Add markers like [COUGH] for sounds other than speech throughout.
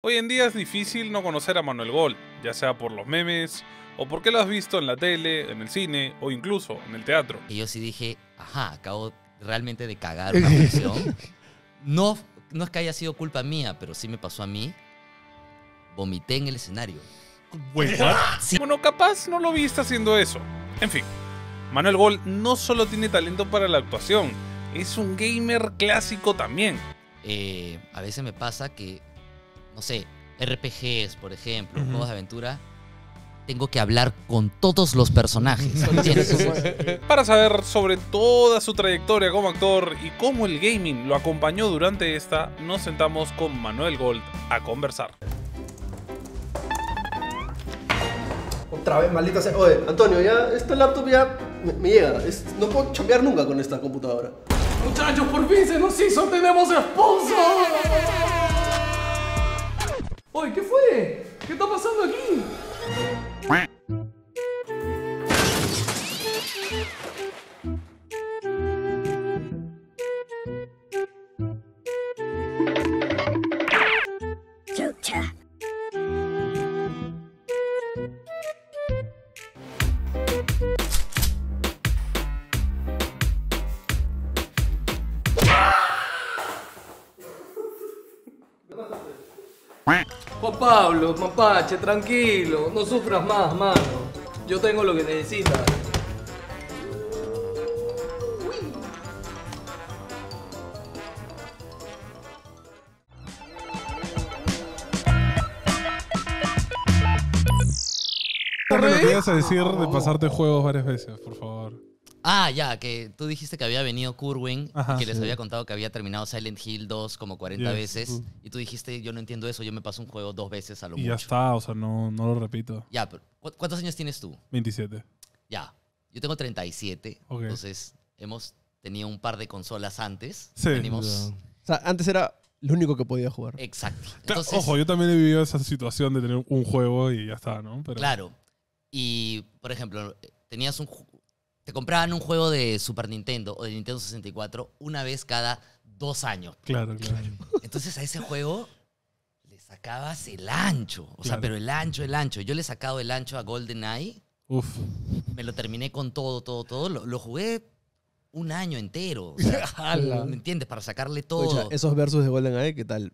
Hoy en día es difícil no conocer a Manuel Gol, ya sea por los memes, o porque lo has visto en la tele, en el cine, o incluso en el teatro. Y yo sí dije, ajá, acabo realmente de cagar una función. [LAUGHS] No, no es que haya sido culpa mía, pero sí me pasó a mí. Vomité en el escenario. Bueno, capaz no lo viste haciendo eso. En fin, Manuel Gol no solo tiene talento para la actuación, es un gamer clásico también. Eh, a veces me pasa que no sé, RPGs, por ejemplo, juegos de aventura, tengo que hablar con todos los personajes. [LAUGHS] Para saber sobre toda su trayectoria como actor y cómo el gaming lo acompañó durante esta, nos sentamos con Manuel Gold a conversar. Otra vez, maldita sea. Oye, Antonio, ya esta laptop ya me, llega. no puedo chambear nunca con esta computadora. Muchachos, por fin se nos hizo, tenemos esposo! qué fue! ¿Qué está pasando aquí? Pablo, mapache, tranquilo. No sufras más, mano. Yo tengo lo que necesitas. ¿Qué ibas a decir de pasarte juegos varias veces, por favor? Ah, ya, que tú dijiste que había venido Kurwin y que les había contado que había terminado Silent Hill 2 como 40 veces, uh. y tú dijiste, yo no entiendo eso, yo me paso un juego dos veces a lo y ya está, o sea, no, no lo repito. Ya, pero ¿cuántos años tienes tú? 27. Ya, yo tengo 37, entonces hemos tenido un par de consolas antes. Sí. O sea, antes era lo único que podía jugar. Exacto. ojo, yo también he vivido esa situación de tener un juego y ya está, ¿no? Claro. Y, por ejemplo, tenías un, se compraban un juego de Super Nintendo o de Nintendo 64 una vez cada dos años. Claro, claro. Entonces a ese juego le sacabas el ancho. O sea, pero el ancho, el ancho. Yo le he sacado el ancho a GoldenEye. Uf. Me lo terminé con todo, todo, todo. Lo, lo jugué un año entero. [LAUGHS] ¿Me entiendes? Para sacarle todo. esos versos de GoldenEye, ¿qué tal?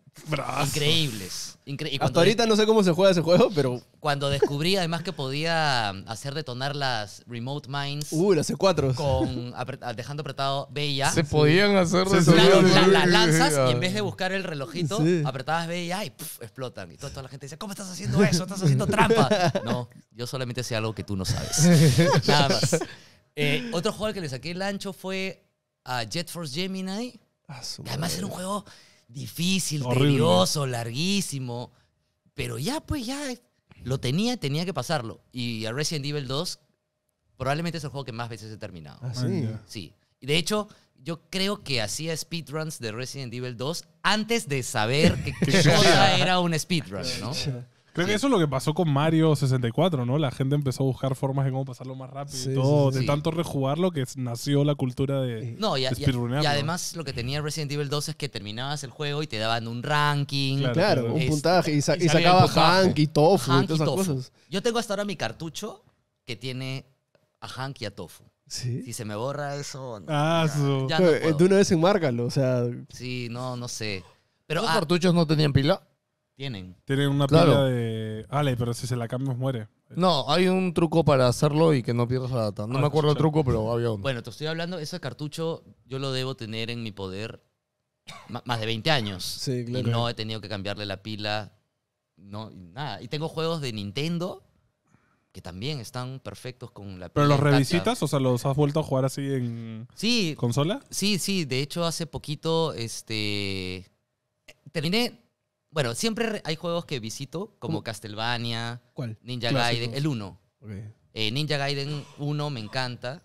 Increíbles. ahorita no sé cómo se juega ese juego, pero... Cuando descubrí además que podía hacer detonar las Remote Mines... Uh, las C4. Con, dejando apretado B y A. Se podían hacer Las lanzas y en vez de buscar el relojito, apretabas B y A y puff, explotan. Y toda, toda la gente dice, ¿cómo estás haciendo eso? ¿Estás haciendo trampa? [LAUGHS] No, yo solamente sé algo que tú no sabes. [LAUGHS] Nada más. Eh, otro juego que le saqué el ancho fue a Jet Force Gemini. Ah, Además era un juego difícil, tedioso, larguísimo. Pero ya, pues ya eh, lo tenía, tenía que pasarlo. Y a Resident Evil 2 probablemente es el juego que más veces he terminado. Ah, sí. de hecho, yo creo que hacía speedruns de Resident Evil 2 antes de saber que, [LAUGHS] era un speedrun, ¿no? Creo que eso es lo que pasó con Mario 64, ¿no? La gente empezó a buscar formas de cómo pasarlo más rápido y todo. de tanto rejugarlo que nació la cultura de, no, y, además lo que tenía Resident Evil 2 es que terminabas el juego y te daban un ranking. Claro, un puntaje. Y, sacaba Hank y Tofu y esas cosas. Yo tengo hasta ahora mi cartucho que tiene a Hank y a Tofu. Si se me borra eso. Ah, eh, de una vez enmárgalo, o sea. Sí, no, no sé. Pero, ¿Los ah, cartuchos no tenían pila? Tienen. Tienen una pila de. Ale, pero si se la cambias muere. No, hay un truco para hacerlo y que no pierdas la data. No ah, me acuerdo el truco, pero había uno. Bueno, te estoy hablando, ese cartucho yo lo debo tener en mi poder más de 20 años. Sí, claro. Y no he tenido que cambiarle la pila, no, nada. Y tengo juegos de Nintendo que también están perfectos con la pila. ¿Pero los revisitas? O sea, ¿los has vuelto a jugar así en consola? sí, sí. De hecho, hace poquito, este... Terminé bueno, siempre hay juegos que visito, como Castlevania, eh, Ninja Gaiden, el 1. Ninja Gaiden 1 me encanta.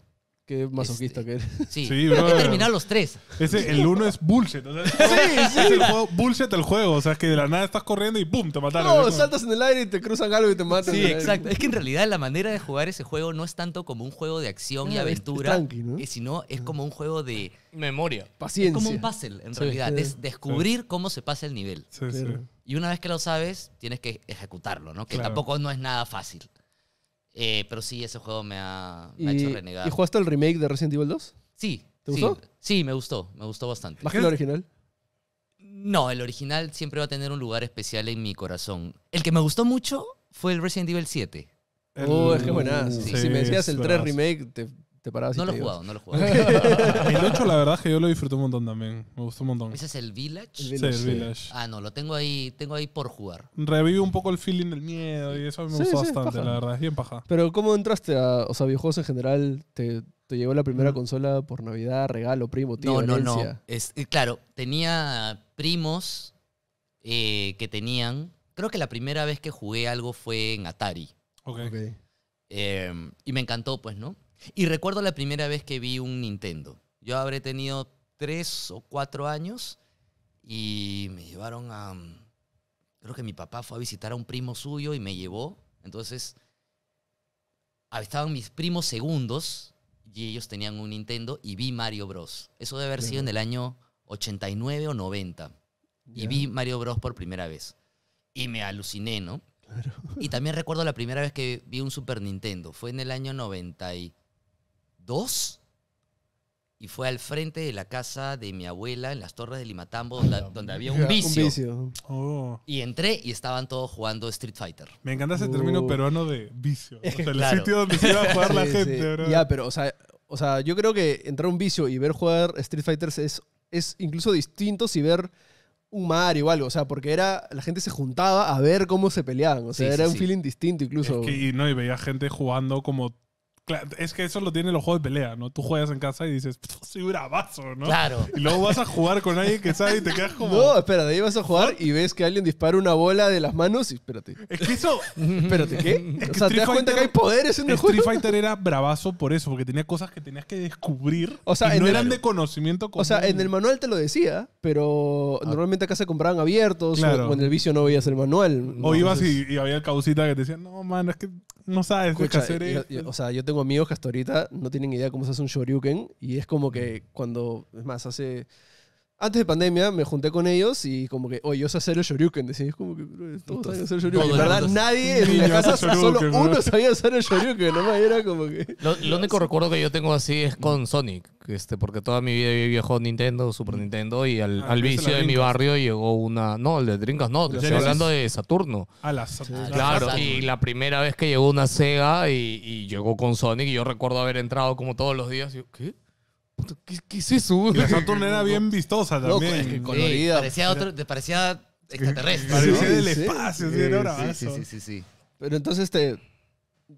Qué masoquista este, que eres. Sí, bro. terminar los tres. el uno es bullshit. O [LAUGHS] sí. es, el juego- bullshit el juego. O sea, es que de la nada estás corriendo y ¡pum! te mataron. No, saltas en el aire y te cruzan algo y te matan. Sí, exacto. Es que en realidad la manera de jugar ese juego no es tanto como un juego de acción y ah, aventura, eh, sino es como un juego de... Memoria. Paciencia. Es como un puzzle, en realidad. Es descubrir cómo se pasa el nivel. Sí, sí. Y una vez que lo sabes, tienes que ejecutarlo, ¿no? Que tampoco no es nada fácil. Eh, pero sí, ese juego me ha, hecho renegar. ¿Y jugaste el remake de Resident Evil 2? Sí. ¿Te gustó? Sí, me gustó, me gustó bastante. ¿Más que el original? No, el original siempre va a tener un lugar especial en mi corazón. El que me gustó mucho fue el Resident Evil 7. Oh, es que buenas! si me decías el 3 remake, te te no lo he jugado, no lo he [LAUGHS] jugado. el 8 la verdad es que yo lo disfruté un montón también. Me gustó un montón. ¿Ese es el Village? Sí, el Village. Ah, no, lo tengo ahí, tengo ahí por jugar. Revive un poco el feeling del miedo y eso me gustó bastante, la verdad. Es bien paja. Pero ¿cómo entraste a, o sea, videojuegos en general? ¿Te, te llegó la primera mm. consola por Navidad, regalo, primo, tío, No, no, no. Es, eh, claro, tenía primos eh, que tenían... Creo que la primera vez que jugué algo fue en Atari. Ok. okay. Em, y me encantó, pues, ¿no? Y recuerdo la primera vez que vi un Nintendo. Yo habré tenido tres o cuatro años y me llevaron a... Mm, creo que mi papá fue a visitar a un primo suyo y me llevó. Entonces, estaban mis primos segundos y ellos tenían un Nintendo y vi Mario Bros. Eso debe haber sido en el año 89 o 90. Y vi Mario Bros por primera vez. Y me aluciné, ¿no? Y también recuerdo la primera vez que vi un Super Nintendo. Fue en el año 90 dos y fue al frente de la casa de mi abuela en las Torres de Limatambo, donde, había un vicio. Oh. Y entré y estaban todos jugando Street Fighter. Me encanta ese término uh. peruano de vicio. O sea, el [LAUGHS] sitio donde se iba a jugar la gente, Ya, pero, o sea, o sea, yo creo que entrar a un vicio y ver jugar Street Fighters es, es incluso distinto si ver un mar o algo, o sea, porque era la gente se juntaba a ver cómo se peleaban, o sea, era un feeling distinto incluso. no, y veía gente jugando como es que eso lo tienen los juegos de pelea, ¿no? Tú juegas en casa y dices, pues, pues, soy bravazo, ¿no? Claro. Y luego vas a jugar con alguien que sabe y te quedas como. [LAUGHS] No, espera, ahí vas a jugar y ves que alguien dispara una bola de las manos y espérate. Es que eso. [LAUGHS] espérate, ¿qué? [LAUGHS] o sea, te das cuenta que hay poderes en el juego. Street Fighter era bravazo por eso, porque tenía cosas que tenías que descubrir. O sea, no eran de conocimiento O sea, en el manual te lo decía, pero ah. normalmente acá se compraban abiertos claro. o, en el vicio no veías el manual. O ibas y, había el causita que te decía, no, mano, es que no sabes o sea, yo tengo amigos que hasta ahorita no tienen idea cómo se hace un shoryuken y es como que cuando, es más, hace antes de pandemia me junté con ellos y como que, oye, yo sé hacer el shoryuken. Decís, como que todos saben hacer el shoryuken. En verdad, nadie en la casa, solo uno sabía hacer el shoryuken. era como que... Lo, único recuerdo que yo tengo así es con Sonic. Este, porque toda mi vida viví viejo Nintendo, Super Nintendo, y al, ah, al vicio de mi barrio llegó una... No, el de Dreamcast no, estoy hablando de Saturno. A ah, la Saturno. Claro, y la primera vez que llegó una Sega y, llegó con Sonic, y yo recuerdo haber entrado como todos los días, y ¿qué? ¿Qué, qué es eso? Y la Saturn [LAUGHS] era bien vistosa también. es colorida. parecía, otro, parecía extraterrestre. Parecía del espacio, sí, sí, Sí, sí, Pero entonces, este.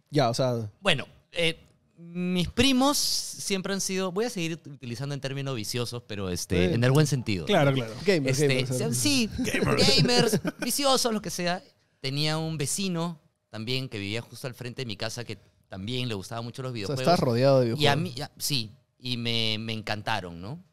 Ya, o sea. Bueno, eh, mis primos siempre han sido, voy a seguir utilizando en términos viciosos, pero este, en el buen sentido. Claro, claro. Este, gamers, gamers, sí, gamers. viciosos, lo que sea. Tenía un vecino también que vivía justo al frente de mi casa que también le gustaban mucho los videojuegos. rodeado de y a mí, sí, y me, encantaron, ¿no?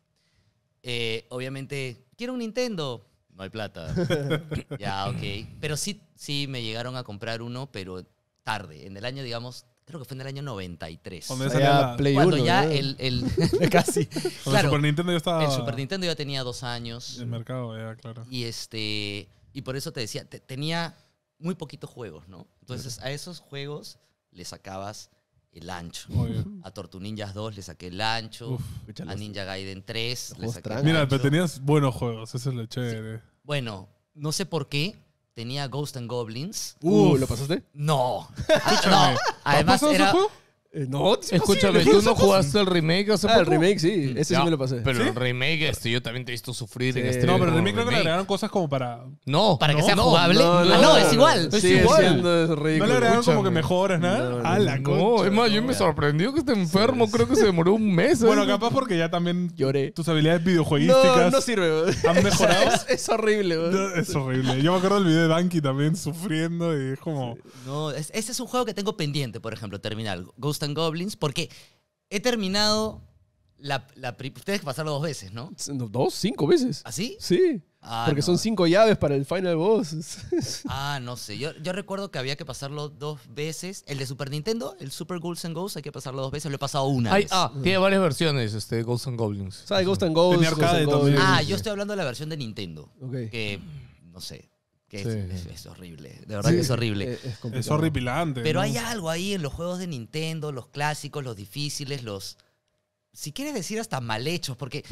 Eh, obviamente, quiero un Nintendo. No hay plata. [LAUGHS] ya, ok. Pero sí, sí me llegaron a comprar uno, pero tarde, en el año, digamos, creo que fue en el año 93. Cuando ya, cuando ya el, [LAUGHS] [LAUGHS] Casi. el Super Nintendo ya estaba... El Super Nintendo ya tenía dos años. El mercado ya, claro. Y, este, y por eso te decía, tenía muy poquitos juegos, ¿no? Entonces, a esos juegos le sacabas el ancho. [LAUGHS] A Tortu Ninjas 2 le saqué el ancho. a Ninja Gaiden 3 le saqué el ancho Mira, pero tenías buenos juegos, eso es lo chévere. Bueno, no sé por qué. Tenía Ghost and Goblins. Uh, ¿lo pasaste? No. [LAUGHS] no. Además, era, eh, no, Escúchame, ¿tú no jugaste el remake hace Ah, el remake, sí. Ese sí me lo pasé. Pero el remake, este, yo también te he visto sufrir en este No, pero el remake creo que le agregaron cosas como para. No, Para que sea jugable. no, ah, no, es igual. Es igual. No le agregaron como que mejoras, nada. no, Ah, la es más, yo me sorprendió que esté enfermo. Creo que se demoró un mes. Bueno, ¿eh? capaz porque ya también Lloré. tus habilidades No, no sirve. han mejorado. [LAUGHS] Es, horrible, Es horrible. Yo me acuerdo del video de Danky también sufriendo y es como. No, ese es un juego que tengo pendiente, por ejemplo, Terminal and Goblins, porque he terminado la, ustedes que pasarlo dos veces, ¿no? ¿Dos? ¿Cinco veces? ¿Así? ¿Ah, sí. Sí, ah, porque son cinco llaves para el final boss. [LAUGHS] ah, no sé. Yo, yo recuerdo que había que pasarlo dos veces. El de Super Nintendo, el Super Ghouls and Ghosts, hay que pasarlo dos veces. Lo he pasado una ah, tiene varias versiones, este, Ghosts and Goblins. Ah, yo estoy hablando de la versión de Nintendo. Ok. Que, no sé, es, horrible, de verdad que es horrible. Es, horripilante. Pero hay algo ahí en los juegos de Nintendo, los clásicos, los difíciles, los... Si quieres decir hasta mal hechos, porque,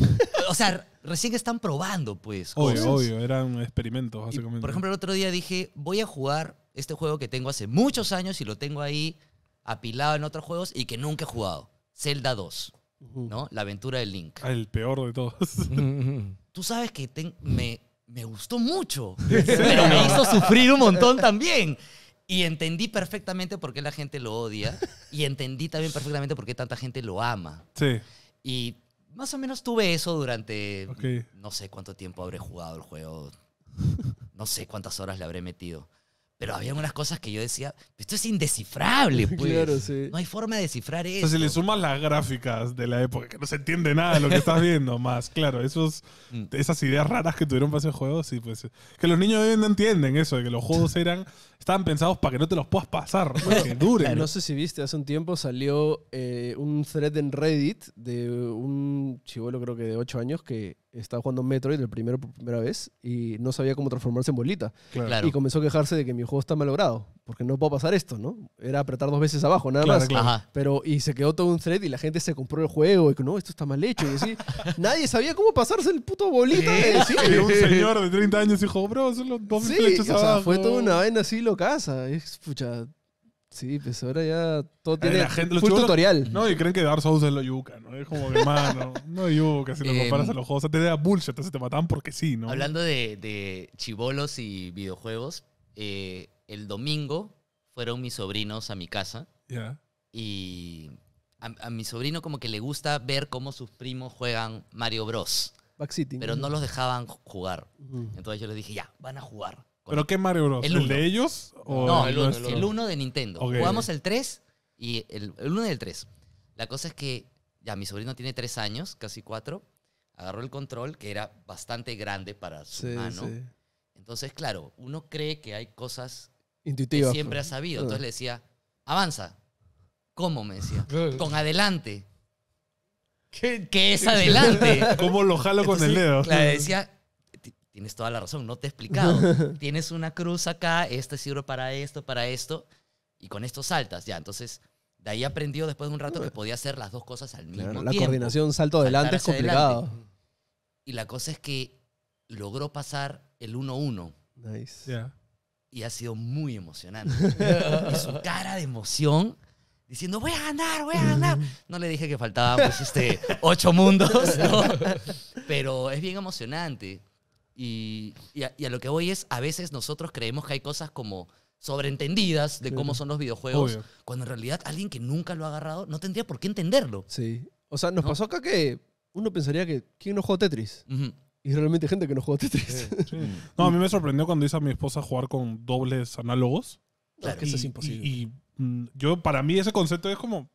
o sea, recién están probando, pues. Obvio, obvio, eran experimentos, básicamente. por ejemplo, el otro día dije, voy a jugar este juego que tengo hace muchos años y lo tengo ahí apilado en otros juegos y que nunca he jugado, Zelda 2, ¿no? La aventura del Link. Ah, el peor de todos. Tú sabes que me, me gustó mucho, pero me hizo sufrir un montón también. Y entendí perfectamente por qué la gente lo odia y entendí también perfectamente por qué tanta gente lo ama. Sí. Y más o menos tuve eso durante, no sé cuánto tiempo habré jugado el juego, no sé cuántas horas le habré metido. Pero había unas cosas que yo decía, esto es indescifrable, [LAUGHS] pues. Claro, sí. No hay forma de descifrar eso. Entonces si le sumas las gráficas de la época, que no se entiende nada de lo que estás viendo, [LAUGHS] más, claro, esos, mm. esas ideas raras que tuvieron para ese juego, sí, pues. Que los niños hoy no entienden eso, de que los juegos eran estaban pensados para que no te los puedas pasar, que [LAUGHS] duren. no sé si viste, hace un tiempo salió eh, un thread en Reddit de un chivolo, creo que de 8 años, que estaba jugando Metroid el primero por primera vez y no sabía cómo transformarse en bolita. Y comenzó a quejarse de que mi juego está malogrado porque no puedo pasar esto, ¿no? Era apretar dos veces abajo, nada más. Pero, y se quedó todo un thread y la gente se compró el juego y que no, esto está mal hecho. Y así, [LAUGHS] nadie sabía cómo pasarse el puto bolito de un señor de 30 años dijo, bro, son los dos sí, o sea, fue toda una vaina así locasa. Es, pucha, sí, pues ahora ya todo eh, tiene la tutorial. No, y creen que Dark Souls es lo yuca, ¿no? Es como hermano, mano, no yuca si lo em, comparas a los juegos. O sea, te da bullshit, entonces te matan porque sí, ¿no? Hablando de, de chivolos y videojuegos, eh el domingo fueron mis sobrinos a mi casa. Y a, mi sobrino como que le gusta ver cómo sus primos juegan Mario Bros. City, Pero no los dejaban jugar. Entonces yo les dije, ya, van a jugar. ¿Pero qué Mario Bros? ¿El, de ellos? O no, el uno de Nintendo. Jugamos el 3 y el uno del el 3. La cosa es que ya mi sobrino tiene 3 años, casi 4. Agarró el control, que era bastante grande para su mano. Entonces, claro, uno cree que hay cosas Intuitiva. siempre ha sabido. Entonces ah. le decía, avanza. ¿Cómo? Me decía. [LAUGHS] Con adelante. ¿Qué? Que es adelante. [LAUGHS] ¿Cómo lo jalo con el dedo? Le decía, tienes toda la razón, no te he explicado. [LAUGHS] tienes una cruz acá, este sirve para esto, para esto, y con esto saltas. Ya, entonces, de ahí aprendió después de un rato que podía hacer las dos cosas al mismo la tiempo. La coordinación salto adelante es complicado. Y la cosa es que logró pasar el 1-1. Nice. Yeah y ha sido muy emocionante. y su cara de emoción diciendo, voy a ganar, voy a ganar. No le dije que faltaban pues, este, ocho mundos, ¿no? pero es bien emocionante. Y, y, a, lo que voy es, a veces nosotros creemos que hay cosas como sobreentendidas de cómo son los videojuegos, cuando en realidad alguien que nunca lo ha agarrado no tendría por qué entenderlo. Sí. O sea, nos pasó acá que uno pensaría que, ¿quién no juega Tetris? Uh y realmente gente que no juega Tetris. [LAUGHS] No, a mí me sorprendió cuando hice a mi esposa jugar con dobles análogos. Claro, ah, eso es imposible. Y, mm, yo, para mí, ese concepto es como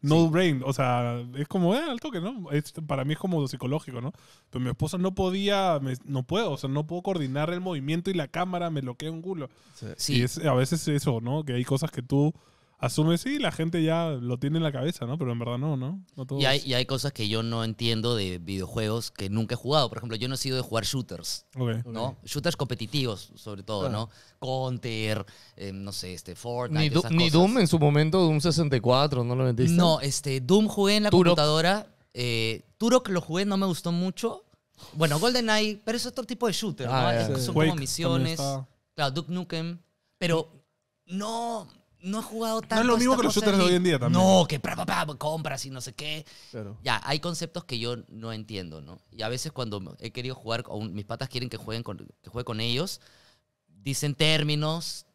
no brain. O sea, es como, eh, al toque, ¿no? para mí es como psicológico, ¿no? Pero mi esposa no podía, no puedo, o sea, no puedo coordinar el movimiento y la cámara me bloquea un culo. Sí. Y es, a veces eso, ¿no? Que hay cosas que tú asume sí, la gente ya lo tiene en la cabeza, ¿no? Pero en verdad no, ¿no? Y, hay, cosas que yo no entiendo de videojuegos que nunca he jugado. Por ejemplo, yo no he sido de jugar shooters, ¿no? Shooters competitivos, sobre todo, ¿no? Counter, eh, no sé, este, Fortnite, ni, ni Doom en su momento, Doom 64, ¿no lo metiste? No, este, Doom jugué en la computadora. Eh, Turok lo jugué, no me gustó mucho. Bueno, GoldenEye, pero es otro tipo de shooter, ¿no? Ah, Son como misiones. Claro, Duke Nukem. Pero no no he jugado tanto. No es lo mismo que los shooters de hoy en día también. No, que compras y no sé qué. Ya, hay conceptos que yo no entiendo, ¿no? Y a veces cuando he querido jugar, o mis patas quieren que, jueguen con, que juegue con ellos, dicen términos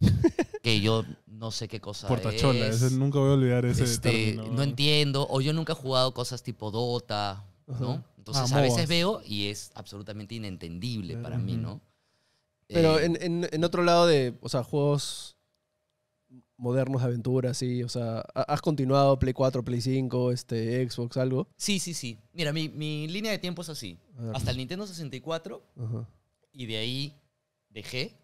[LAUGHS] que yo no sé qué cosa Portachola, nunca voy a olvidar ese este, No entiendo, o yo nunca he jugado cosas tipo Dota, ¿no? Entonces ah, a veces veo y es absolutamente inentendible eh, para mí, ¿no? Pero eh, en otro lado de, o sea, juegos modernos aventuras, sí? O sea, ¿has continuado Play 4, Play 5, este, Xbox, algo? Sí, sí, sí. Mira, mi, mi línea de tiempo es así. Hasta el pues. Nintendo 64 y de ahí dejé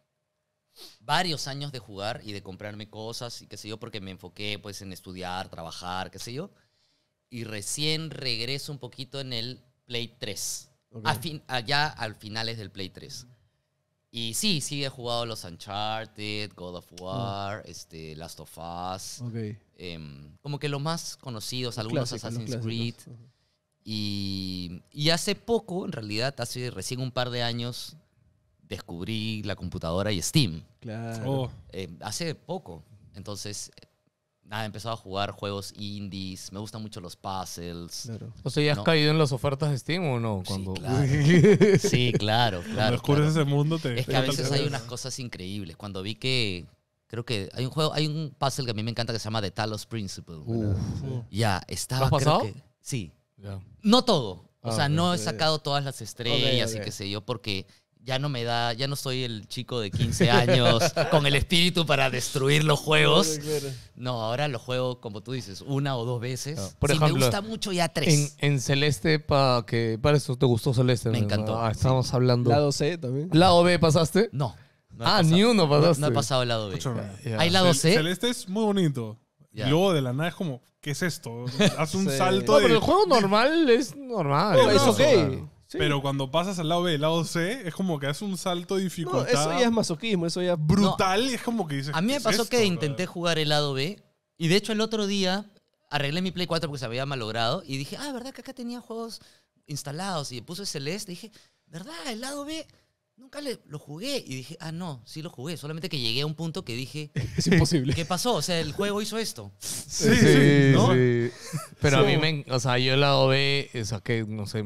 varios años de jugar y de comprarme cosas y qué sé yo, porque me enfoqué pues en estudiar, trabajar, qué sé yo. Y recién regreso un poquito en el Play 3. A fin, allá al finales del Play 3. Y sí, sí he jugado los Uncharted, God of War, mm. este, Last of Us. Em, como que los más conocidos, algunos Assassin's Creed. y, y, hace poco, en realidad, hace recién un par de años, descubrí la computadora y Steam. Claro. Oh. Em, hace poco. Entonces, nada, he empezado a jugar juegos indies, me gustan mucho los puzzles. O sea, ¿ya has caído en las ofertas de Steam o no? Sí, claro. [LAUGHS] claro, Cuando descubres ese mundo te... Es que a veces hay unas cosas increíbles. Cuando vi que... Creo que hay un juego, hay un puzzle que a mí me encanta que se llama The Talos Principle. Ya, estaba... has pasado? sí. No todo. O ah, sea, no he sacado todas las estrellas y qué sé yo, porque ya no me da, ya no soy el chico de 15 [LAUGHS] años con el espíritu para destruir los juegos. No, ahora lo juego, como tú dices, una o dos veces. Ah, si me gusta mucho, ya tres. En, Celeste, para que, para eso te gustó Celeste. Me encantó. Ah, hablando. ¿Lado C también? ¿Lado B pasaste? No. ah, ni uno pasaste. No, he pasado el lado B. ¿Hay lado C? Celeste es muy bonito. luego de la nada es como, ¿qué es esto? Haz un salto. No, pero el juego normal es normal. es ok. Pero cuando pasas al lado B y al lado C, es como que es un salto de eso ya es masoquismo, eso ya es brutal. es como que A mí me pasó que intenté jugar el lado B. Y de hecho, el otro día arreglé mi Play 4 porque se había malogrado. Y dije, ah, ¿verdad que acá tenía juegos instalados? Y puse Celeste. Y dije, ¿verdad? El lado B Nunca le, lo jugué y dije, ah, no, sí lo jugué. Solamente que llegué a un punto que dije, [LAUGHS] es imposible. ¿Qué pasó? O sea, el juego hizo esto. Sí, sí, Pero a mí me. O sea, yo el lado B que no sé,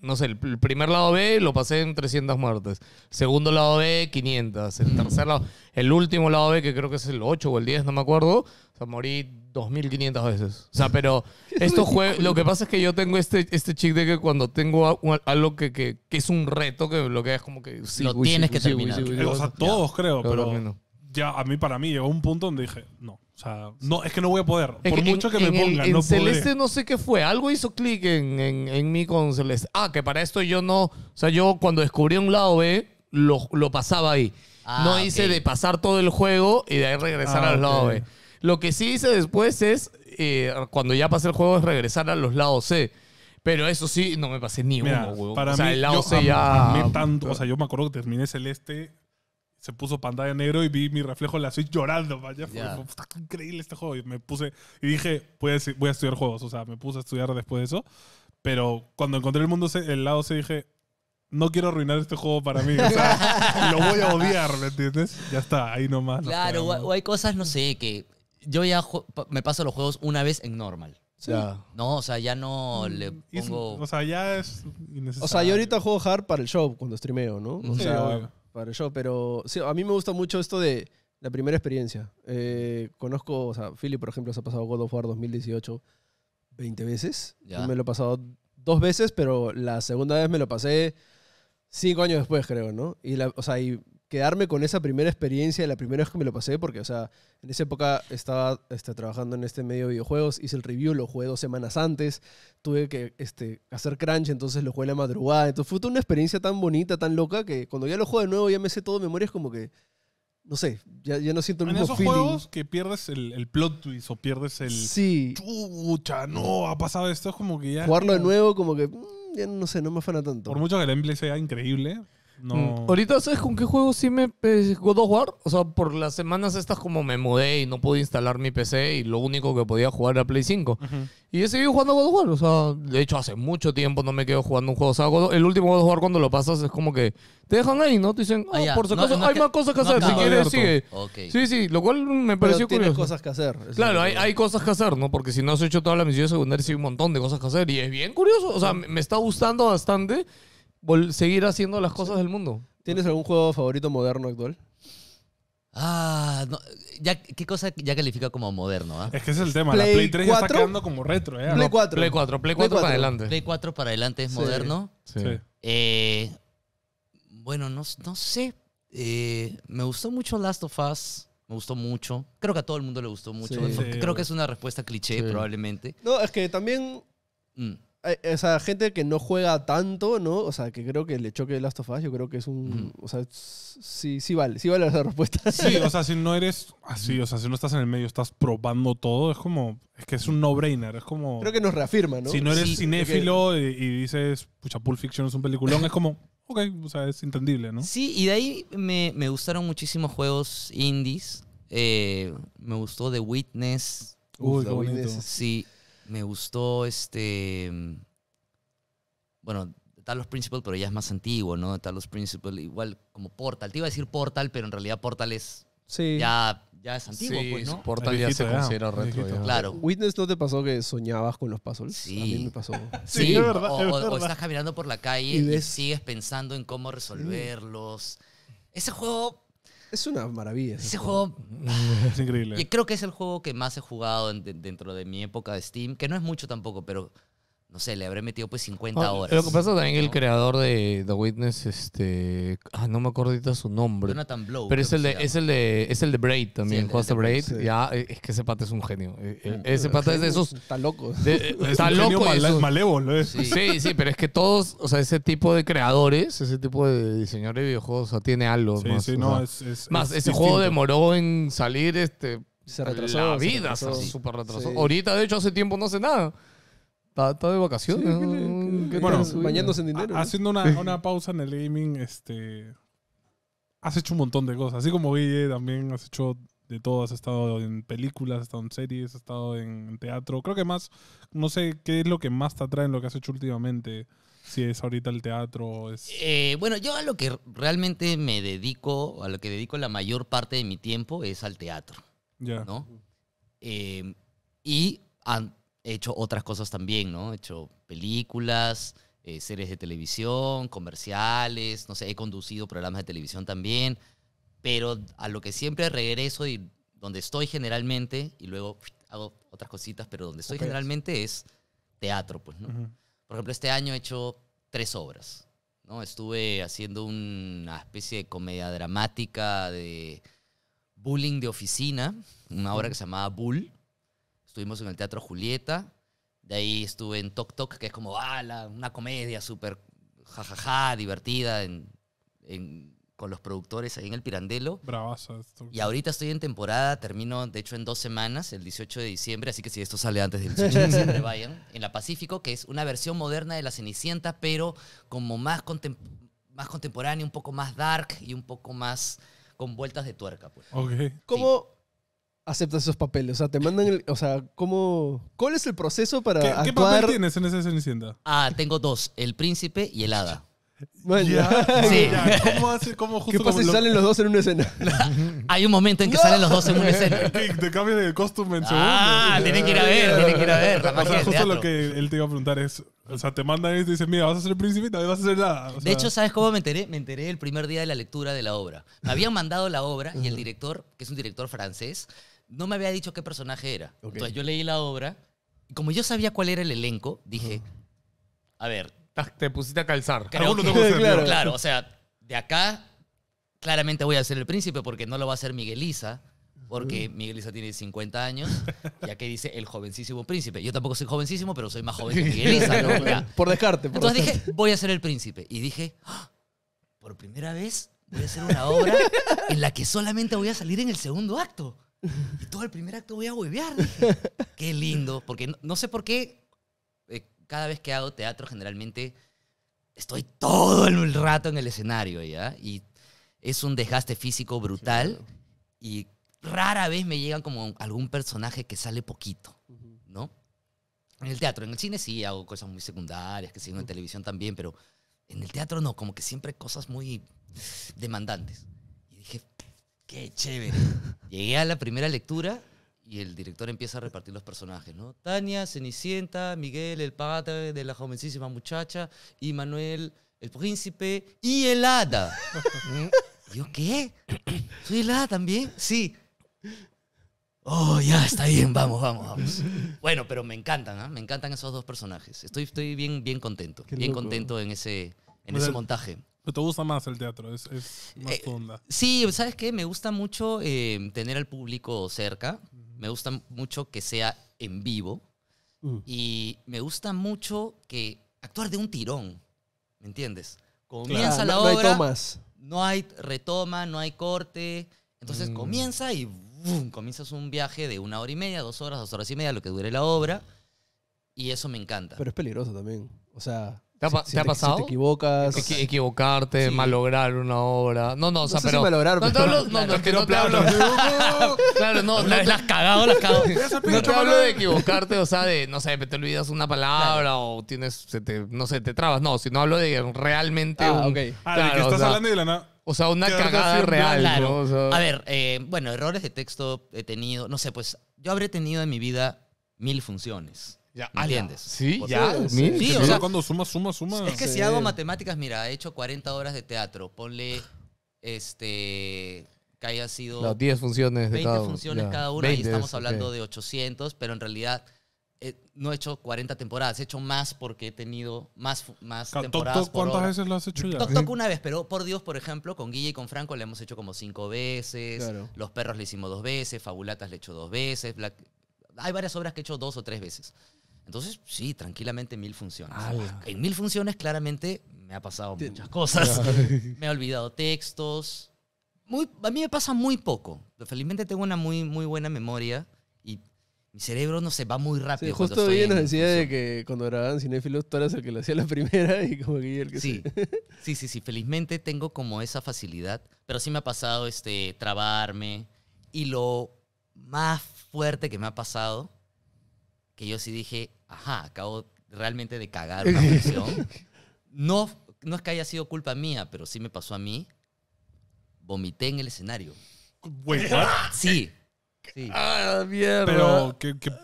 no sé, el primer lado B lo pasé en 300 muertes. Segundo lado B, 500. El tercer lado. El último lado B, que creo que es el 8 o el 10, no me acuerdo. O sea, morí 2.500 veces. O sea, pero [LAUGHS] esto lo que pasa es que yo tengo este, este chic de que cuando tengo algo que, que, es un reto, que lo que es como que... lo tienes que terminar. o sea, todos creo, pero ya a mí, para mí, llegó un punto donde dije, no. O sea, no, es que no voy a poder. por mucho que me pongan, En Celeste no sé qué fue. Algo hizo clic en, en, en mí con Celeste. Ah, que para esto yo no... O sea, yo cuando descubrí un lado B, lo, pasaba ahí. Ah, no hice de pasar todo el juego y de ahí regresar ah, al lado B. Lo que sí hice después es, eh, cuando ya pasé el juego, es regresar a los lados C. Pero eso sí, no me pasé ni uno, huevón. Para o sea, el lado C ya... tanto. O sea, yo me acuerdo que terminé Celeste, se puso pantalla negro y vi mi reflejo en la suite llorando. Vaya, increíble este juego. Y me puse, y dije, voy a, voy a estudiar juegos. O sea, me puse a estudiar después de eso. Pero cuando encontré el mundo, el lado C, dije, no quiero arruinar este juego para mí. O sea, [LAUGHS] lo voy a odiar, ¿me entiendes? Ya está, ahí nomás. Claro, o hay cosas, no sé, que yo ya me paso los juegos una vez en normal. No, o sea, ya no mm, le pongo. o sea, ya es innecesario. O sea, yo ahorita juego hard para el show cuando streameo, ¿no? Mm. O sea, para el show, pero sí, a mí me gusta mucho esto de la primera experiencia. Eh, conozco, o sea, Philly, por ejemplo, se ha pasado God of War 2018 20 veces. Ya. Yo me lo he pasado dos veces, pero la segunda vez me lo pasé cinco años después, creo, ¿no? Y o sea, y quedarme con esa primera experiencia, la primera vez que me lo pasé, porque, o sea, en esa época estaba este, trabajando en este medio de videojuegos, hice el review, lo jugué dos semanas antes, tuve que este, hacer crunch, entonces lo jugué la madrugada, entonces fue toda una experiencia tan bonita, tan loca, que cuando ya lo juego de nuevo, ya me sé todo de memoria, es como que, no sé, ya, no siento el en esos juegos que pierdes el, plot twist o pierdes el... Sí. Chucha, no, ha pasado esto, es como que ya... Jugarlo de nuevo, como que, mm, ya no sé, no me afana tanto. Por mucho que la gameplay sea increíble... Mm. Ahorita, ¿sabes con qué juego sí me God of War? O sea, por las semanas estas como me mudé y no pude instalar mi PC y lo único que podía jugar era Play 5. Y he seguido jugando God of War. O sea, de hecho, hace mucho tiempo no me quedo jugando un juego. O sea, el último God of War cuando lo pasas es como que te dejan ahí, ¿no? Te dicen, ah, ah, por si hay más cosas que hacer. Si quieres, sigue. Sí, sí, lo cual me pareció Pero cosas que hacer. Claro, hay, hay, cosas que hacer, ¿no? Porque si no has hecho toda la misión secundaria, sí hay un montón de cosas que hacer. Y es bien curioso. O sea, me está gustando bastante seguir haciendo las cosas del mundo. ¿Tienes algún juego favorito moderno actual? Ah, no, ¿qué cosa ya califica como moderno? Ah? Es que ese es el tema. la Play 3 ya está quedando como retro. ¿eh? Play 4. Play 4, Play 4, para adelante. Play 4 para adelante es moderno. Sí. Eh, bueno, no, sé. Eh, me gustó mucho Last of Us. Me gustó mucho. Creo que a todo el mundo le gustó mucho. creo que es una respuesta cliché, probablemente. No, es que también mm. Eh, eh, o sea, gente que no juega tanto, ¿no? O sea, que creo que le choque Last of Us, yo creo que es un. O sea, sí, sí vale, sí vale esa respuesta. Sí, o sea, [LAUGHS] si no eres así, o sea, si no estás en el medio, estás probando todo, es como. Es que es un no-brainer, es como. Creo que nos reafirma, ¿no? Si no eres cinéfilo y, dices, pucha, Pulp Fiction es un peliculón, es como. Ok, o sea, es entendible, ¿no? Sí, y de ahí me, gustaron muchísimos juegos indies. Eh, me gustó The Witness. Uy, The Witness. Sí. Me gustó este. Bueno, Talos Principle, pero ya es más antiguo, ¿no? Talos Principle, igual como Portal. Te iba a decir Portal, pero en realidad Portal es. Sí. Ya, ya es antiguo, sí, pues, ¿no? Portal ya se considera retro. Claro. ¿Witness no te pasó que soñabas con los puzzles? Sí. A mí me pasó. [LAUGHS] sí, o, estás caminando por la calle y sigues pensando en cómo resolverlos. Ese juego es una maravilla. Ese, juego. [LAUGHS] es increíble. Y creo que es el juego que más he jugado dentro de mi época de Steam, que no es mucho tampoco, pero no sé, le habré metido pues 50 ah, horas. Lo que pasa también el creador de The Witness, este, ah, no me acuerdo ahorita su nombre. Jonathan Blow. Pero es el, de, es el de, es el de Braid también, sí, Costa Braid. Ya, eh, es que ese pata es un genio. Eh, eh, mm. Ese pata es de [LAUGHS] esos. Está loco. [LAUGHS] está loco. Mal, malévolo, ¿eh? sí. sí. pero es que todos, o sea, ese tipo de creadores, ese tipo de diseñadores de videojuegos, o sea, tiene algo más. Sí, no, es, más, ese juego demoró en salir, este. Se retrasó. La vida, súper retrasó. Ahorita, de hecho, hace tiempo no hace nada. Está, de vacaciones. bueno, bañándose en dinero. Haciendo una, pausa en el gaming, este. Has hecho un montón de cosas. Así como Guille, eh, también has hecho de todo. Has estado en películas, has estado en series, has estado en, teatro. Creo que más. No sé qué es lo que más te atrae en lo que has hecho últimamente. Si es ahorita el teatro, es. Eh, bueno, yo a lo que realmente me dedico, a lo que dedico la mayor parte de mi tiempo es al teatro, Ya. ¿no? Eh, y he hecho otras cosas también, ¿no? He hecho películas, eh, series de televisión, comerciales, no sé, he conducido programas de televisión también, pero a lo que siempre regreso y donde estoy generalmente, y luego hago otras cositas, pero donde estoy generalmente es teatro, pues, ¿no? Por ejemplo, este año he hecho tres obras, ¿no? Estuve haciendo una especie de comedia dramática de bullying de oficina, una obra que se llamaba Bull, Estuvimos en el Teatro Julieta. De ahí estuve en Tok Tok, que es como una comedia súper jajaja, divertida, en, con los productores ahí en el Pirandelo. Bravazo. Esto. Y ahorita estoy en temporada, termino de hecho en dos semanas, el 18 de diciembre, así que si esto sale antes del 18 de [LAUGHS] diciembre, vayan. En La Pacífico, que es una versión moderna de La Cenicienta, pero como más, más contemporánea, un poco más dark y un poco más con vueltas de tuerca. Pues. ¿Cómo, aceptas esos papeles? O sea, te mandan el. O sea, ¿cómo. ¿Cuál es el proceso para.? ¿Qué, ¿qué papel tienes en esa cenicienta? Ah, tengo dos: el príncipe y el hada. Bueno, Ya, Sí. ¿Cómo hace? ¿Cómo [LAUGHS] justo ¿Qué pasa si salen los dos en una escena? [LAUGHS] Hay un momento en que salen los dos en una escena. [LAUGHS] Te cambias de costume en ah, segundo. Ah, tiene que ir a ver, tiene que ir a ver. O sea, justo lo que él te iba a preguntar es, o sea, te mandan y te dicen, mira, vas a ser el príncipe y también vas a ser la... o De hecho, ¿sabes cómo me enteré? Me enteré el primer día de la lectura de la obra. Me habían mandado la obra y el director, que es un director francés, no me había dicho qué personaje era. Entonces yo leí la obra y como yo sabía cuál era el elenco, dije, a ver. Te pusiste a [LAUGHS] calzar. claro. o sea, de acá claramente voy a ser el príncipe porque no lo va a ser Migueliza porque Migueliza tiene 50 años, ya que dice el jovencísimo príncipe. Yo tampoco soy jovencísimo, pero soy más joven que Migueliza. [LAUGHS] Por dejarte. Entonces dije, voy a ser el príncipe. Y dije, ah, por primera vez voy a hacer una obra en la que solamente voy a salir en el segundo acto. Y todo el primer acto voy a huevear. [LAUGHS] Qué lindo, porque no, sé por qué eh, cada vez que hago teatro generalmente estoy todo el rato en el escenario, ¿ya? Y es un desgaste físico brutal y rara vez me llegan como algún personaje que sale poquito, ¿no? En el teatro, en el cine sí hago cosas muy secundarias, que sí, en televisión también, pero en el teatro no, como que siempre cosas muy demandantes. Y dije, qué chévere. [LAUGHS] Llegué a la primera lectura y el director empieza a repartir los personajes, ¿no? Tania, Cenicienta, Miguel, el pata de la jovencísima muchacha, y Manuel, el príncipe, y el hada. [LAUGHS] ¿Yo qué? [CLEARS THROAT] ¿Soy el hada también? Sí. [LAUGHS] Oh, ya, está bien, vamos, vamos, vamos. Bueno, pero me encantan, ¿eh? me encantan esos dos personajes. Estoy, estoy bien, bien contento, bien contento en ese, en ese montaje te gusta más el teatro, es, más eh, Sí, ¿sabes qué? Me gusta mucho em, tener al público cerca. Me gusta mucho que sea en vivo. Mm. Y me gusta mucho que actuar de un tirón. ¿Me entiendes? Comienza la obra. No hay retoma, no hay corte. Entonces mm. comienza y comienzas un viaje de una hora y media, dos horas, dos horas y media, lo que dure la obra. Y eso me encanta. Pero es peligroso también. O sea, ¿Te ha, pasado? Si te equivocas. equivocarte, sí. malograr una obra. No, no, o sea, no sé pero. Si malograr, no te hablo. [LAUGHS] No, no, es que [LAUGHS] no te hablo. claro, no, Las cagado, las cagado. no te hablo de equivocarte, o sea, de, no sé, te olvidas una palabra o tienes, se te, no sé, te trabas. No, si no hablo de realmente. Ah, un, okay. Ah, de que estás o sea, hablando de la nada. O sea, una cagada real. Claro. ¿no? a ver, eh, bueno, errores de texto he tenido, no sé, pues yo habré tenido en mi vida mil funciones. Ya, Sí, ya. cuando suma, suma, suma. Es que si hago matemáticas, mira, he hecho 40 horas de teatro. Ponle, este, que haya sido... Las 10 funciones de 20 funciones cada una y estamos hablando de 800, pero en realidad... Eh, no he hecho 40 temporadas, he hecho más porque he tenido más, más temporadas. ¿Cuántas veces lo has hecho ya? Toc, una vez, pero por Dios, por ejemplo, con Guille y con Franco le hemos hecho como 5 veces. Los perros le hicimos dos veces, Fabulatas le he hecho dos veces. Hay varias obras que he hecho dos o tres veces. Entonces, sí, tranquilamente mil funciones. en mil funciones, claramente, me ha pasado muchas cosas. [LAUGHS] me he olvidado textos. Muy, a mí me pasa muy poco. Felizmente tengo una muy, muy buena memoria y mi cerebro, no se va muy rápido. Sí, justo bien nos decía de que cuando grababan Cinefilos, tú eras el que lo hacía la primera y como que el que sí. [LAUGHS] sí, sí, sí. Felizmente tengo como esa facilidad. Pero sí me ha pasado este, trabarme. Y lo más fuerte que me ha pasado, que yo sí dije, ajá, acabo realmente de cagar [LAUGHS] una función. No, no es que haya sido culpa mía, pero sí me pasó a mí. Vomité en el escenario. Wait, what? Sí. Ah, mierda. Pero,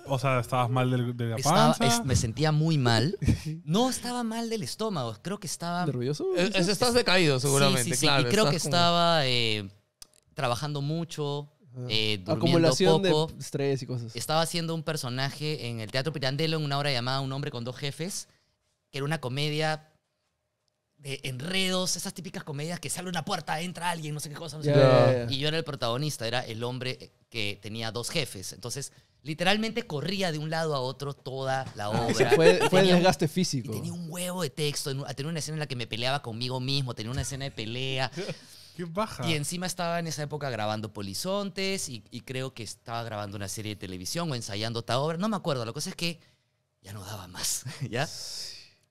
o sea, ¿estabas mal de la estaba, me sentía muy mal. [LAUGHS] No estaba mal del estómago, creo que estaba... Eh, estás decaído seguramente, sí, sí, claro. creo que estaba eh, trabajando mucho, eh, ah. Acumulación poco. de estrés y cosas. Estaba haciendo un personaje en el Teatro Pirandello en una obra llamada Un hombre con dos jefes, que era una comedia de enredos, esas típicas comedias que sale una puerta, entra alguien, no sé qué cosa. No sé Y yo era el protagonista, era el hombre que tenía dos jefes. Entonces, literalmente corría de un lado a otro toda la ah, obra. fue, desgaste físico. tenía un huevo de texto, tenía una escena en la que me peleaba conmigo mismo, tenía una escena de pelea. Qué Y encima estaba en esa época grabando Polizontes y, creo que estaba grabando una serie de televisión o ensayando otra obra. No me acuerdo. La cosa es que ya no daba más, [LAUGHS] ¿ya?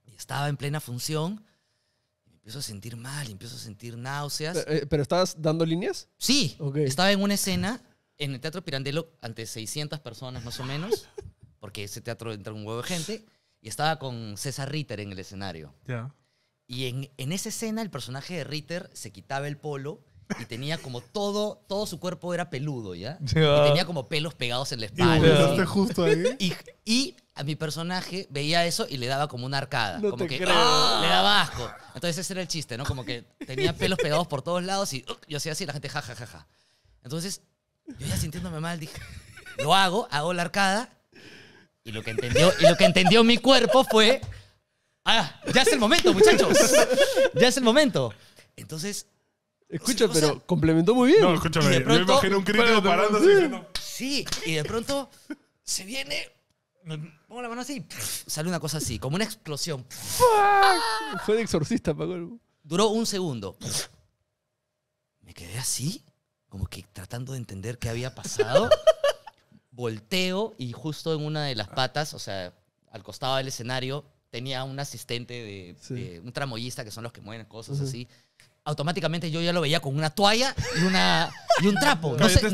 Y estaba en plena función. Y empiezo a sentir mal, empiezo a sentir náuseas. Eh, eh, ¿Pero, estabas dando líneas? Sí. Estaba en una escena en el Teatro Pirandello ante 600 personas más o menos, porque ese teatro entra un huevo de gente. Y estaba con César Ritter en el escenario. Ya. Y en, esa escena el personaje de Ritter se quitaba el polo y tenía como todo, todo su cuerpo era peludo, ¿ya? Y tenía como pelos pegados en la espalda. ¿Y justo ahí? [LAUGHS] Y, a mi personaje veía eso y le daba como una arcada. como que ¡ah! le daba asco. Entonces ese era el chiste, ¿no? Como que tenía pelos pegados por todos lados y uh, yo hacía así y la gente jajaja. Ja, Entonces yo ya sintiéndome mal dije, lo hago, hago la arcada. Y lo que entendió, y lo que entendió mi cuerpo fue Ah, ya es el momento, muchachos. Ya es el momento. Entonces. Escucha, pero complementó muy bien. No, escúchame, me imagino un crítico parándose Sí, y de pronto se viene. Pongo la mano así. sale una cosa así, como una explosión. Fue de exorcista, Paco. Duró un segundo. Me quedé así, como que tratando de entender qué había pasado. Volteo y justo en una de las patas, o sea, al costado del escenario, tenía un asistente de, un tramoyista que son los que mueven cosas así. Automáticamente yo ya lo veía con una toalla y una y un trapo. [LAUGHS] No, sé,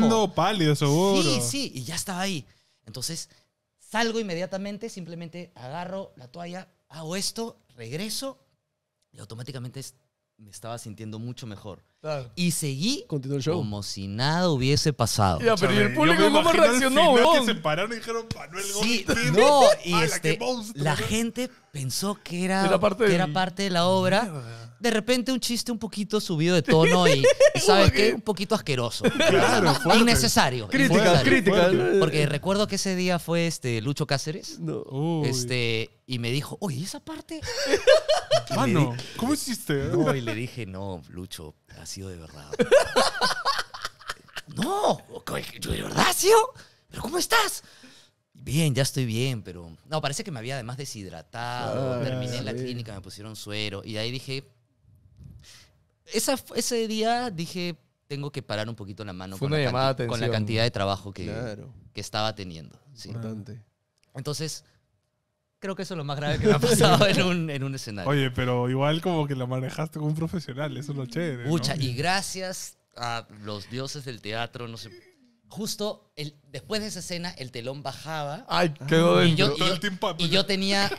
no pálido, seguro. Sí, sí, y ya estaba ahí. Entonces salgo inmediatamente, simplemente agarro la toalla, hago esto, regreso y automáticamente me estaba sintiendo mucho mejor. Y seguí como si nada hubiese pasado. ¿y el público cómo reaccionó, que se pararon y dijeron Manuel Sí, no, y [LAUGHS] este, la gente pensó que era, parte de la obra. De repente un chiste un poquito subido de tono y, [LAUGHS] ¿sabes qué? Un poquito asqueroso. Claro, Innecesario. Crítica, crítica. Porque recuerdo que ese día fue este Lucho Cáceres No. este, y me dijo, oye, esa parte? [LAUGHS] Ah, Mano, ¿cómo hiciste? y le dije, no, Lucho, ha sido de verdad. no, ¿de verdad ha ¿Pero cómo estás? Bien, ya estoy bien, pero... No, parece que me había además deshidratado, ah, terminé la clínica, me pusieron suero y ahí dije... Esa, ese día dije, tengo que parar un poquito la mano con la, la cantidad de trabajo que, que estaba teniendo. Importante. Entonces, Creo que eso es lo más grave que me ha pasado en, un, escenario. Oye, pero igual como que la manejaste como un profesional, eso es lo chévere. y gracias a los dioses del teatro, no sé. Justo el, después de esa escena, el telón bajaba. Ay, quedó y Yo, y yo tenía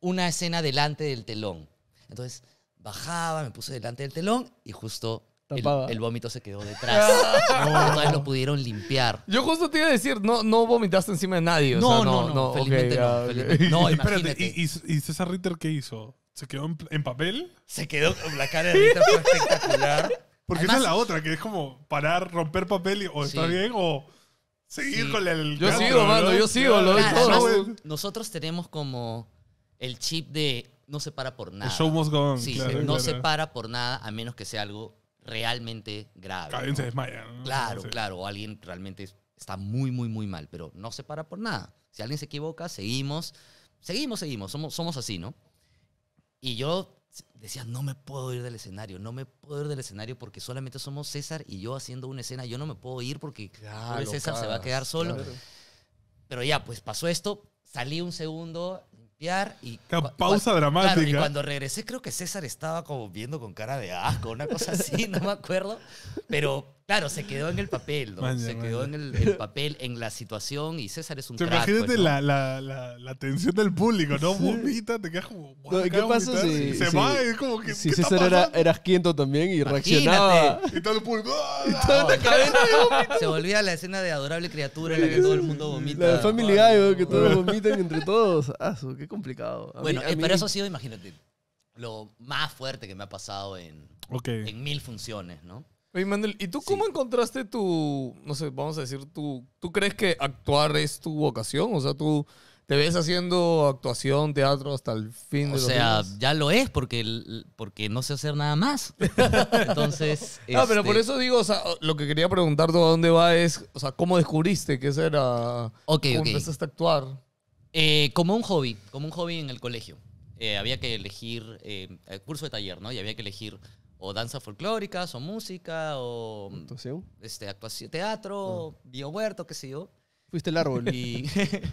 una escena delante del telón. Entonces, bajaba, me puse delante del telón y justo el, vómito se quedó detrás. [LAUGHS] Ah. No lo pudieron limpiar. Yo justo te iba a decir, no, no vomitaste encima de nadie. No, no, no. felizmente no. No, [LAUGHS] Espérate, imagínate. ¿y, y- César Ritter qué hizo? ¿Se quedó en, papel? Se quedó con la cara de Ritter. fue espectacular. Porque esa es la otra, que es como parar, romper papel y, o está bien o seguir con el. Yo sigo, mano, yo sigo, nosotros tenemos como el chip de no se para por nada. show must go on. Sí, no se para por nada a menos que sea algo realmente grave. Alguien se desmaya. Claro, claro. O alguien realmente está muy, muy, muy mal, pero no se para por nada. Si alguien se equivoca, seguimos, seguimos, seguimos. Somos, somos así, ¿no? Y yo decía, no me puedo ir del escenario, no me puedo ir del escenario porque solamente somos César y yo haciendo una escena. Yo no me puedo ir porque César se va a quedar solo. Pero ya, pues pasó esto, salí un segundo y... Pausa dramática. y cuando regresé creo que César estaba como viendo con cara de asco, una cosa así, [LAUGHS] no me acuerdo. Pero Claro, se quedó en el papel, ¿no? se quedó en el, papel, en la situación y César es un crack, Imagínate pues, la, la, la, tensión del público, ¿no? Vomita, te quedas como. ¿Qué pasa si, se va? Es como que. Si César era, era asquiento también y reaccionaba. Y todo el público. Ah, [LAUGHS] se volvía la escena de adorable criatura en la que todo el mundo vomita. La de Family Guy, que todos [LAUGHS] vomitan entre todos. Ah, qué complicado. bueno, eh, pero eso ha sido, imagínate, lo más fuerte que me ha pasado en, en mil funciones, ¿no? Manuel, ¿y tú cómo encontraste tu, no sé, vamos a decir, ¿tú crees que actuar es tu vocación? O sea, tú te ves haciendo actuación, teatro hasta el fin o de O sea, ya lo es porque, porque no sé hacer nada más. [LAUGHS] Entonces. no, pero por este eso digo, o sea, lo que quería preguntarte a dónde va es, o sea, ¿cómo descubriste que ese era. Ok, ¿Cómo empezaste a actuar? Eh, como un hobby, como un hobby en el colegio. Eh, había que elegir eh, curso de taller, ¿no? Y había que elegir o danza folclórica, o música, o mm, este, actuación teatro, ah. biohuerto qué sé yo. Fuiste el árbol. Y,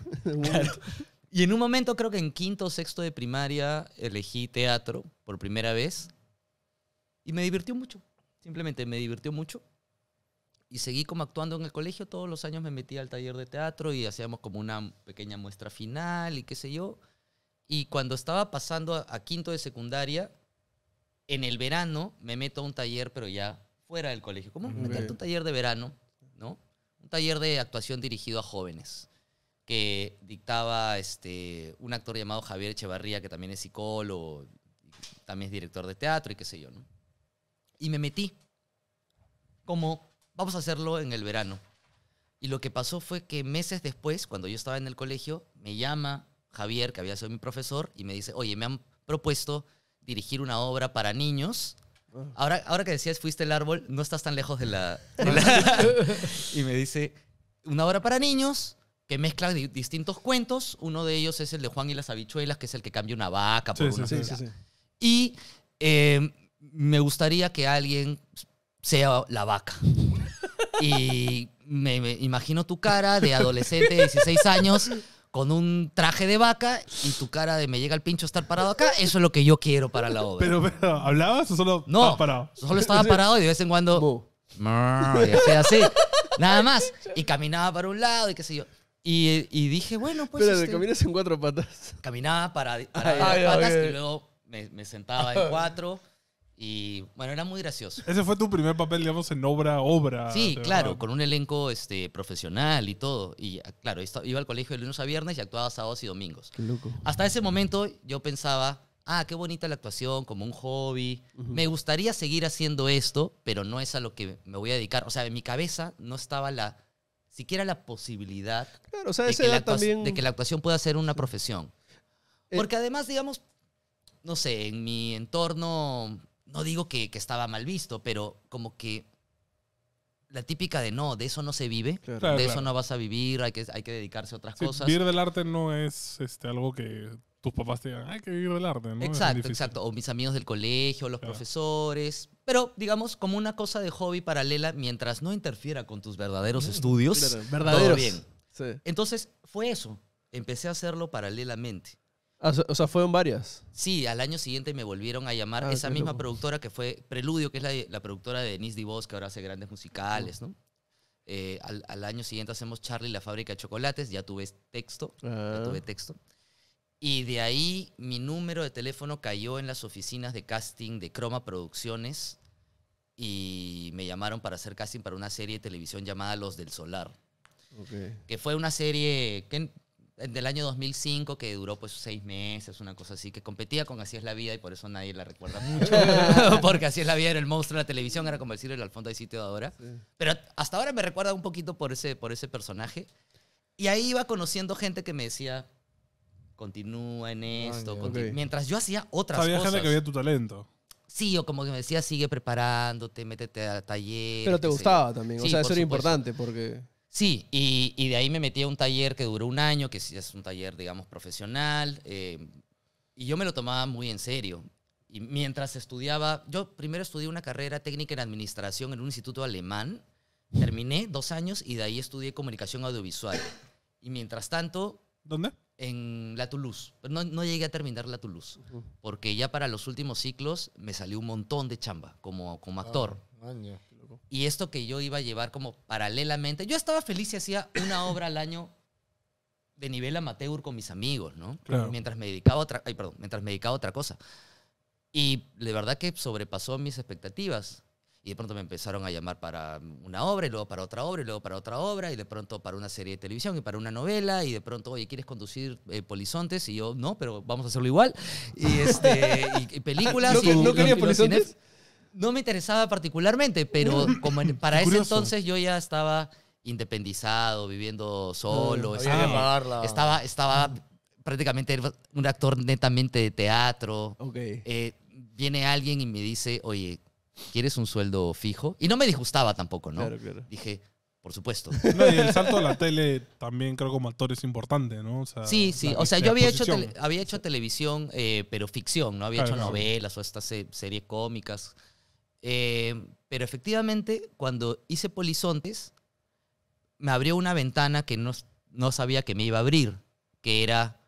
[LAUGHS] [LAUGHS] y en un momento, creo que en quinto o sexto de primaria, elegí teatro por primera vez y me divirtió mucho. Simplemente me divirtió mucho. Y seguí como actuando en el colegio. Todos los años me metía al taller de teatro y hacíamos como una pequeña muestra final y qué sé yo. Y cuando estaba pasando a quinto de secundaria, en el verano me meto a un taller, pero ya fuera del colegio. ¿Cómo Me meto a un taller de verano? ¿No? Un taller de actuación dirigido a jóvenes que dictaba este, un actor llamado Javier Echevarría, que también es psicólogo, también es director de teatro y qué sé yo, ¿no? Y me metí como, vamos a hacerlo en el verano. Y lo que pasó fue que meses después, cuando yo estaba en el colegio, me llama Javier, que había sido mi profesor, y me dice, oye, me han propuesto dirigir una obra para niños. Ah. Ahora, ahora que decías fuiste el árbol, no estás tan lejos de la... Ah. [LAUGHS] y me dice, una obra para niños que mezcla distintos cuentos. Uno de ellos es el de Juan y las habichuelas, que es el que cambia una vaca por una sí, Y em, me gustaría que alguien sea la vaca. y me, me imagino tu cara de adolescente de 16 años con un traje de vaca y tu cara de me llega el pincho estar parado acá, eso es lo que yo quiero para la obra. Pero, ¿hablabas o solo no, estaba parado? Solo estaba parado y de vez en cuando. Y así. Nada más. Y caminaba para un lado y qué sé yo. Y, dije, bueno, pues. Pero de este, caminas en cuatro patas. Caminaba para, para patas y luego me, me sentaba en cuatro y bueno, era muy gracioso. Ese fue tu primer papel, digamos, en obra, obra. Sí, claro, con un elenco este, profesional y todo. Y claro, iba al colegio de lunes a viernes y actuaba sábados y domingos. Qué loco. Hasta ese momento yo pensaba, ah, qué bonita la actuación, como un hobby. Me gustaría seguir haciendo esto, pero no es a lo que me voy a dedicar. O sea, en mi cabeza no estaba la siquiera la posibilidad claro, o sea, de, que la de que la actuación pueda ser una profesión. Eh, Porque además, digamos, no sé, en mi entorno no digo que, estaba mal visto, pero como que la típica de no, de eso no se vive, de eso no vas a vivir, hay que, hay que dedicarse a otras cosas. Vivir del arte no es este, algo que tus papás te digan, hay que vivir del arte, Exacto, exacto. O mis amigos del colegio, los profesores. Pero, digamos, como una cosa de hobby paralela, mientras no interfiera con tus verdaderos estudios, Verdadero, todo bien. Entonces, fue eso. Empecé a hacerlo paralelamente. Ah, o sea, fueron varias. Sí, al año siguiente me volvieron a llamar ah, esa misma productora que fue Preludio, que es la, productora de Denise Divos que ahora hace grandes musicales, ¿no? Eh, al, al, año siguiente hacemos Charlie la fábrica de chocolates, ya tuve texto, ah. texto. Y de ahí mi número de teléfono cayó en las oficinas de casting de Croma Producciones y me llamaron para hacer casting para una serie de televisión llamada Los del Solar. Okay. Que fue una serie que del año 2005 que duró pues seis meses, una cosa así, que competía con Así es la vida y por eso nadie la recuerda mucho. [LAUGHS] [LAUGHS] porque Así es la vida era el monstruo de la televisión, era como decirle al fondo de sitio de ahora. Pero hasta ahora me recuerda un poquito por ese, por ese personaje. Y ahí iba conociendo gente que me decía, continúa en ah, esto. Mientras yo hacía otras había cosas. gente que veía tu talento. Sí, o como que me decía, sigue preparándote, métete a taller. Pero te gustaba también, o sea, eso era importante porque... Sí, y, y, de ahí me metí a un taller que duró un año, que es un taller, digamos, profesional, eh, y yo me lo tomaba muy en serio. Y mientras estudiaba, yo primero estudié una carrera técnica en administración en un instituto alemán, terminé dos años y de ahí estudié comunicación audiovisual. Y mientras tanto... ¿Dónde? En la Toulouse. Pero no, no llegué a terminar la Toulouse, porque ya para los últimos ciclos me salió un montón de chamba como, como actor. Oh, y esto que yo iba a llevar como paralelamente, yo estaba feliz y hacía una [COUGHS] obra al año de nivel amateur con mis amigos, ¿no? Mientras me dedicaba a otra, ay, perdón, mientras me otra cosa. Y de verdad que sobrepasó mis expectativas. Y de pronto me empezaron a llamar para una obra, y luego para otra obra, y luego para otra obra, y de pronto para una serie de televisión, y para una novela, y de pronto, oye, ¿quieres conducir eh, Polizontes? Y yo, no, pero vamos a hacerlo igual. Y, este, [LAUGHS] películas. y, quería Polizontes? no me interesaba particularmente, pero mm. como para ese entonces yo ya estaba independizado, viviendo solo, estaba, estaba, estaba mm. prácticamente un actor netamente de teatro. Eh, viene alguien y me dice, oye, ¿quieres un sueldo fijo? Y no me disgustaba tampoco, ¿no? Claro, claro. Dije, por supuesto. [LAUGHS] No, y el salto a la tele también creo como actor es importante, ¿no? Sí, sí. O sea, yo había hecho, había hecho televisión, eh, pero ficción, ¿no? Había hecho novelas o estas series cómicas eh, pero efectivamente, cuando hice Polizontes, me abrió una ventana que no, no sabía que me iba a abrir, que era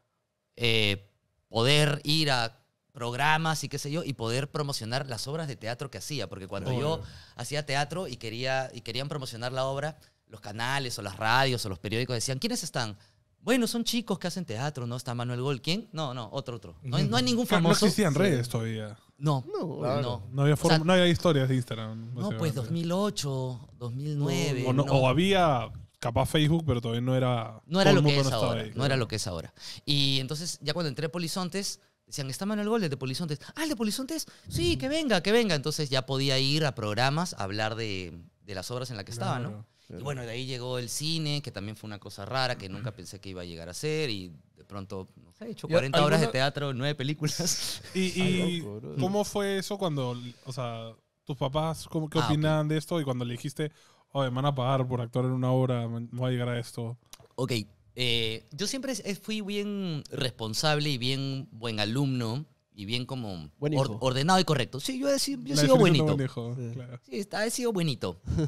eh, poder ir a programas y qué sé yo, y poder promocionar las obras de teatro que hacía, porque cuando yo hacía teatro y, quería, y querían promocionar la obra, los canales o las radios o los periódicos decían, ¿quiénes están? Bueno, son chicos que hacen teatro, ¿no? Está Manuel Gol. ¿Quién? No, no, otro, otro. No hay, ningún [LAUGHS] famoso. No existían redes todavía. No, no, no. había, no había historias de Instagram. No, pues 2008, 2009. O, había capaz Facebook, pero todavía no era. No era lo que es ahora. no era lo que es ahora. Y entonces, ya cuando entré a Polizontes, decían, está Manuel Gol, de Polizontes. Ah, el de Polizontes, sí, que venga, que venga. Entonces ya podía ir a programas a hablar de, de las obras en las que estaba, ¿no? Y bueno, de ahí llegó el cine, que también fue una cosa rara que nunca pensé que iba a llegar a ser pronto, no sé, he hecho 40 horas de teatro, 9 películas. [LAUGHS] ¿Y, [LAUGHS] cómo fue eso cuando, o sea, tus papás, cómo, qué ah, opinaban de esto? Y cuando le dijiste, oye, me van a pagar por actuar en una obra, no va a llegar a esto. Ok, eh, yo siempre fui bien responsable y bien buen alumno y bien como ordenado y correcto. Sí, yo he, sido buenito. sí, he sido buenito. [LAUGHS]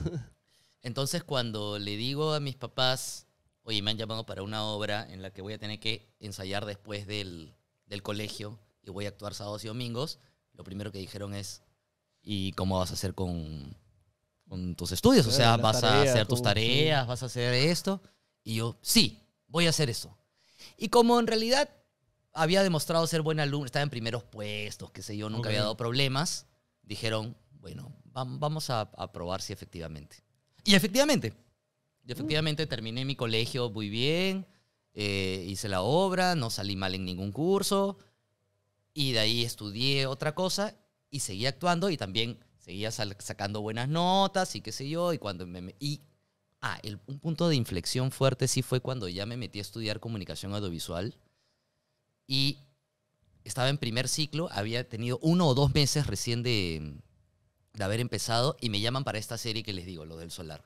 Entonces cuando le digo a mis papás, oye, me han llamado para una obra en la que voy a tener que ensayar después del, colegio y voy a actuar sábados y domingos, lo primero que dijeron es, ¿y cómo vas a hacer con, con tus estudios? O sea, vas a hacer tus tareas, vas a hacer esto. Y yo, sí, voy a hacer eso. Y como en realidad había demostrado ser buen alumno, estaba en primeros puestos, qué sé yo, nunca había dado problemas, dijeron, bueno, vamos a, a probar si efectivamente. Y efectivamente, yo efectivamente terminé mi colegio muy bien, eh, hice la obra, no salí mal en ningún curso y de ahí estudié otra cosa y seguí actuando y también seguía sacando buenas notas y qué sé yo y cuando Y, ah, un punto de inflexión fuerte sí fue cuando ya me metí a estudiar comunicación audiovisual y estaba en primer ciclo, había tenido uno o dos meses recién de, de haber empezado y me llaman para esta serie que les digo, lo del solar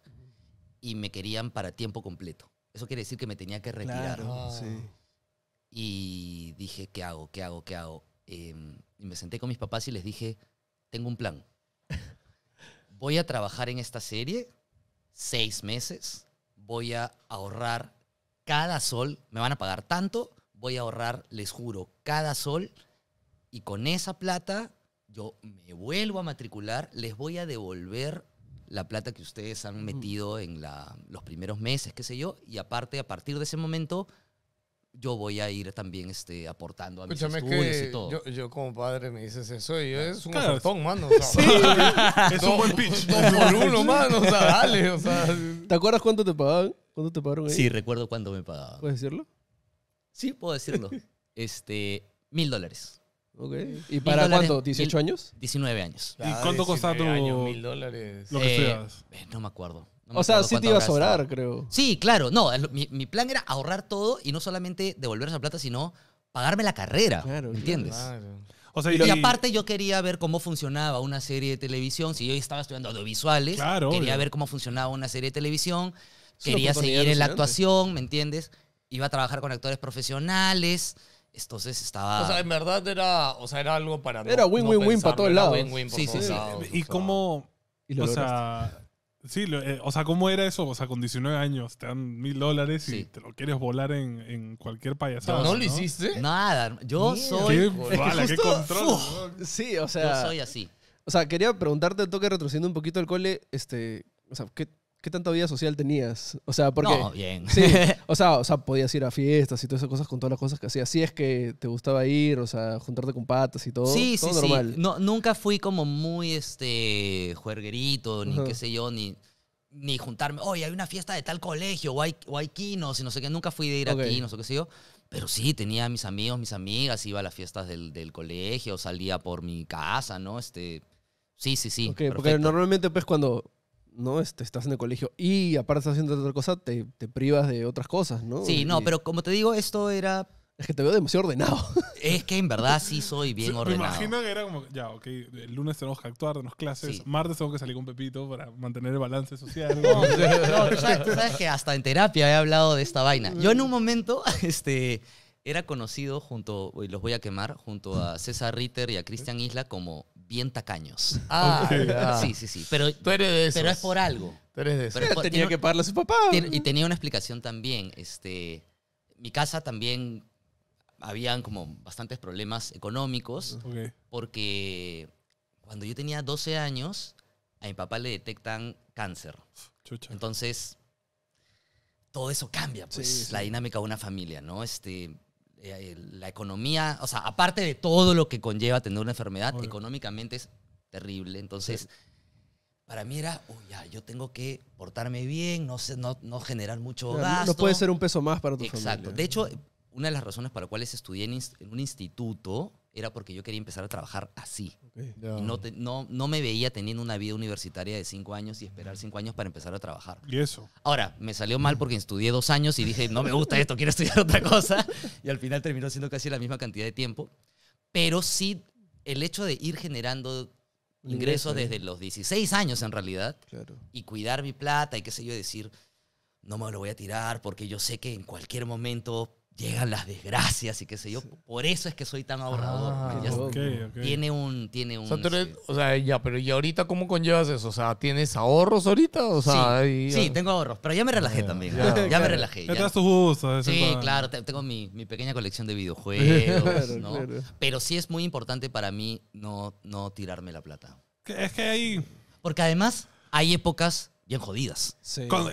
y me querían para tiempo completo. Eso quiere decir que me tenía que retirar. Ah. Y dije, ¿qué hago? ¿Qué hago? ¿Qué hago? Em, y me senté con mis papás y les dije, tengo un plan. [LAUGHS] Voy a trabajar en esta serie seis meses, voy a ahorrar cada sol, me van a pagar tanto, voy a ahorrar, les juro, cada sol y con esa plata yo me vuelvo a matricular, les voy a devolver la plata que ustedes han metido en los primeros meses, qué sé yo, y aparte, a partir de ese momento, yo voy a ir también este, aportando a mis estudios que y todo. Yo, como padre me dices eso y yo es un claro. mano. sí. [LAUGHS] [LAUGHS] es un buen pitch. Dos por uno, mano. O sea, dale. ¿Te acuerdas cuánto te pagaban? ¿Cuánto te pagaron ahí? Sí, recuerdo cuánto me pagaban. ¿Puedes decirlo? Sí, puedo decirlo. [LAUGHS] Este, mil dólares. ¿Y para cuánto? ¿18 años? 19 años. ¿Y cuánto costaba tu mil dólares? Eh, eh, no me acuerdo. o sea, sí te ibas a ahorrar, creo. Sí, claro. No, mi, plan era ahorrar todo y no solamente devolver esa plata, sino pagarme la carrera. ¿Entiendes? O sea, y, aparte yo quería ver cómo funcionaba una serie de televisión. Si yo estaba estudiando audiovisuales, quería ver cómo funcionaba una serie de televisión. quería seguir en la actuación, ¿me entiendes? Iba a trabajar con actores profesionales. Entonces estaba. O sea, en verdad era, o sea, era algo para. Era win-win-win no, para todos lados. Win, win sí, sí, sí. ¿Y cómo.? o sea, sí, eh, o sea, ¿cómo era eso? O sea, con 19 años te dan mil dólares y te lo quieres volar en, cualquier payasada. ¿No, lo hiciste? Nada, yo soy. ¿Qué, vale, qué control. sí, o sea. Yo soy así. O sea, quería preguntarte, toque retrocediendo un poquito al cole, este. O sea, ¿qué ¿Qué tanta vida social tenías? O sea, porque... No, bien. [LAUGHS] o sea, o sea, podías ir a fiestas y todas esas cosas con todas las cosas que hacías. Sí es que te gustaba ir, o sea, juntarte con patas y todo. Sí, sí, sí. No, nunca fui como muy, este, juerguerito, ni qué sé yo, ni, ni juntarme, oye, hay una fiesta de tal colegio, o hay, o quinos, y no sé qué. Nunca fui de ir a quinos o qué sé yo. Pero sí, tenía a mis amigos, mis amigas, iba a las fiestas del, del colegio, salía por mi casa, ¿no? Este... Sí, sí, sí. Okay, porque normalmente, pues, cuando ¿no? Este, estás en el colegio y aparte estás haciendo otra cosa, te, privas de otras cosas, ¿no? Sí, no, pero como te digo, esto era... Es que te veo demasiado ordenado. [LAUGHS] Es que en verdad sí soy bien ordenado. Me imagino que era como, ya, ok, el lunes tenemos que actuar, tenemos clases, martes tengo que salir con Pepito para mantener el balance social. [LAUGHS] No, sabes, que hasta en terapia he hablado de esta vaina. Yo en un momento, [LAUGHS] este era conocido junto, y los voy a quemar, junto a César Ritter y a Cristian Isla como bien tacaños. [LAUGHS] Ah, ah, sí, sí, sí. Pero, es por algo. Tú eres de eso. tenía que pagarle a su papá. y tenía una explicación también. Este, mi casa también habían como bastantes problemas económicos porque cuando yo tenía 12 años a mi papá le detectan cáncer. Entonces todo eso cambia, pues la dinámica de una familia, ¿no? Este eh, la economía, o sea, aparte de todo lo que conlleva tener una enfermedad, económicamente es terrible. Entonces, para mí era, ya, yo tengo que portarme bien, no, sé, no, no generar mucho gasto. No puede ser un peso más para tu familia. Exacto. De hecho, una de las razones para las cuales estudié en, un instituto era porque yo quería empezar a trabajar así. no, no, me veía teniendo una vida universitaria de cinco años y esperar cinco años para empezar a trabajar. Y eso. Ahora, me salió mal porque estudié dos años y dije, no me gusta esto, quiero estudiar otra cosa. [LAUGHS] Y al final terminó siendo casi la misma cantidad de tiempo. Pero sí, el hecho de ir generando ingresos eh. desde los 16 años en realidad y cuidar mi plata y qué sé yo, decir, no me lo voy a tirar porque yo sé que en cualquier momento llegan las desgracias y qué sé yo. Por eso es que soy tan ahorrador. Ah, tiene un... Tiene un o sea, ya, pero ¿y ahorita cómo conllevas eso? O sea, ¿tienes ahorros ahorita? sí, tengo ahorros, pero ya me relajé también. ya, me relajé. Ya. Sí, claro, tengo mi, pequeña colección de [LAUGHS] videojuegos, Pero sí es muy importante para mí no, no tirarme la plata. Es que hay... Porque además hay épocas bien jodidas.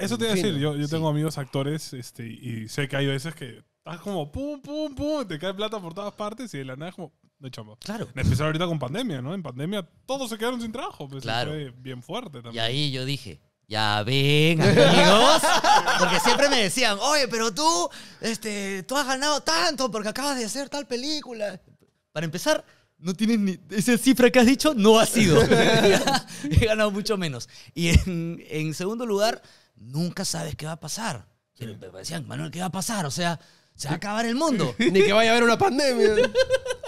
eso te iba a decir, yo, tengo amigos actores este, y sé que hay veces que Estás como pum, pum, pum, te cae plata por todas partes y de la nada es como, de chamba. Claro. En ahorita con pandemia, ¿no? En pandemia todos se quedaron sin trabajo. Pues, claro. Fue bien fuerte también. Y ahí yo dije, ya ven, amigos. [LAUGHS] Porque siempre me decían, oye, pero tú, este, tú has ganado tanto porque acabas de hacer tal película. Para empezar, no tienes ni. Esa cifra que has dicho no ha sido. [LAUGHS] [LAUGHS] He ganado mucho menos. Y en, segundo lugar, nunca sabes qué va a pasar. Me decían, Manuel, ¿qué va a pasar? O sea, se va a acabar el mundo. [LAUGHS] Ni que vaya a haber una pandemia.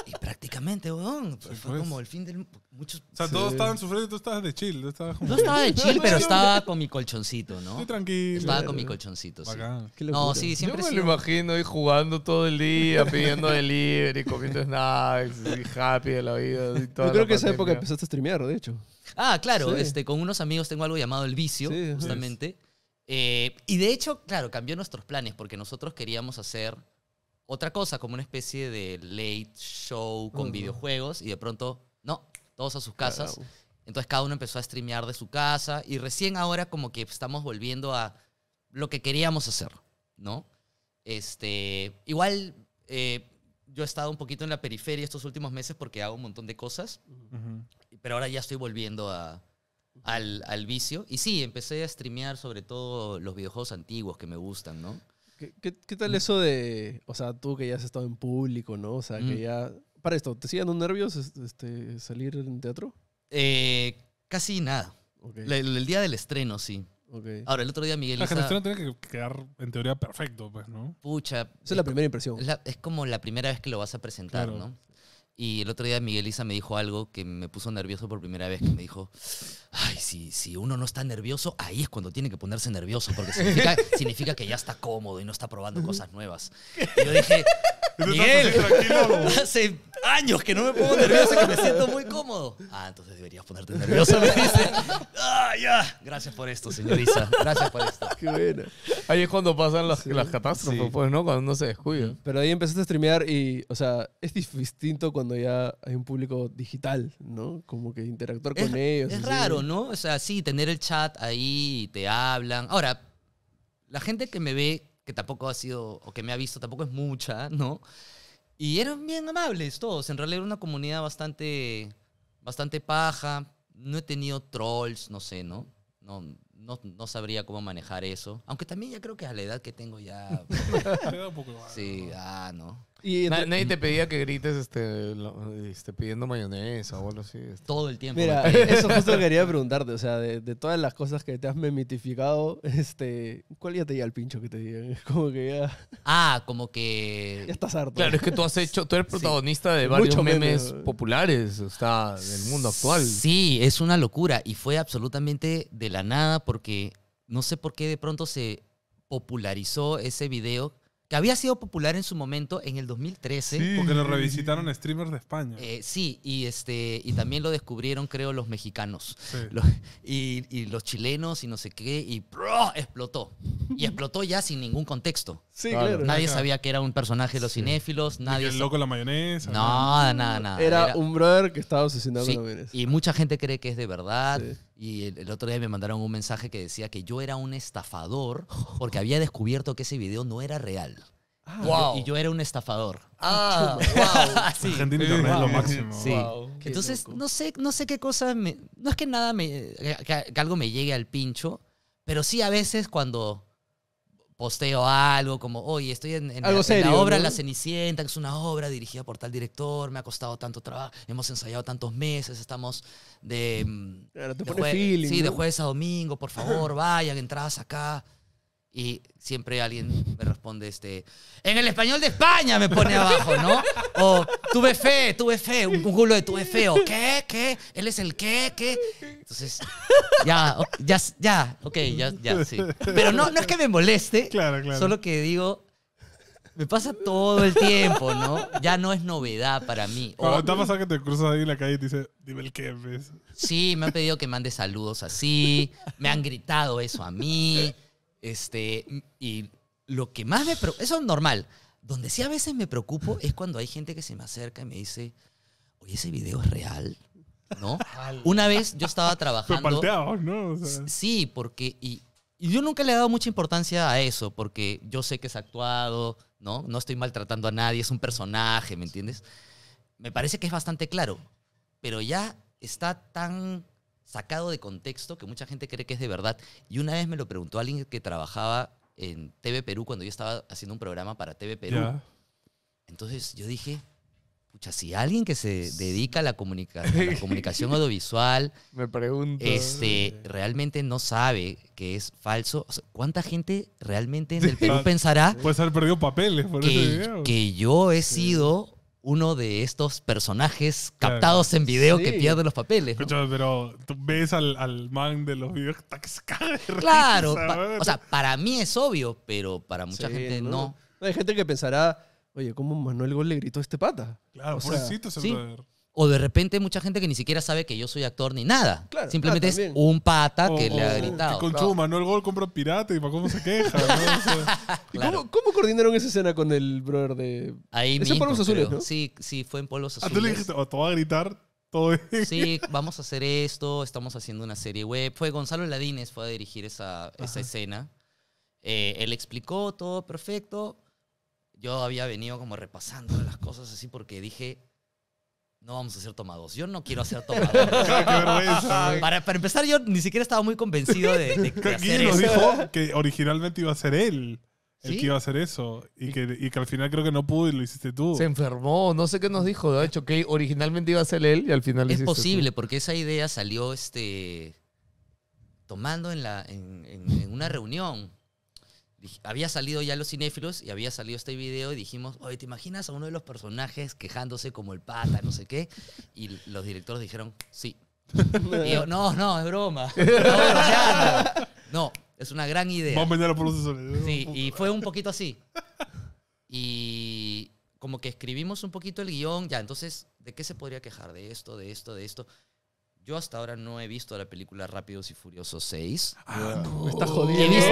y prácticamente, weón, pues, fue, pues. como el fin del... Muchos... O sea, todos estaban sufriendo y tú estabas de chill. Tú No estaba de chill, pero [LAUGHS] estaba con mi colchoncito, ¿no? Estoy tranquilo. Estaba con mi colchoncito, sí. No, sí, siempre Yo me lo imagino ahí jugando todo el día, pidiendo delivery, comiendo snacks, y happy de la vida. Yo creo que esa época empezaste a streamear, de hecho. Ah, claro, este, con unos amigos tengo algo llamado El Vicio, sí, justamente. Eh, y de hecho, claro, cambió nuestros planes porque nosotros queríamos hacer otra cosa, como una especie de late show con videojuegos y de pronto, no, todos a sus casas. Entonces cada uno empezó a streamear de su casa y recién ahora como que estamos volviendo a lo que queríamos hacer, ¿no? Este, igual eh, yo he estado un poquito en la periferia estos últimos meses porque hago un montón de cosas, pero ahora ya estoy volviendo a, al, vicio. Y sí, empecé a streamear sobre todo los videojuegos antiguos que me gustan, ¿no? ¿Qué, tal mm. eso de, o sea, tú que ya has estado en público, ¿no? O sea, que mm. ya... Para esto, ¿te siguen los nervios este, salir en teatro? Eh, casi nada. El, día del estreno, sí. Ahora, el otro día Miguel El estreno tiene que quedar, en teoría, perfecto, pues, ¿no? Pucha. Esa es, la primera impresión. Es, como la primera vez que lo vas a presentar, ¿no? Y el otro día Miguel Isa me dijo algo que me puso nervioso por primera vez. Me dijo, ay, si, si uno no está nervioso, ahí es cuando tiene que ponerse nervioso, porque significa, [LAUGHS] significa que ya está cómodo y no está probando cosas nuevas. Y yo dije, Miguel, [LAUGHS] hace años que no me pongo nervioso, que me siento muy cómodo. Ah, entonces deberías ponerte nervioso, me dice. Ah, ya. Gracias por esto, señorita. Gracias por esto. Qué bueno. Ahí es cuando pasan las, catástrofes, pues, ¿no? Cuando no se descuida. Pero ahí empezaste a streamear y, o sea, es distinto cuando ya hay un público digital, ¿no? Como que interactuar con ellos. Es raro, ¿no? O sea, sí, tener el chat ahí, te hablan. Ahora, la gente que me ve que tampoco ha sido, o que me ha visto, tampoco es mucha, ¿no? Y eran bien amables todos. En realidad era una comunidad bastante, bastante paja. No he tenido trolls, no sé, ¿no? No, no, no sabría cómo manejar eso. Aunque también ya creo que a la edad que tengo ya... [LAUGHS] sí, ah, ¿no? Nadie te pedía que grites este, este pidiendo mayonesa o algo así. Este. Todo el tiempo. Mira, [LAUGHS] eh, eso justo quería preguntarte. O sea, de, todas las cosas que te has memitificado, este, ¿cuál ya te dio el pincho que te digan? [LAUGHS] Como que ya... Ah, como que... Ya estás harto. Claro, es que tú has hecho... Tú eres protagonista de varios memes, populares está del mundo actual. Sí, es una locura. Y fue absolutamente de la nada porque... No sé por qué de pronto se popularizó ese video que había sido popular en su momento en el 2013. Sí, porque lo revisitaron streamers de España. Eh, sí, y, este, y también lo descubrieron, creo, los mexicanos. y, y, los chilenos y no sé qué, y explotó. Y explotó ya sin ningún contexto. Nadie sabía que era un personaje de los cinéfilos. Nadie y el loco la mayonesa. No, nada, nada. Era, un brother que estaba asesinando a la mayonesa. Y mucha gente cree que es de verdad. Y el, otro día me mandaron un mensaje que decía que yo era un estafador [LAUGHS] porque había descubierto que ese video no era real. Ah. Y yo era un estafador. Ah, wow. [LAUGHS] [LAUGHS] es lo máximo. Entonces, no sé, no sé qué cosas me, No es que nada me. que algo me llegue al pincho, pero sí a veces cuando posteo algo como, oye, estoy en, la, obra La Cenicienta, que es una obra dirigida por tal director, me ha costado tanto trabajo, hemos ensayado tantos meses, estamos de, mm, de jueves a domingo, por favor, [CLEARS THROAT] vayan, entradas acá. Y siempre alguien me responde, este, en el español de España me pone abajo, ¿no? O tuve fe, tuve fe, un culo de tuve fe, o qué, qué, él es el qué, qué. Entonces, ya, ya, ya, ok, ya, ya, sí. Pero no, no es que me moleste, solo que digo, me pasa todo el tiempo, ¿no? Ya no es novedad para mí. Cuando te ha que te cruzas ahí en la calle y te dice, dime el qué, ves. Sí, me han pedido que mande saludos así, me han gritado eso a mí. Este, y lo que más me preocupa, eso es normal. Donde sí a veces me preocupo es cuando hay gente que se me acerca y me dice, oye, ese video es real. ¿No? Una vez yo estaba trabajando. ¿no? Sí, porque. y yo nunca le he dado mucha importancia a eso, porque yo sé que es actuado, ¿no? No estoy maltratando a nadie, es un personaje, ¿me entiendes? Me parece que es bastante claro, pero ya está tan sacado de contexto que mucha gente cree que es de verdad. Y una vez me lo preguntó alguien que trabajaba en TV Perú cuando yo estaba haciendo un programa para TV Perú. Entonces yo dije, pucha, si alguien que se dedica a la, [LAUGHS] comunicación audiovisual me pregunto. Este, realmente no sabe que es falso, ¿cuánta gente realmente en el Perú pensará? Puede haber perdido papeles que yo he sido uno de estos personajes captados en video que pierde los papeles. pero tú ves al, man de los videos que se cae Claro, o sea, para mí es obvio, pero para mucha gente ¿no? Hay gente que pensará, oye, ¿cómo Manuel Gol le gritó a este pata? Claro, o sea, ese ver. O de repente mucha gente que ni siquiera sabe que yo soy actor ni nada. Simplemente ah, es un pata que le ha oh, oh, oh. gritado. Que con Chuma, el Gol compra pirata y para cómo se queja. [LAUGHS] cómo, coordinaron esa escena con el brother de. Ahí mismo, en Azules, ¿no? Sí, sí, fue en polos Azules. Ah, tú le dijiste, o te va a gritar todo. sí, vamos a hacer esto, estamos haciendo una serie web. Fue Gonzalo Ladines, fue a dirigir esa, esa escena. Eh, él explicó todo perfecto. Yo había venido como repasando las cosas así porque dije, no vamos a ser tomados. Yo no quiero hacer tomados. [LAUGHS] para, para empezar, yo ni siquiera estaba muy convencido de, que nos dijo que originalmente iba a ser él. El que iba a hacer eso. Y que, al final creo que no pudo y lo hiciste tú. Se enfermó, no sé qué nos dijo. De hecho, que originalmente iba a ser él y al final Es posible, porque esa idea salió este tomando en, la, en una reunión había salido ya los cinéfilos y había salido este video y dijimos, oye, ¿te imaginas a uno de los personajes quejándose como el pata, no sé qué? Y los directores dijeron, sí. no, no, es broma. [LAUGHS] No, no, es una gran idea. Vamos a los Sí, y fue un poquito así. Y como que escribimos un poquito el guión, ya, entonces, ¿de qué se podría quejar? De esto, de esto, de esto. Yo hasta ahora no he visto la película Rápidos y Furiosos 6. Ah, no. Me está oh. jodiendo.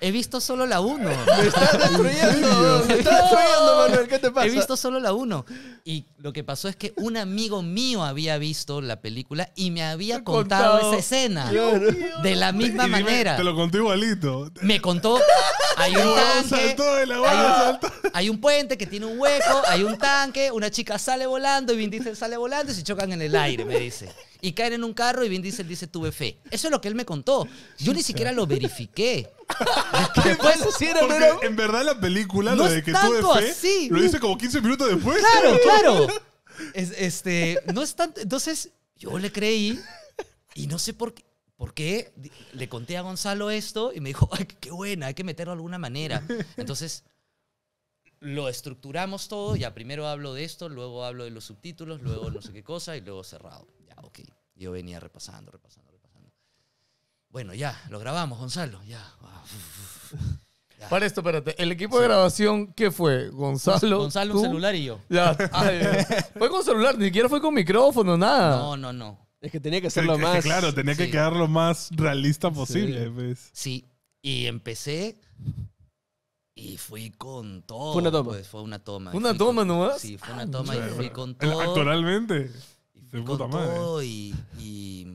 He visto, solo la 1. [LAUGHS] Me estás destruyendo. Me estás destruyendo, Manuel. ¿Qué te pasa? He visto solo la 1. Y lo que pasó es que un amigo mío había visto la película y me había contado, esa escena. De la misma manera. Te lo conté igualito. Me contó. Hay un tanque. Hay un, hay un puente que tiene un hueco. Hay un tanque. Una chica sale volando y Vin Diesel sale volando y se chocan en el aire, me dice y caen en un carro y Vin Diesel dice tuve fe. Eso es lo que él me contó. Yo ni siquiera lo verifiqué. [LAUGHS] en verdad la película, lo de que tanto tuve fe, así. lo dice como 15 minutos después. Claro, [LAUGHS] claro. este, no tanto. Entonces, yo le creí y no sé por qué. ¿Por qué? Le conté a Gonzalo esto y me dijo, ay, qué buena, hay que meterlo de alguna manera. Entonces, lo estructuramos todo, ya primero hablo de esto, luego hablo de los subtítulos, luego no sé qué cosa y luego cerrado ok. Yo venía repasando, repasando, repasando. Bueno, ya, lo grabamos, Gonzalo, ya. Ah, Para esto, espérate. ¿El equipo de grabación qué fue? Gonzalo. Gonzalo, un celular y yo. [LAUGHS] fue con celular, ni siquiera fue con micrófono, nada. No, no, no. Es que tenía que hacerlo más. claro, tenía que quedar lo más realista posible. Sí. Pues. y empecé y fui con todo. Pues, fue una toma. una toma. ¿Una nomás? Sí, fue ah, una toma y fui con todo. Actualmente y,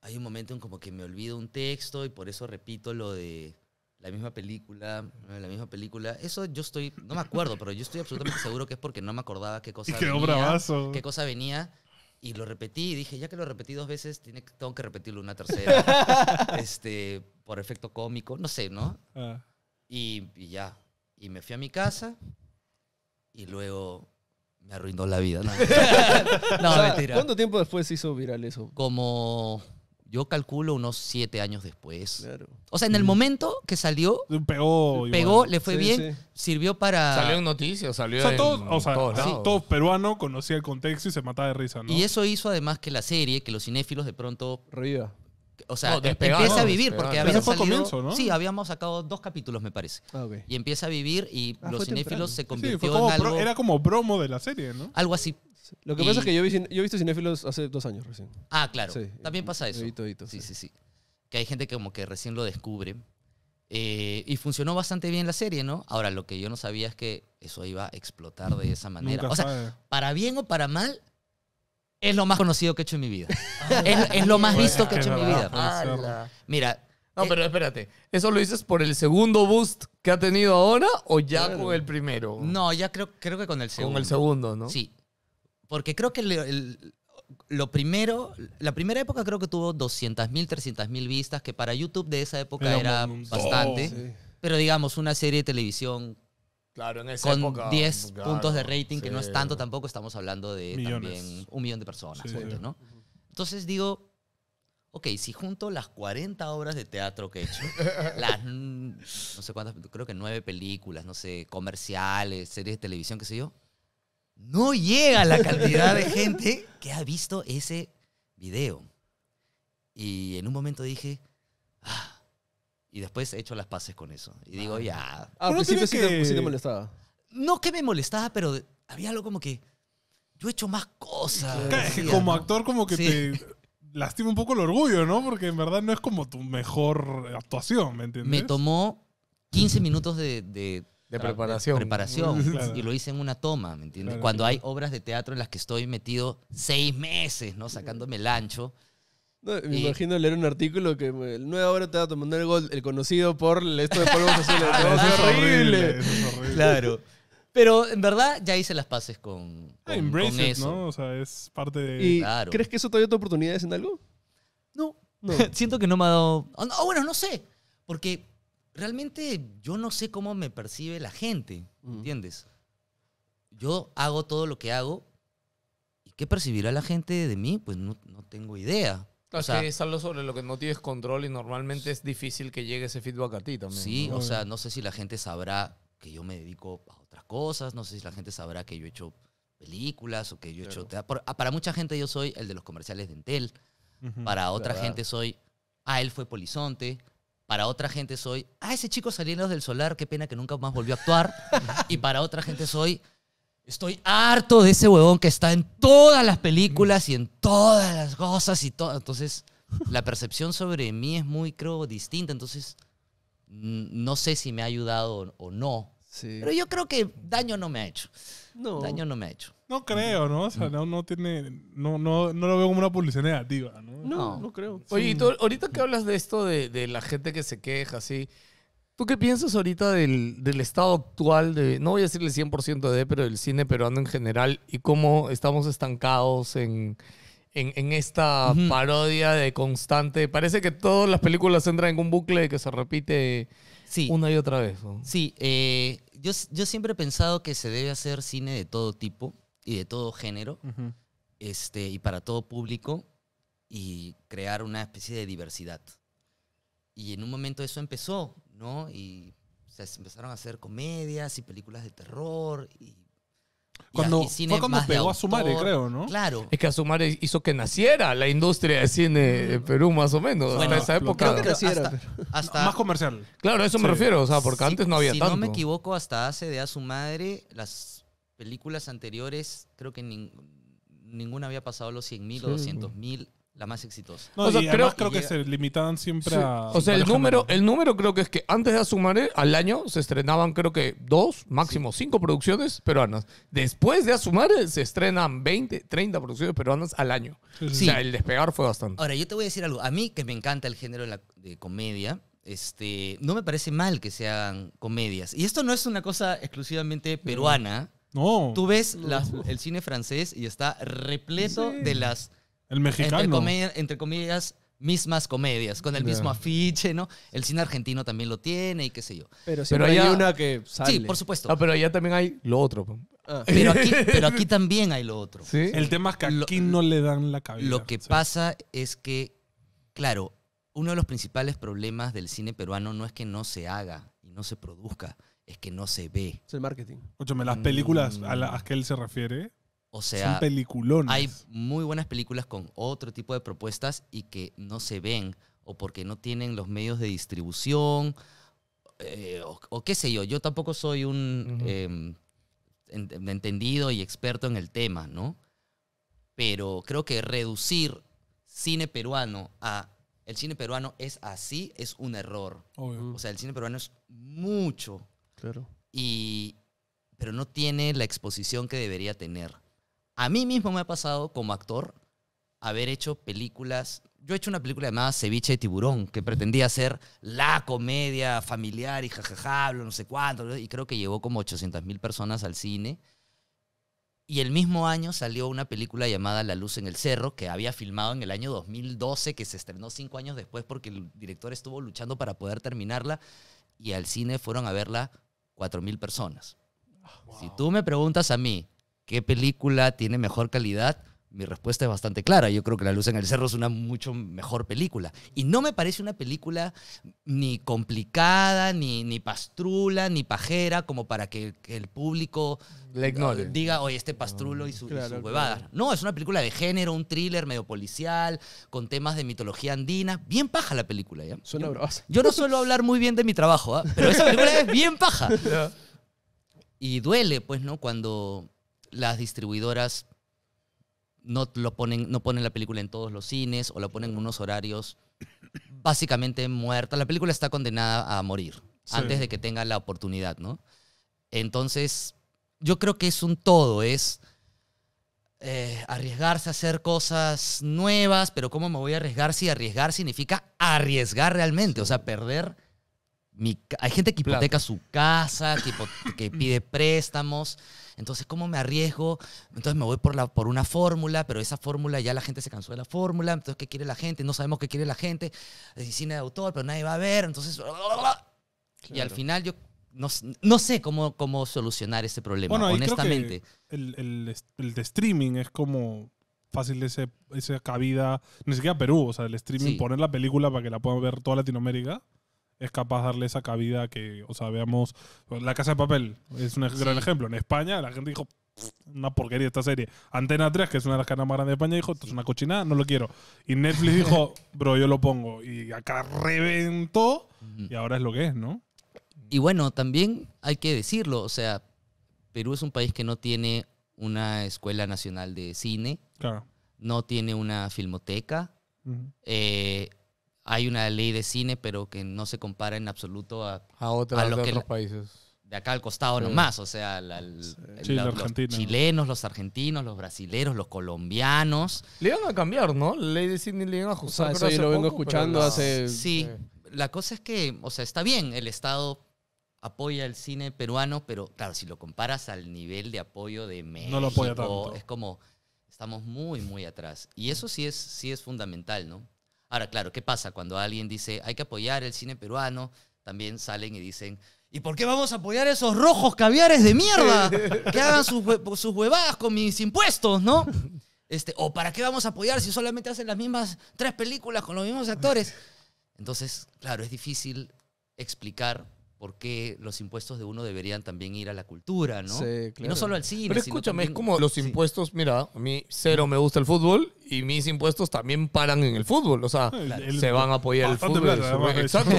hay un momento en como que me olvido un texto y por eso repito lo de la misma película, la misma película. Eso yo estoy, no me acuerdo, pero yo estoy absolutamente seguro que es porque no me acordaba qué cosa [LAUGHS] venía. Qué cosa venía. Y lo repetí y dije, ya que lo repetí dos veces, tiene, tengo que repetirlo una tercera. [LAUGHS] este, por efecto cómico, no sé, ¿no? Ah. Y, y ya. Y me fui a mi casa y luego me arruinó la vida. No, [LAUGHS] [LAUGHS] no ¿Cuánto tiempo después se hizo viral eso? Como yo calculo unos siete años después. Claro. O sea, en el mm. momento que salió, pegó, pegó le fue bien, sirvió para... Salió en noticias, salió o sea, en o sea, el contexto y se mataba de risa, ¿no? Y eso hizo además que la serie, que los cinéfilos de pronto... Reía. O sea, em, empieza a vivir, porque había salido, Sí, habíamos sacado dos capítulos, me parece. Ah, y empieza a vivir y ah, los cinéfilos se convirtió en algo... era como bromo de la serie, ¿no? Algo así. Lo que pasa es que yo, vi, yo he visto cinéfilos hace dos años recién. Ah, claro. También pasa eso. sí, sí, sí, Que hay gente que como que recién lo descubre. Eh, y funcionó bastante bien la serie, ¿no? Ahora, lo que yo no sabía es que eso iba a explotar de esa manera. o sea, para bien o para mal, es lo más conocido que he hecho en mi vida. [LAUGHS] Ah, es, lo más visto que he hecho en mi vida. Mira. No, eh, pero espérate. ¿Eso lo dices por el segundo boost que ha tenido ahora o ya con el primero? No, ya creo, creo que con el segundo. Con el segundo, ¿no? Sí. Porque creo que lo primero, la primera época creo que tuvo 200.000, 300.000 vistas, que para YouTube de esa época era, bastante. Oh, pero digamos, una serie de televisión con 10 mm, puntos de rating, que no es tanto tampoco, estamos hablando de un millón de personas, ¿no? Entonces digo, ok, si junto las 40 obras de teatro que he hecho, [LAUGHS] las, no sé cuántas, creo que nueve películas, no sé, comerciales, series de televisión, qué sé yo, no llega la cantidad de [LAUGHS] gente que ha visto ese video. Y en un momento dije, ah, y después he hecho las paces con eso. Y digo, ah. ya. Ah, principio sí, que... Pues sí, te, molestaba. No que me molestaba, pero había algo como que. Yo he hecho más cosas. como actor, como que te lastima un poco el orgullo, ¿no? Porque en verdad no es como tu mejor actuación, ¿me entiendes? Me tomó 15 minutos de, de preparación. preparación. Y lo hice en una toma, ¿me entiendes? Cuando hay obras de teatro en las que estoy metido seis meses, ¿no? Sacándome el ancho me imagino leer un artículo que el eh, nuevo ahora te va a tomar el, gol, el conocido por esto de polvos azules. Ah, es horrible. Claro. Pero en verdad ya hice las paces con, ah, ¿no? O sea, es parte de. ¿Crees que eso te dio oportunidades en algo? No. no. [LAUGHS] Siento que no me ha dado. Oh, bueno, no sé. Porque realmente yo no sé cómo me percibe la gente. ¿Entiendes? Yo hago todo lo que hago. ¿Y qué percibirá la gente de mí? Pues no, no tengo idea. O sea, es algo sobre lo que no tienes control y normalmente es difícil que llegue ese feedback a ti también. Sí, o sea, no sé si la gente sabrá que yo me dedico a otras cosas, no sé si la gente sabrá que yo he hecho películas o que yo he hecho... Ah, para, mucha gente yo soy el de los comerciales de Entel, para otra gente soy, ah, él fue Polizonte, para otra gente soy, ah, ese chico saliendo del solar, qué pena que nunca más volvió a actuar, [LAUGHS] y para otra gente soy Estoy harto de ese huevón que está en todas las películas y en todas las cosas y todo. Entonces, la percepción sobre mí es muy, creo, distinta. Entonces, no sé si me ha ayudado o no. Pero yo creo que daño no me ha hecho. No. Daño no me ha hecho. No creo, ¿no? O sea, mm. no, tiene. No, no, lo veo como una publicidad negativa, ¿no? No, no, creo. Oye, y tú, ahorita que hablas de esto, de, la gente que se queja, así. ¿Tú qué piensas ahorita del, del, estado actual de, no voy a decirle 100% de, pero del cine peruano en general y cómo estamos estancados en, en, esta parodia de constante? Parece que todas las películas entran en un bucle que se repite una y otra vez. Sí, eh, yo, yo, siempre he pensado que se debe hacer cine de todo tipo y de todo género este, y para todo público y crear una especie de diversidad. Y en un momento eso empezó. ¿no? Y se empezaron a hacer comedias y películas de terror y cuando, fue cuando pegó a Sumare, creo, ¿no? Claro. Es que a Sumare hizo que naciera la industria de cine de Perú, más o menos. en esa época. hasta, más comercial. Claro, a eso me refiero, o sea, porque antes no había tanto. Si no me equivoco, hasta hace de a su madre, las películas anteriores, creo que ninguna había pasado los 100.000 mil o 200.000 la más exitosa. creo, creo que se limitaban siempre a... O sea, el número, el número creo que es que antes de Asumare, al año, se estrenaban creo que dos, máximo cinco producciones peruanas. Después de Asumare, se estrenan 20, 30 producciones peruanas al año. O sea, el despegar fue bastante. Ahora, yo te voy a decir algo. A mí, que me encanta el género de, comedia, este, no me parece mal que sean comedias. Y esto no es una cosa exclusivamente peruana. No. Tú ves el cine francés y está repleto de las el mexicano. Entre, comillas, mismas comedias, con el mismo afiche, ¿no? El cine argentino también lo tiene y qué sé yo. Pero, pero hay una que sale. Sí, por supuesto. Ah, pero allá también hay lo otro. Ah. [LAUGHS] Pero, aquí, también hay lo otro. ¿Sí? El tema es que aquí no le dan la cabeza. Lo que pasa es que, claro, uno de los principales problemas del cine peruano no es que no se haga y no se produzca, es que no se ve. Es el marketing. Escúchame, las películas a mm. las que él se refiere o sea, Son peliculones. hay muy buenas películas con otro tipo de propuestas y que no se ven o porque no tienen los medios de distribución eh, o, qué sé yo. Yo tampoco soy un em, entendido y experto en el tema, ¿no? Pero creo que reducir cine peruano a el cine peruano es así es un error. O sea, el cine peruano es mucho. Claro. Y, pero no tiene la exposición que debería tener. A mí mismo me ha pasado como actor haber hecho películas. Yo he hecho una película llamada Ceviche de Tiburón, que pretendía ser la comedia familiar y jajajablo, no sé cuánto, y creo que llevó como 800 mil personas al cine. Y el mismo año salió una película llamada La Luz en el Cerro, que había filmado en el año 2012, que se estrenó cinco años después porque el director estuvo luchando para poder terminarla, y al cine fueron a verla mil personas. Si tú me preguntas a mí, qué película tiene mejor calidad, mi respuesta es bastante clara. Yo creo que La Luz en el Cerro es una mucho mejor película. Y no me parece una película ni complicada, ni, ni pastrula, ni pajera, como para que, el público eh, diga, oye, este pastrulo y, su, huevada. No, es una película de género, un thriller medio policial, con temas de mitología andina. Bien paja la película, ¿ya? Suena yo, yo no suelo hablar muy bien de mi trabajo, ¿ah? pero esa película es bien paja. [LAUGHS] Y duele, pues, ¿no? Cuando las distribuidoras no, lo ponen, no ponen la película en todos los cines o la ponen en unos horarios básicamente muerta. La película está condenada a morir antes de que tenga la oportunidad, ¿no? Entonces, yo creo que es un todo, es eh, arriesgarse a hacer cosas nuevas, pero ¿cómo me voy a arriesgar si arriesgar significa arriesgar realmente? O sea, perder hay gente que hipoteca su casa, que, que, pide préstamos. Entonces, ¿cómo me arriesgo? Entonces me voy por, la, por una fórmula, pero esa fórmula ya la gente se cansó de la fórmula. Entonces, ¿qué quiere la gente? No sabemos qué quiere la gente. Es cine de autor, pero nadie va a ver. Entonces, y al final yo no, sé cómo, cómo solucionar ese problema, bueno, honestamente. El, el de streaming es como fácil ese, esa cabida, ni siquiera Perú, o sea, el streaming, poner la película para que la puedan ver toda Latinoamérica es capaz de darle esa cabida que, o sea, veamos, La Casa de Papel es un gran ejemplo. En España la gente dijo, una porquería esta serie. Antena 3, que es una de las canas más grandes de España, dijo, esto es una cochinada, no lo quiero. Y Netflix dijo, [LAUGHS] bro, yo lo pongo. Y acá reventó y ahora es lo que es, ¿no? Y bueno, también hay que decirlo, o sea, Perú es un país que no tiene una escuela nacional de cine, no tiene una filmoteca hay una ley de cine, pero que no se compara en absoluto a, a, de otros países. De acá al costado nomás, o sea, los chilenos, los argentinos, los brasileros, los colombianos. Le iban a cambiar, ¿no? La ley de cine le iban a ajustar. yo lo vengo escuchando hace... Sí, la cosa es que, o sea, está bien, el Estado apoya el cine peruano, pero claro, si lo comparas al nivel de apoyo de México, no lo apoya es como estamos muy muy atrás y eso sí es sí es fundamental, ¿no? Ahora, claro, ¿qué pasa cuando alguien dice hay que apoyar el cine peruano? También salen y dicen, ¿y por qué vamos a apoyar esos rojos caviares de mierda [LAUGHS] que hagan sus, sus huevadas con mis impuestos, no? Este, ¿O para qué vamos a apoyar si solamente hacen las mismas tres películas con los mismos actores? Entonces, claro, es difícil explicar porque los impuestos de uno deberían también ir a la cultura, ¿no? Sí, Y no solo al cine. Pero escúchame, es como los impuestos, mira, a mí cero me gusta el fútbol y mis impuestos también paran en el fútbol, o sea, ah, se van a apoyar el fútbol. exacto,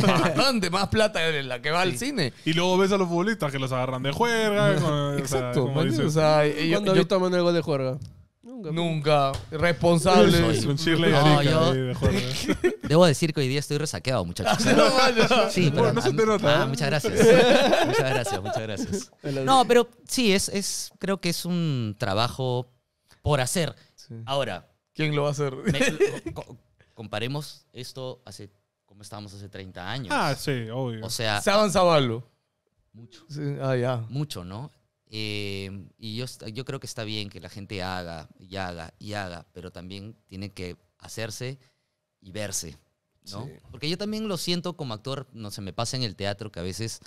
más plata en la que va al cine. Y luego ves a los futbolistas que los agarran de juerga. exacto, [LAUGHS] o sea, yo, cuando yo, tomo el gol de juerga? Nunca. Responsable. un no, yo... [LAUGHS] Debo decir que hoy día estoy resaqueado, muchachos. [LAUGHS] sí, pero no se nota. Ah, ¿eh? [LAUGHS] muchas gracias. muchas gracias, No, pero sí, es, es, creo que es un trabajo por hacer. Ahora. ¿Quién lo va a hacer? comparemos esto hace como estábamos hace 30 años. Ah, sí, obvio. O sea. Se ha avanzado algo. Mucho. Sí, ah, ya. Mucho, ¿no? Em, y yo, yo creo que está bien que la gente haga y haga y haga, pero también tiene que hacerse y verse, ¿no? Porque yo también lo siento como actor, no se me pasa en el teatro que a veces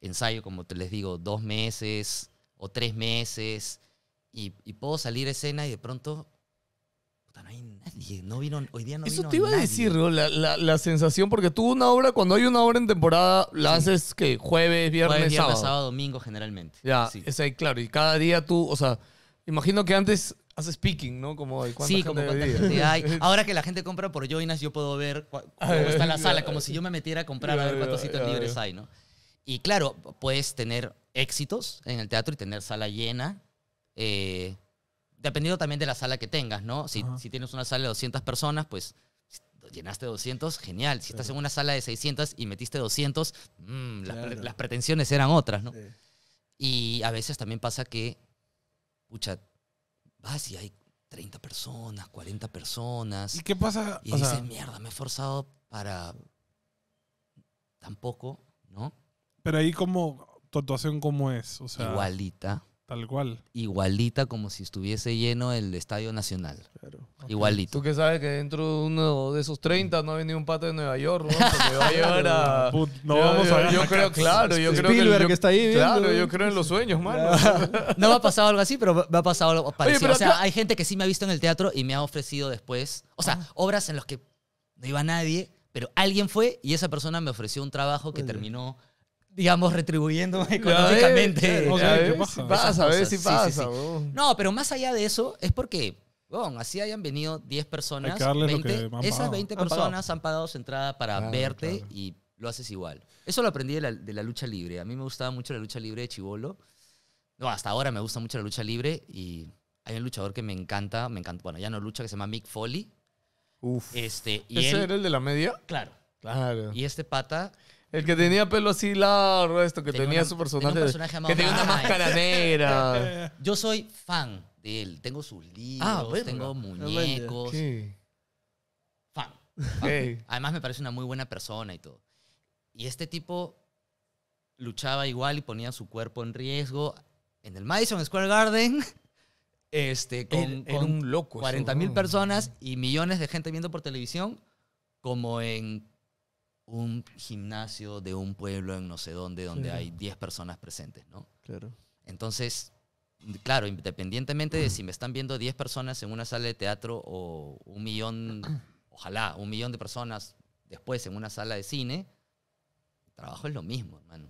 ensayo, como te les digo, dos meses o tres meses y, puedo salir escena y de pronto no hay nadie. No vino, hoy día no Eso te iba a decir, la, la, sensación, porque tú una obra, cuando hay una obra en temporada, la haces que jueves, viernes, jueves, viernes sábado. domingo generalmente. Ya, es claro. Y cada día tú, o sea, imagino que antes haces picking, ¿no? Como Sí, como cuánta gente hay. [LAUGHS] Ahora que la gente compra por Joinas, yo puedo ver [LAUGHS] cómo está la sala, como si yo me metiera a comprar a ver cuántos sitios libres hay, ¿no? Y claro, puedes tener éxitos en el teatro y tener sala llena. Eh, dependiendo también de la sala que tengas, ¿no? Si, tienes una sala de 200 personas, pues llenaste 200, genial. Si estás en una sala de 600 y metiste 200, mm, las, pretensiones eran otras, ¿no? Y a veces también pasa que, pucha, vas ah, y hay 30 personas, 40 personas. ¿Y qué pasa? Y dices, mierda, me he forzado para tampoco, ¿no? Pero ahí como tu actuación cómo es, o sea, igualita. Tal cual. Igualita como si estuviese lleno el Estadio Nacional. Claro. Igualito. Tú que sabes que dentro de uno de esos 30 no ha venido un pato de Nueva York, ¿no? [LAUGHS] no vamos a ver. Yo creo, claro, que, está ahí Claro, ¿eh? yo creo en los sueños, mano. [LAUGHS] no me ha pasado algo así, pero me ha pasado algo parecido. o sea, hay gente que sí me ha visto en el teatro y me ha ofrecido después... O sea, ah. obras en las que no iba nadie, pero alguien fue y esa persona me ofreció un trabajo que terminó digamos, retribuyéndome económicamente. pasa, a ver si pasa. No, pero más allá de eso, es porque, bueno, así hayan venido 10 personas. esas 20 personas han pagado su entrada para verte y lo haces igual. Eso lo aprendí de la, lucha libre. A mí me gustaba mucho la lucha libre de Chivolo. No, hasta ahora me gusta mucho la lucha libre y hay un luchador que me encanta, me encanta, bueno, ya no lucha, que se llama Mick Foley. Uf. Este, y ¿Ese era el de la media? Claro. Claro. Y este pata el que tenía pelo así largo, esto, que tenía, su personaje. que tenía una máscara [LAUGHS] Yo soy fan de él. Tengo sus libros, ah, tengo muñecos. Fan. [LAUGHS] Además, me parece una muy buena persona y todo. Y este tipo luchaba igual y ponía su cuerpo en riesgo en el Madison Square Garden. [LAUGHS] Este, con, un loco. 40 mil personas y millones de gente viendo por televisión, como en un gimnasio de un pueblo en no sé dónde donde hay 10 personas presentes, ¿no? Claro. Entonces, claro, independientemente de si me están viendo 10 personas en una sala de teatro o un millón, [CLEARS THROAT] ojalá, un millón de personas después en una sala de cine, el trabajo es lo mismo, hermano.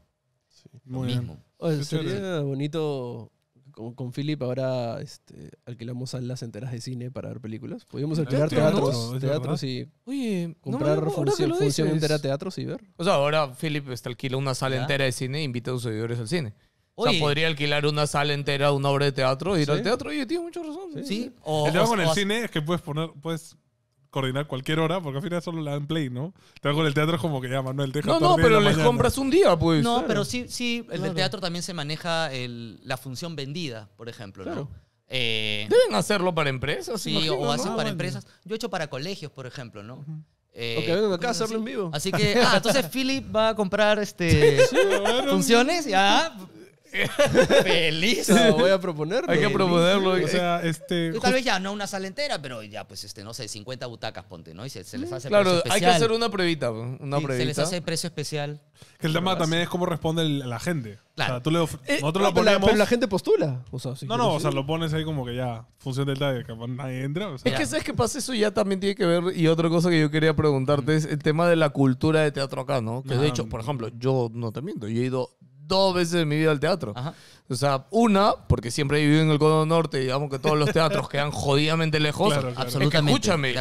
Sí. Lo mismo. sería bonito con, con Philip ahora este, alquilamos salas enteras de cine para ver películas. Podríamos ah, alquilar teatros, y comprar funciones función, entera de teatros y ver. O sea, ahora Philip está alquila una sala entera de cine e invita a sus seguidores al cine. O sea, podría alquilar una sala entera de una obra de teatro, ir al teatro. Oye, tiene mucha razón. Sí. el tema con el cine es que puedes poner, puedes coordinar cualquier hora, porque al final solo la dan play, ¿no? Te hago el teatro como que ya, Manuel, deja No, no, pero les compras un día, pues. No, pero sí, sí, el del teatro también se maneja el, la función vendida, por ejemplo, ¿no? Eh, Deben hacerlo para empresas, sí. o hacen ah, para empresas. Yo he hecho para colegios, por ejemplo, ¿no? Eh, ok, acá a hacerlo así. en vivo. Así que, ah, entonces [LAUGHS] Philip va a comprar este, funciones, ya, [LAUGHS] Feliz. No, voy a proponerlo. Hay que proponerlo. O sea, este. tal vez ya no una sala entera, pero ya, pues, este, no sé, 50 butacas ponte, ¿no? Y se, les hace claro, precio especial. hay que hacer una previta. Una previta. Se les hace precio especial. Que el tema también es cómo responde la gente. Claro. O sea, tú le ofreces eh, la- gente postula. O sea, no, no, o sea, lo pones ahí como que ya, función del taller capaz nadie entra. Es que sabes que pasa eso ya también tiene que ver y otra cosa que yo quería preguntarte es el tema de la cultura de teatro acá, ¿no? Que de hecho, por ejemplo, yo no te miento, yo he ido dos veces en mi vida al teatro. O sea, una, porque siempre he vivido en el Codo Norte, digamos que todos los teatros quedan jodidamente lejos. Absolutamente. escúchame,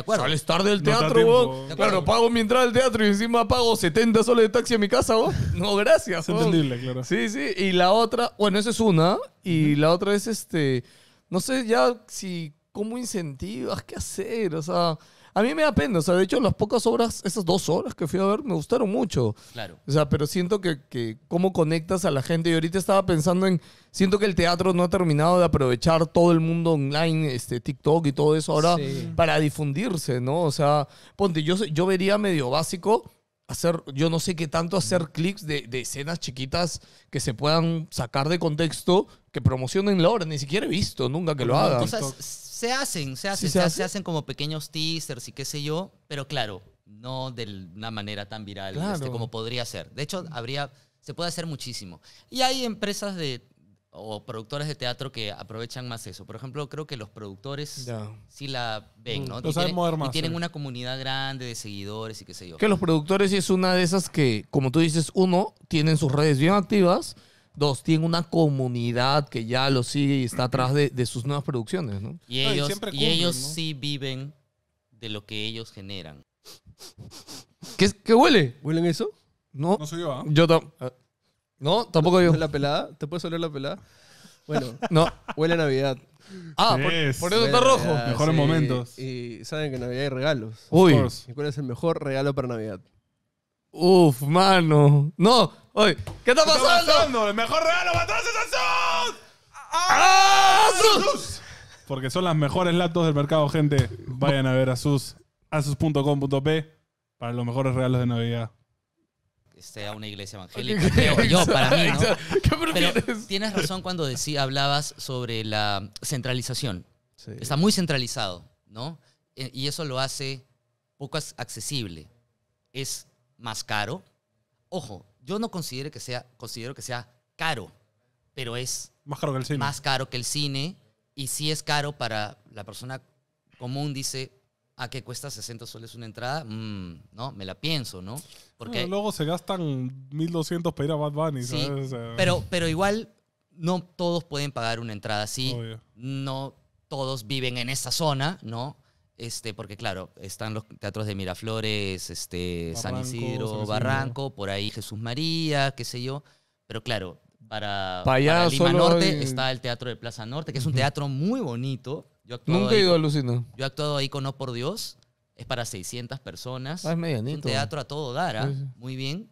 tarde del teatro, vos. claro, pago mi entrada al teatro y encima pago 70 soles de taxi a mi casa, vos. No, gracias. Es entendible, claro. Sí, sí. Y la otra, bueno, esa es una. Y la otra es este. No sé ya si. ¿Cómo incentivas? ¿Qué hacer? O sea. A mí me da pena, o sea, de hecho, las pocas obras, esas dos horas que fui a ver, me gustaron mucho. Claro. O sea, pero siento que, que cómo conectas a la gente. Y ahorita estaba pensando en, siento que el teatro no ha terminado de aprovechar todo el mundo online, este, TikTok y todo eso ahora para difundirse, ¿no? O sea, ponte, yo, yo vería medio básico hacer, yo no sé qué tanto hacer clips de, escenas chiquitas que se puedan sacar de contexto, que promocionen la obra, ni siquiera he visto nunca que lo hagan. Se hacen, se hacen, se, hacen como pequeños teasers y qué sé yo, pero claro, no de una manera tan viral este, como podría ser. De hecho, habría, se puede hacer muchísimo. Y hay empresas de, o productores de teatro que aprovechan más eso. Por ejemplo, creo que los productores si la ven, mm, ¿no? y, tienen, una comunidad grande de seguidores y qué sé yo. Que los productores sí es una de esas que, como tú dices, uno, tienen sus redes bien activas Dos, tiene una comunidad que ya lo sigue y está atrás de, sus nuevas producciones, ¿no? Y ellos, y ellos sí viven de lo que ellos generan. ¿Qué, qué huele? ¿Huelen eso? No. yo, ¿ah? ah, tampoco. No, ¿La pelada? ¿Te puedes oler la pelada? Bueno, [LAUGHS] no. Huele Navidad. Ah, por, eso está rojo. Mejores momentos. Y saben que en Navidad hay regalos. Uy. cuál es el mejor regalo para Navidad? Uf, mano. No, oye, ¿qué está pasando? pasando? El mejor regalo para es Asus. ¡Asus! ¡Ah, ¡Ah, Porque son las mejores laptops del mercado, gente. Vayan a ver Asus. Asus.com.p para los mejores regalos de Navidad. Sea una iglesia evangélica. yo, para mí, ¿no? ¿Qué Pero tienes razón cuando decía, hablabas sobre la centralización. Está muy centralizado, ¿no? E, y eso lo hace poco accesible. Es más caro. Ojo, yo no considero que sea, considero que sea caro, pero es más caro que el cine. Más caro que el cine. Y si es caro para la persona común, dice, ¿a ah, qué cuesta 60 soles una entrada? Mm, no, me la pienso, ¿no? Porque luego se gastan 1.200 para ir a Bad Bunny. Pero, pero igual no todos pueden pagar una entrada así. No todos viven en esa zona, ¿no? Este, porque claro, están los teatros de Miraflores, este, San Isidro, Barranco, por ahí Jesús María, qué sé yo. Pero claro, para, para, Lima Norte está el Teatro de Plaza Norte, que es un teatro muy bonito. Yo Nunca he ido, Lucino. Yo he actuado ahí con No por Dios. Es para 600 personas. Ah, es medianito. Un teatro a todo dar, ¿ah? muy bien.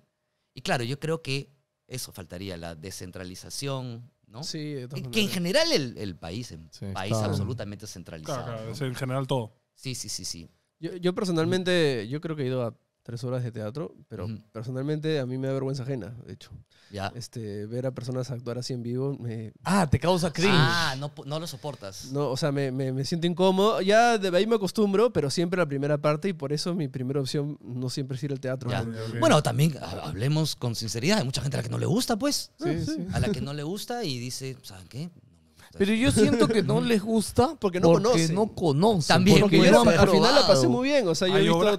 Y claro, yo creo que eso faltaría, la descentralización, ¿no? Que en general el, el país es país absolutamente centralizado. Claro, es en general todo. Sí, sí, sí, sí. Yo, yo personalmente, yo creo que he ido a tres horas de teatro, pero personalmente a mí me da vergüenza ajena, de hecho. Ya. Este, ver a personas actuar así en vivo me... Ah, te causa cringe. Ah, no, no lo soportas. No, o sea, me, me, siento incómodo. Ya de ahí me acostumbro, pero siempre la primera parte y por eso mi primera opción no siempre es ir al teatro. Ya. Bueno, también hablemos con sinceridad. Hay mucha gente a la que no le gusta, pues. Sí, ah, sí. A la que no le gusta y dice, ¿saben qué? Pero yo siento que no [LAUGHS] les gusta porque no porque no También porque yo al final la pasé muy bien. O sea, yo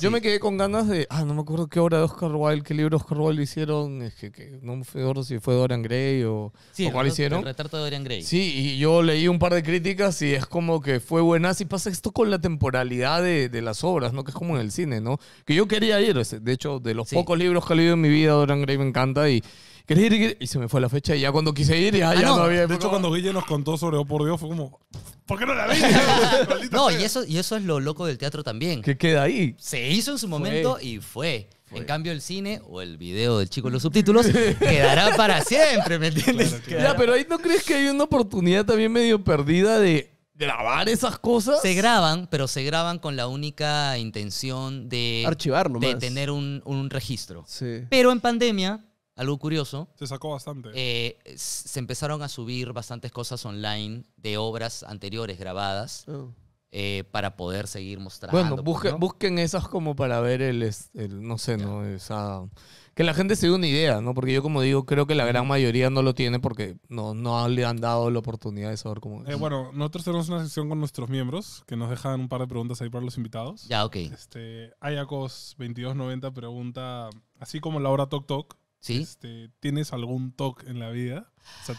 Yo me quedé con ganas de. Ah, no me acuerdo qué obra de Oscar Wilde, qué libro de Oscar Wilde hicieron. Es que, no me acuerdo si fue Dorian Gray o, cuál hicieron. retrato de Gray. Sí, y yo leí un par de críticas y es como que fue buena. si pasa esto con la temporalidad de, las obras, ¿no? Que es como en el cine, ¿no? Que yo quería ir. De hecho, de los pocos libros que he leído en mi vida, Dorian Gray me encanta y ¿Querés ir? Y se me fue la fecha y ya cuando quise ir, ya, ah, no. había. De hecho, cuando Guille nos contó sobre Oh por Dios, fue como, ¿por qué no la vi? [LAUGHS] no, y eso, y eso es lo loco del teatro también. Que queda ahí. Se hizo en su momento y fue. En cambio, el cine o el video del chico en los subtítulos [LAUGHS] quedará para siempre, ¿me entiendes? Ya, pero ahí no crees que hay una oportunidad también medio perdida de grabar esas cosas. Se graban, pero se graban con la única intención de archivarlo, de tener un, un registro. Sí. Pero en pandemia algo curioso. Se sacó bastante. Eh, se empezaron a subir bastantes cosas online de obras anteriores grabadas. Oh. Eh, para poder seguir mostrando. Bueno, pues, busquen esas como para ver el, el no sé, ¿no? Esa, que la gente se dé una idea, ¿no? Porque yo, como digo, creo que la gran mayoría no lo tiene porque no, no le han dado la oportunidad de saber cómo eh, es. bueno, nosotros tenemos una sesión con nuestros miembros que nos dejan un par de preguntas ahí para los invitados. Ya, ok. Este, Ayacos2290 pregunta, así como la obra toc Tok, este, ¿Tienes algún TOC en la vida?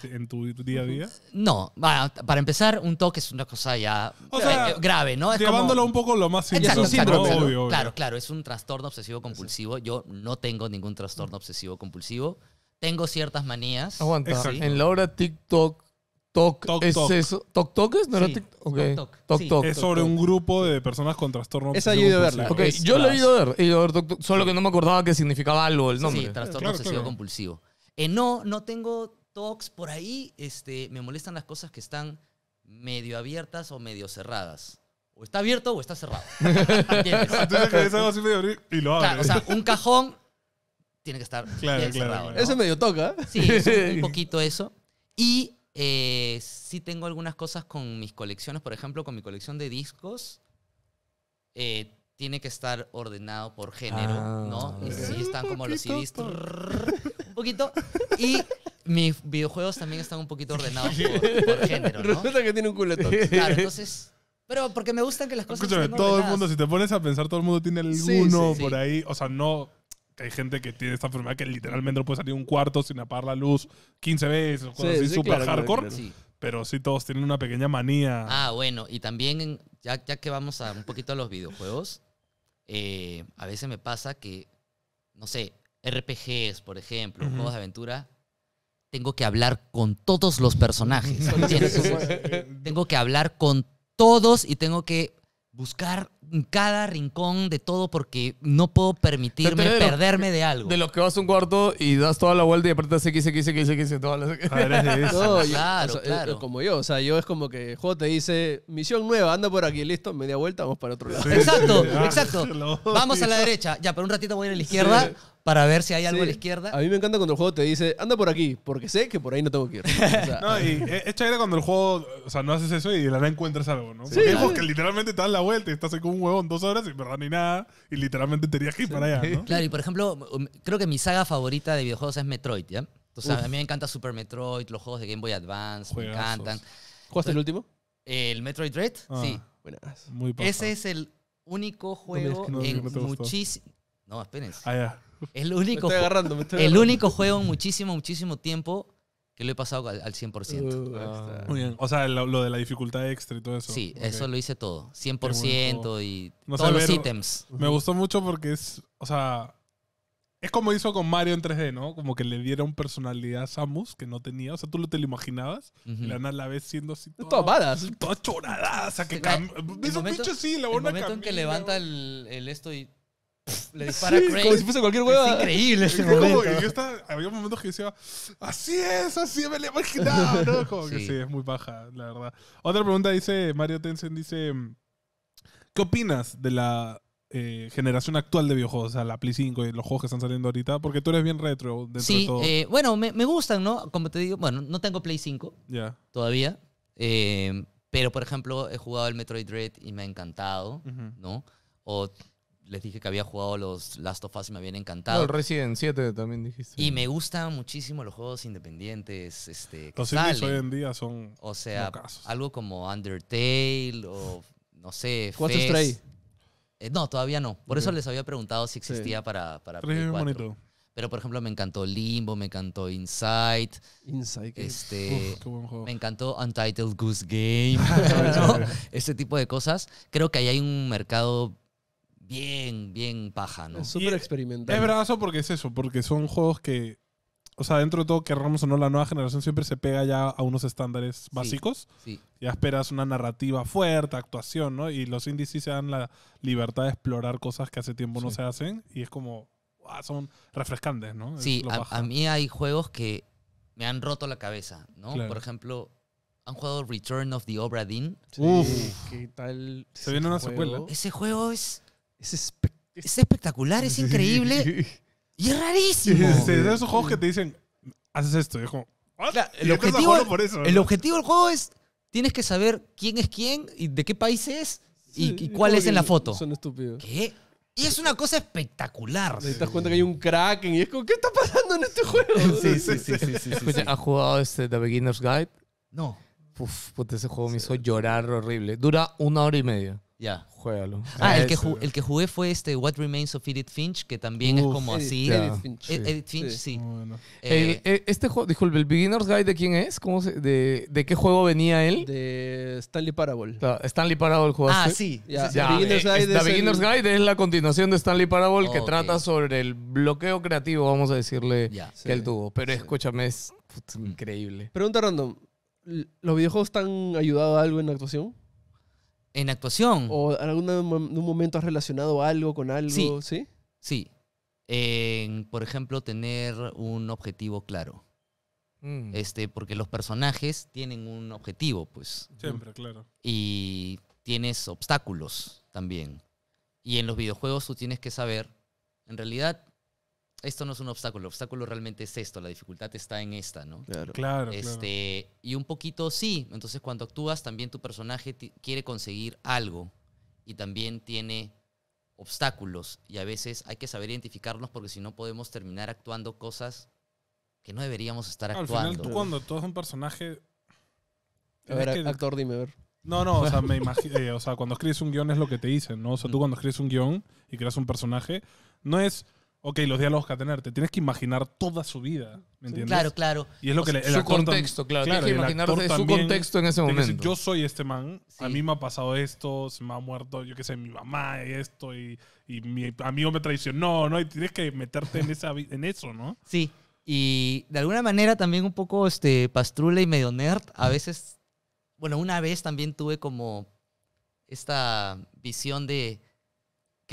¿En tu día a día? No, para empezar, un TOC es una cosa ya eh, grave, ¿no? llevándolo un poco lo más simple. Exacto, Claro, claro, es un trastorno obsesivo compulsivo. Yo no tengo ningún trastorno obsesivo compulsivo. Tengo ciertas manías. en la hora TikTok Toc, toc, ¿es toc. eso? ¿Toc ¿No era Toc Toc? Es sobre un grupo de personas con trastorno Esa yo he a verla. okay, yo lo he ido a ver. solo que no me acordaba que significaba algo el nombre. Sí, trastorno obsesivo compulsivo. Eh, no, no tengo Tocs por ahí. Este, me molestan las cosas que están medio abiertas o medio cerradas. O está abierto o está cerrado. [LAUGHS] Entonces algo así medio abrir y lo abres. o sea, un cajón tiene que estar cerrado. ¿no? Eso medio toca. Sí, un [LAUGHS] poquito eso. Y eh, sí tengo algunas cosas con mis colecciones, por ejemplo, con mi colección de discos. Eh, tiene que estar ordenado por género, ah, ¿no? Y sí están como los CDs. un poquito. Y mis videojuegos también están un poquito ordenados por, género, ¿no? Resulta que tiene un culotón. Claro, entonces... Pero porque me gustan que las cosas Escúchame, estén todo el mundo, si te pones a pensar, todo el mundo tiene alguno por ahí. O sea, no hay gente que tiene esta enfermedad que literalmente no puede salir un cuarto sin apagar la luz 15 veces o cosas hardcore. Pero sí todos tienen una pequeña manía. Ah, bueno, y también, ya, ya que vamos a un poquito a los videojuegos, eh, a veces me pasa que, no sé, RPGs, por ejemplo, juegos de aventura, tengo que hablar con todos los personajes. [LAUGHS] tengo que hablar con todos y tengo que buscar cada rincón de todo porque no puedo permitirme perderme eh, de algo. De los que vas a un cuarto y das toda la vuelta y apretas X, X, X, X, X, todas las... Claro, eh, claro. como yo, o sea, yo es como que el juego te dice, misión nueva, anda por aquí, listo, media vuelta, vamos para otro lado. Exacto, exacto. [LAUGHS] Vamos a la derecha. Ya, pero un ratito voy a ir a la izquierda para ver si hay algo a la izquierda. A mí me encanta cuando el juego te dice, anda por aquí, porque sé que por ahí no tengo que ir. [LAUGHS] no, y e, es era cuando el juego, o sea, no haces eso y de la nada encuentras algo, ¿no? Sí, que que literalmente te das la vuelta y estás ahí con un huevón dos horas y perder ni nada, y literalmente tenías que ir para allá, [LAUGHS] Claro, y por ejemplo, um, creo que mi saga favorita de videojuegos es Metroid, ¿ya? O sea, a mí me encanta Super Metroid, los juegos de Game Boy Advance, me encantan. ¿Jugaste el último? El Metroid Dread, ah, sí. Buenas. Ese es el único juego en muchísimos. muchísimo. No, espérense. Ah, ya. El único, el único juego muchísimo, muchísimo tiempo que lo he pasado al, 100%. Uh, ah, muy bien. O sea, lo, de la dificultad extra y todo eso. Sí, eso lo hice todo. 100% y todos los ítems. Me gustó mucho porque es, o sea, es como hizo con Mario en 3D, ¿no? Como que le dieron personalidad a Samus que no tenía. O sea, tú lo te lo imaginabas. Uh Y la vez la vez siendo así. Toda, choradas. O sea, Que cam... momento, sí, la El momento en que levanta el, el esto y le dispara Como si fuese cualquier hueva. Es increíble este momento. yo había momentos que decía, así es, así me lo imaginaba, ¿no? [LAUGHS] Como que sí, es muy baja, la verdad. Otra pregunta dice, Mario Tensen dice, ¿qué opinas de la eh, generación actual de videojuegos, o sea, la Play 5 y los juegos que están saliendo ahorita, porque tú eres bien retro dentro de todo. Eh, bueno, me, me, gustan, ¿no? Como te digo, bueno, no tengo Play 5 todavía, eh, pero por ejemplo he jugado el Metroid Dread y me ha encantado, ¿no? O les dije que había jugado los Last of Us y me habían encantado. No, el Resident 7 también dijiste. Y me gustan muchísimo los juegos independientes. Este, los hoy en día son. O sea, algo como Undertale o no sé. cuatro eh, no, todavía no. Por eso les había preguntado si existía para, para 4. Pero, por ejemplo, me encantó Limbo, me encantó Inside. Inside. Este, qué buen juego. Me encantó Untitled Goose Game. [LAUGHS] Este tipo de cosas. Creo que ahí hay un mercado bien, bien paja, ¿no? Es súper experimental. Es brazo porque es eso, porque son juegos que, o sea, dentro de todo, querramos o no, la nueva generación siempre se pega ya a unos estándares básicos. Sí. Ya esperas una narrativa fuerte, actuación, ¿no? Y los indies sí se dan la libertad de explorar cosas que hace tiempo no se hacen y es como, ah, son refrescantes, ¿no? Sí, a, mí hay juegos que me han roto la cabeza, ¿no? Por ejemplo, ¿Han jugado Return of the Obra Dinn? Uf, ¿qué tal? Se viene una secuela. Ese juego es es, espectacular, es increíble y es rarísimo. Sí, de esos juegos que te dicen, haces esto, ah, el, objetivo, eso, el objetivo del juego es, tienes que saber quién es quién y de qué país es y, cuál es en la foto. Son estúpidos. ¿Qué? Y es una cosa espectacular. Te das cuenta que hay un Kraken y es como, ¿qué está pasando en este juego? [LAUGHS] Sí, sí, sí. sí, sí, ¿has jugado este The Beginner's Guide? No. Uf, ese juego me hizo llorar horrible. Dura una hora y media. Ya. Juégalo. Ah, el que, el que jugué fue este What Remains of Edith Finch, que también es como así. Edith Finch. sí. Eh, eh, este juego, disculpe, ¿el Beginner's Guide de quién es? ¿Cómo de, qué juego venía él? De Stanley Parable. Stanley Parable jugaste. Ah, sí. Yeah. Beginner's eh, Guide es, la continuación de Stanley Parable que trata sobre el bloqueo creativo, vamos a decirle, que él tuvo. Pero escúchame, es increíble. Pregunta random. ¿Los videojuegos te han ayudado a algo en la actuación? En actuación. ¿O en algún momento has relacionado algo con algo? Sí. Sí. por ejemplo, tener un objetivo claro. Mm. Este, porque los personajes tienen un objetivo, pues. Siempre, claro. Y tienes obstáculos también. Y en los videojuegos tú tienes que saber, en realidad, esto no es un obstáculo, el obstáculo realmente es esto, la dificultad está en esta, ¿no? Claro, claro. Este, Y un poquito sí, entonces cuando actúas también tu personaje quiere conseguir algo y también tiene obstáculos y a veces hay que saber identificarnos porque si no podemos terminar actuando cosas que no deberíamos estar actuando. Al final tú cuando tú eres un personaje... A ver, actor, dime, a ver. No, no, o sea, me imagino, eh, o sea, cuando escribes un guión es lo que te dicen, ¿no? O sea, tú cuando escribes un guión y creas un personaje, no es ok, los diálogos que a tener, te tienes que imaginar toda su vida, ¿me entiendes? Claro, claro. Y es lo que el Su contexto, claro, Tienes que imaginar su contexto en ese momento. yo soy este man, a mí me ha pasado esto, se me ha muerto, yo qué sé, mi mamá y esto, y, mi amigo me traicionó, ¿no? Y tienes que meterte en, esa, en eso, ¿no? Sí. Y de alguna manera también un poco este, pastrula y medio nerd. A veces, bueno, una vez también tuve como esta visión de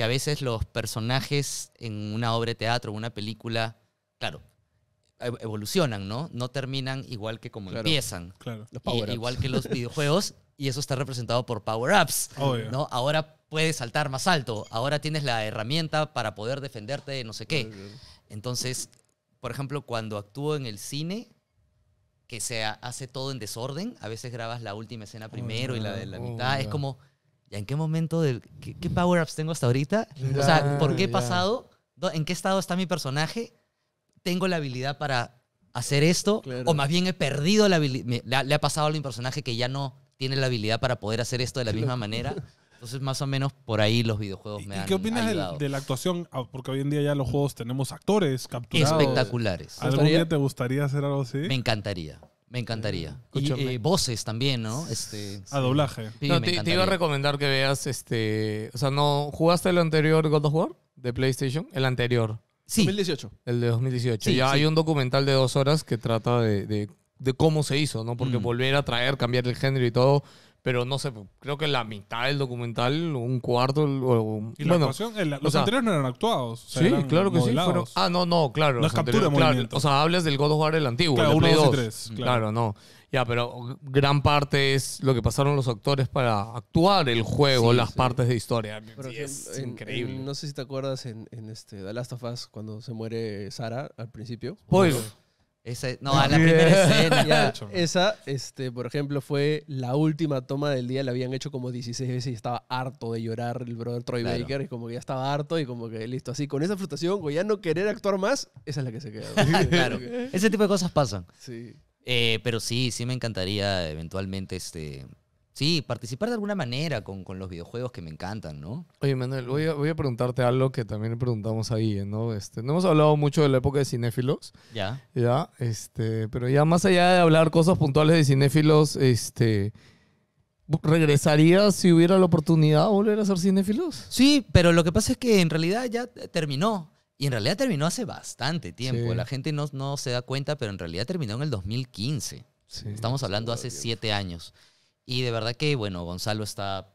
que a veces los personajes en una obra de teatro, una película, claro, evolucionan, ¿no? No terminan igual que como empiezan. Claro. igual que los [LAUGHS] videojuegos, y eso está representado por power-ups, ¿no? Ahora puedes saltar más alto, ahora tienes la herramienta para poder defenderte de no sé qué. Entonces, por ejemplo, cuando actúo en el cine, que se hace todo en desorden, a veces grabas la última escena oh, primero y la de la mitad, es oh, como ¿y en qué momento del. ¿Qué, qué power ups tengo hasta ahorita? o sea, ¿por qué he pasado? ¿En qué estado está mi personaje? ¿Tengo la habilidad para hacer esto? O más bien he perdido la habilidad. Le, ha pasado a mi personaje que ya no tiene la habilidad para poder hacer esto de la misma manera. Entonces, más o menos por ahí los videojuegos me ¿Y ¿Qué opinas De, la actuación? Ah, porque hoy en día ya los juegos tenemos actores capturados. Espectaculares. ¿Algún día te gustaría hacer algo así? Me encantaría. Me encantaría. Y eh, voces también, ¿no? Este, a doblaje. te, iba a recomendar que veas este. O sea, ¿no jugaste el anterior God of War de PlayStation? El anterior. Sí. 2018. El de 2018. ya hay un documental de dos horas que trata de, de, de cómo se hizo, ¿no? Porque mm. volver a traer, cambiar el género y todo pero no sé, creo que la mitad del documental, un cuarto. O, bueno, los anteriores no eran actuados. sí, claro que sí. ah, no, no, claro. No es O sea, hablas del God of War el antiguo. el uno, 2. claro. no. Ya, pero gran parte es lo que pasaron los actores para actuar el juego, las partes de historia. es increíble. no sé si te acuerdas en, este The Last of Us cuando se muere Sara al principio. Pues. Esa, no, [LAUGHS] a la primera escena. [LAUGHS] esa, este, por ejemplo, fue la última toma del día. La habían hecho como 16 veces y estaba harto de llorar el brother Troy Baker. Y como que ya estaba harto y como que listo. Así, con esa frustración con ya no querer actuar más, esa es la que se quedó [LAUGHS] claro. Ese tipo de cosas pasan. Eh, pero sí, sí me encantaría eventualmente este, Sí, participar de alguna manera con, los videojuegos que me encantan, ¿no? Oye, Manuel, voy a, preguntarte algo que también preguntamos ahí, ¿no? Este, no hemos hablado mucho de la época de cinéfilos. Ya. Ya, este, pero ya más allá de hablar cosas puntuales de cinéfilos, este, ¿regresarías si hubiera la oportunidad de volver a ser cinéfilos? Sí, pero lo que pasa es que en realidad ya terminó. Y en realidad terminó hace bastante tiempo. La gente no, no se da cuenta, pero en realidad terminó en el 2015. Estamos hablando hace siete años. Y de verdad que, bueno, Gonzalo está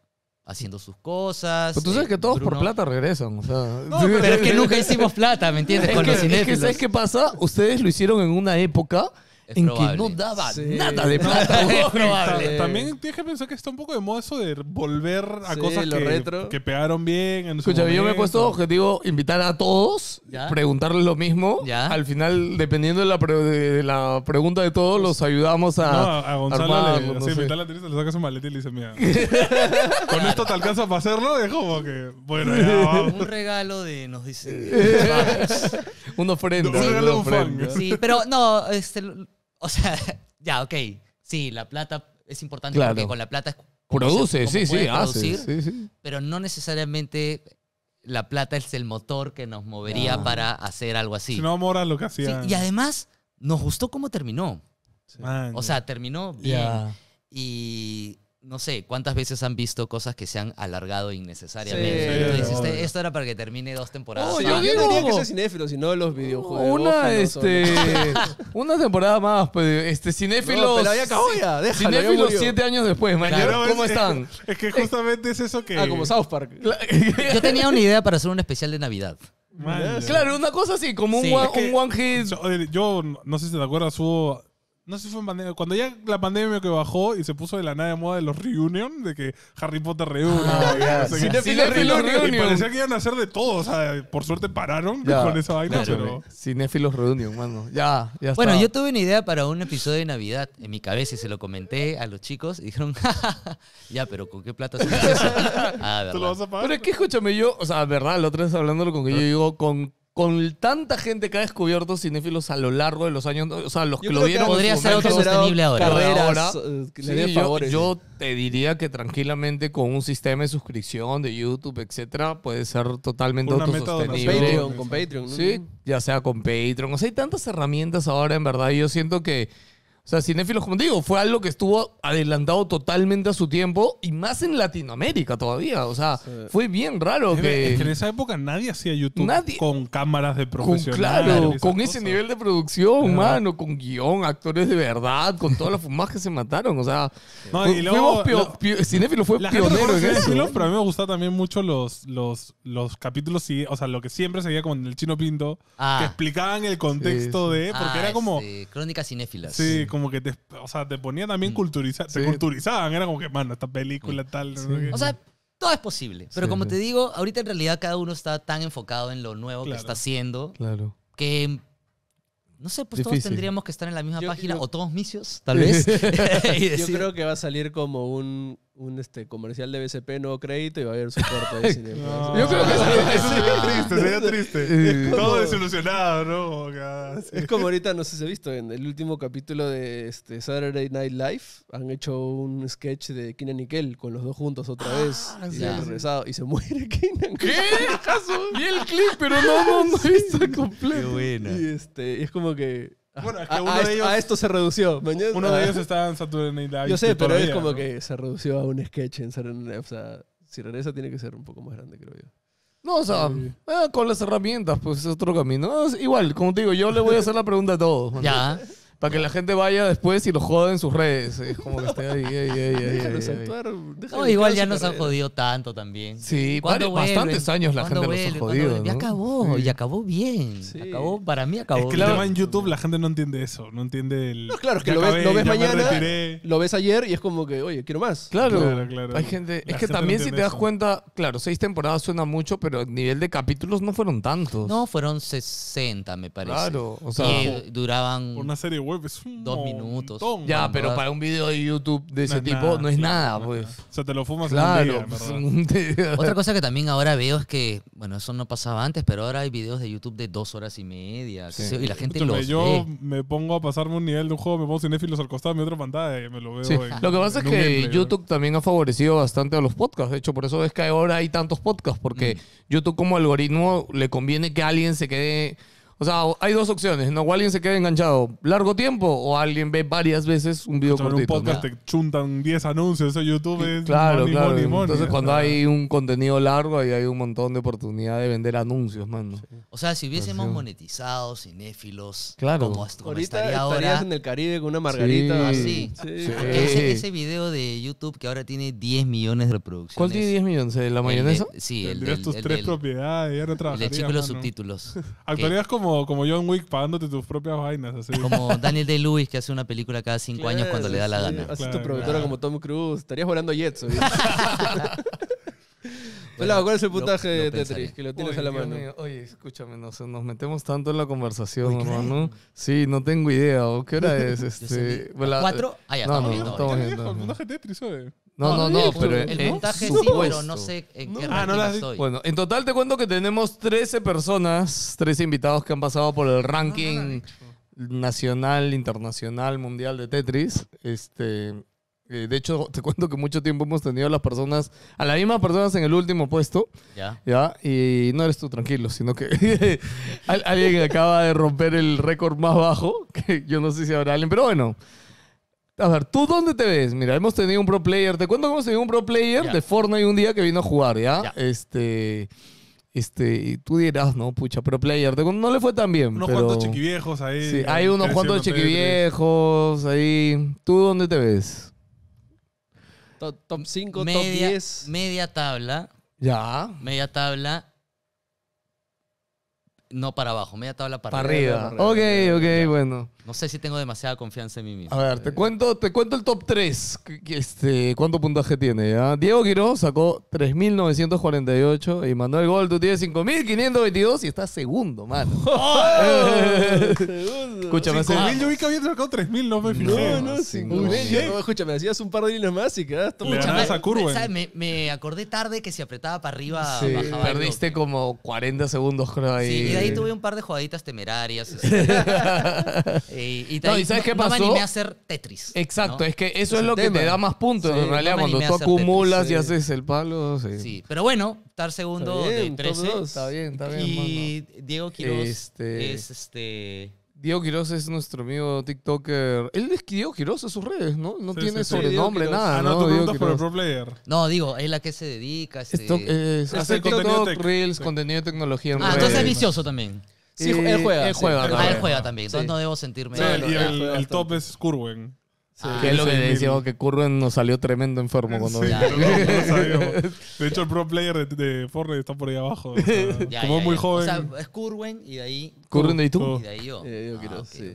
haciendo sus cosas. Pero pues tú sabes eh, que todos por plata regresan. O sea. No, pero es que nunca hicimos plata, ¿me entiendes? Es Con los es que, ¿Sabes qué pasa? Ustedes lo hicieron en una época en que no daba nada de plata. [LAUGHS] es probable. También tienes que pensar que está un poco de moda eso de volver a cosas que, retro. que pegaron bien. En Escucha, yo me he puesto objetivo invitar a todos, ¿Ya? preguntarles lo mismo. Al final, dependiendo de la, pregunta de todos, los ayudamos a. No, a Gonzalo le, no sí, la triste, le sacas un maletín y le dice: Mira, [LAUGHS] con esto te alcanza para hacerlo. Es como que. Bueno, ya [LAUGHS] Un regalo de. Nos dice. Un ofrenda. Un regalo de un fan. Sí, pero no, este o sea, [LAUGHS] ya, ok. Sí, la plata es importante porque con la plata produce, sí, sí, Pero no necesariamente la plata es el motor que nos movería ah. para hacer algo así. no, Mora lo que hacía. y además, nos gustó cómo terminó. o sea, terminó bien. Y no sé, ¿cuántas veces han visto cosas que se han alargado innecesariamente? esto era para que termine dos temporadas. No, oh, yo diría que sea cinéfilo, sino los videojuegos. Una, este, [LAUGHS] una temporada más, pues, este, cinéfilos. No, pero ya cinéfilos siete años después, Mañana, ¿Cómo eh, están? [LAUGHS] Es que justamente es eso que. Ah, como South Park. [LAUGHS] Yo tenía una idea para hacer un especial de Navidad. claro, una cosa así, como un, one, hit. yo no sé si te acuerdas, hubo no sé si fue en pandemia. Cuando ya la pandemia que bajó y se puso de la nada de moda de los reunion, de que Harry Potter reúne. Ah, yeah. reunion. Y parecía que iban a hacer de todo. O sea, por suerte pararon con esa vaina, pero. Cinéfilos reunion, mano. Ya, ya está. Bueno, yo tuve una idea para un episodio de Navidad en mi cabeza y se lo comenté a los chicos y dijeron, [LAUGHS] ya, pero ¿con qué plata se [LAUGHS] ah, lo vas a pagar? Pero es que escúchame, yo, o sea, verdad, la otra vez hablándolo con que ah. yo digo, con con tanta gente que ha descubierto cinéfilos a lo largo de los años, o sea, los que lo vieron. podría ser autosostenible ahora. ahora eh, sí, yo, te diría que tranquilamente con un sistema de suscripción de YouTube, etcétera, puede ser totalmente Una autosostenible. Con Patreon, con Patreon ¿no? Sí, ya sea con Patreon. O sea, hay tantas herramientas ahora, en verdad, y yo siento que o sea, Cinéfilos, como te digo, fue algo que estuvo adelantado totalmente a su tiempo y más en Latinoamérica todavía. O sea, fue bien raro que... Es que en esa época nadie hacía YouTube con cámaras de profesionales. claro, con ese nivel de producción, mano, con guión, actores de verdad, con todas las fumas que se mataron. O sea, no, fue pionero en eso. Pero a mí me gustaban también mucho los, los, los capítulos, o sea, lo que siempre seguía con el chino pinto, ah. que explicaban el contexto de... Porque ah, era como... Sí. Este, crónicas cinéfilas. Sí, como que te, o sea, te ponía también mm. culturizada se te culturizaban, era como que, mano, esta película tal. o sea, todo es posible, pero como te digo, ahorita en realidad cada uno está tan enfocado en lo nuevo que está haciendo, claro. que no sé, pues todos tendríamos que estar en la misma página o todos misios, tal vez. [LAUGHS] yo [LAUGHS] creo que va a salir como un un este, comercial de BCP, no crédito y va a haber su cuarto de [LAUGHS] cine. Pues. Yo creo que [LAUGHS] sería triste, sería triste. [LAUGHS] Todo desilusionado, ¿no? Ah, es como ahorita, no sé si has visto, en el último capítulo de este, Saturday Night Live han hecho un sketch de Kina y Kel con los dos juntos otra ah, vez. Ah, y, sí, han regresado, y se muere Keenan. ¿Qué? ¿Acaso? Vi el clip, pero no, no, no completo. Qué buena. Y, este, y es como que [LAUGHS] Bueno, es uno a, de ellos, a esto se redució. uno de ellos estaba en Saturday Night Live. Yo sé, pero es como que se redució a un sketch en Saturday Night O sea, si regresa tiene que ser un poco más grande, creo yo. No, o sea, eh, con las herramientas, pues es otro camino. igual, como te digo, yo le voy a hacer la pregunta a todos. Ya. Para que la gente vaya después y lo jode en sus redes. Es como que esté ahí. ahí, ahí, ahí, No, igual ya nos han jodido tanto también. Sí, bastantes años la gente nos ha jodido. Y acabó, y acabó bien. Acabó, para mí acabó. Es que en YouTube la gente no entiende eso. No entiende el. No, claro, es que lo ves, lo ves mañana, lo ves ayer y es como que, oye, quiero más. Claro, Claro, hay gente. es que también si te das cuenta, claro, seis temporadas suena mucho, pero el nivel de capítulos no fueron tantos. No, fueron 60, me parece. Claro, o sea, duraban Por una serie Dos minutos. Ya, pero para un video de YouTube de ese tipo no es nada, pues. O sea, te lo fumas pues, en un día, Otra cosa que también ahora veo es que, bueno, eso no pasaba antes, pero ahora hay videos de YouTube de dos horas y media. y la gente los ve. yo me pongo a pasarme un nivel de un juego, me pongo cinéfilos al costado de mi otra pantalla y me lo veo. Lo que pasa es que YouTube también ha favorecido bastante a los podcasts. De hecho, por eso es que ahora hay tantos podcasts, porque mm. YouTube como algoritmo le conviene que alguien se quede o sea, hay dos opciones, ¿no? O alguien se queda enganchado largo tiempo o alguien ve varias veces un video cortito. En un podcast te chuntan 10 anuncios en YouTube. claro, claro. Entonces, cuando hay un contenido largo, ahí hay un montón de oportunidad de vender anuncios, mano. O sea, si hubiésemos monetizado cinéfilos, claro. como, Ahorita estarías ahora. en el Caribe con una margarita. Sí. Ah, ese, ese, video de YouTube que ahora tiene 10 millones de reproducciones. ¿Cuál tiene 10 millones? ¿La mayonesa? de, sí, el, el de tus tres propiedades, ya no Le chico los subtítulos. Actualidad como como, John Wick pagándote tus propias vainas. Así. Como [LAUGHS] Daniel de lewis que hace una película cada cinco años cuando le da la gana. Así tu productora como Tom Cruise. Estarías volando jets. [LAUGHS] Hola, ¿cuál es el puntaje de Tetris? Que lo tienes a la mano. oye, escúchame, nos metemos tanto en la conversación, hermano. Sí, no tengo idea. ¿Qué hora es? [LAUGHS] Este, ¿Cuatro? Ah, ya, no, estamos no, viendo. No, estamos viendo. Puntaje Tetris, oye. No, no, no, pero el montaje sí, pero no sé en qué ah, Bueno, en total te cuento que tenemos 13 personas, 13 invitados que han pasado por el ah, ranking nacional, internacional, mundial de Tetris. Este, eh, de hecho, te cuento que mucho tiempo hemos tenido a las personas, a las mismas personas en el último puesto. Ya. Ya. Y no eres tú, tranquilo, sino que [LAUGHS] alguien acaba de romper el récord más bajo, [LAUGHS] que yo no sé si habrá alguien, pero bueno. A ver, ¿tú dónde te ves? Mira, hemos tenido un pro player. Te cuento cómo se tenido un pro player de Fortnite un día que vino a jugar, ¿ya? Este. Este, y tú dirás, no, pucha, pro player. no le fue tan bien. Unos cuantos chiquiviejos ahí. Sí, hay unos cuantos chiquiviejos ahí. ¿Tú dónde te ves? Top, 5, top 10. Media tabla. Ya. Media tabla. No para abajo, media tabla para, para arriba. arriba. ok, ok, bueno. No sé si tengo demasiada confianza en mí mismo. A ver, te cuento, te cuento el top 3. Este, ¿Cuánto puntaje tiene? Diego Quiró sacó 3.948 y mandó el Gol, tú tienes 5.522 y estás segundo, mano. [LAUGHS] ¡Oh! [LAUGHS] segundo. Escúchame, 5.000 yo vi que había sacado 3.000, no me fijé. No, no, No, escúchame, hacías un par de líneas más y quedaste Le esa curva. ¿eh? Me, acordé tarde que si apretaba para arriba bajaba Perdiste como 40 segundos, creo, ahí. Sí, y de ahí tuve un par de jugaditas temerarias. [LAUGHS] Y, eh, y, no, sabes qué pasó? me animé a hacer Tetris. Exacto, es que eso es, lo que te da más puntos en realidad cuando tú acumulas y haces el palo. Sí, sí pero bueno, estar segundo está bien, de 13. Está bien, está bien. Y Diego Quiroz este... es este. Diego Quiroz es nuestro amigo TikToker. Él es Diego Quiroz en sus redes, ¿no? No tiene sobrenombre, nada. Ah, no, tú preguntas No, digo, él a qué se dedica. Este... Esto, hace TikTok, Reels, contenido de tecnología en Ah, entonces es vicioso también. Sí, él eh, juega. Ah, él juega, también. Entonces no debo sentirme. y el, top es Curwen que es lo que decíamos que Curwen nos salió tremendo enfermo cuando sí, vino. [LAUGHS] de hecho, el pro player de, de Fortnite está por ahí abajo. [LAUGHS] como es muy joven. O sea, es Curwen y de ahí. Curwen y tú. Oh. Y de ahí yo. Eh, ah, y yo quiero, sí.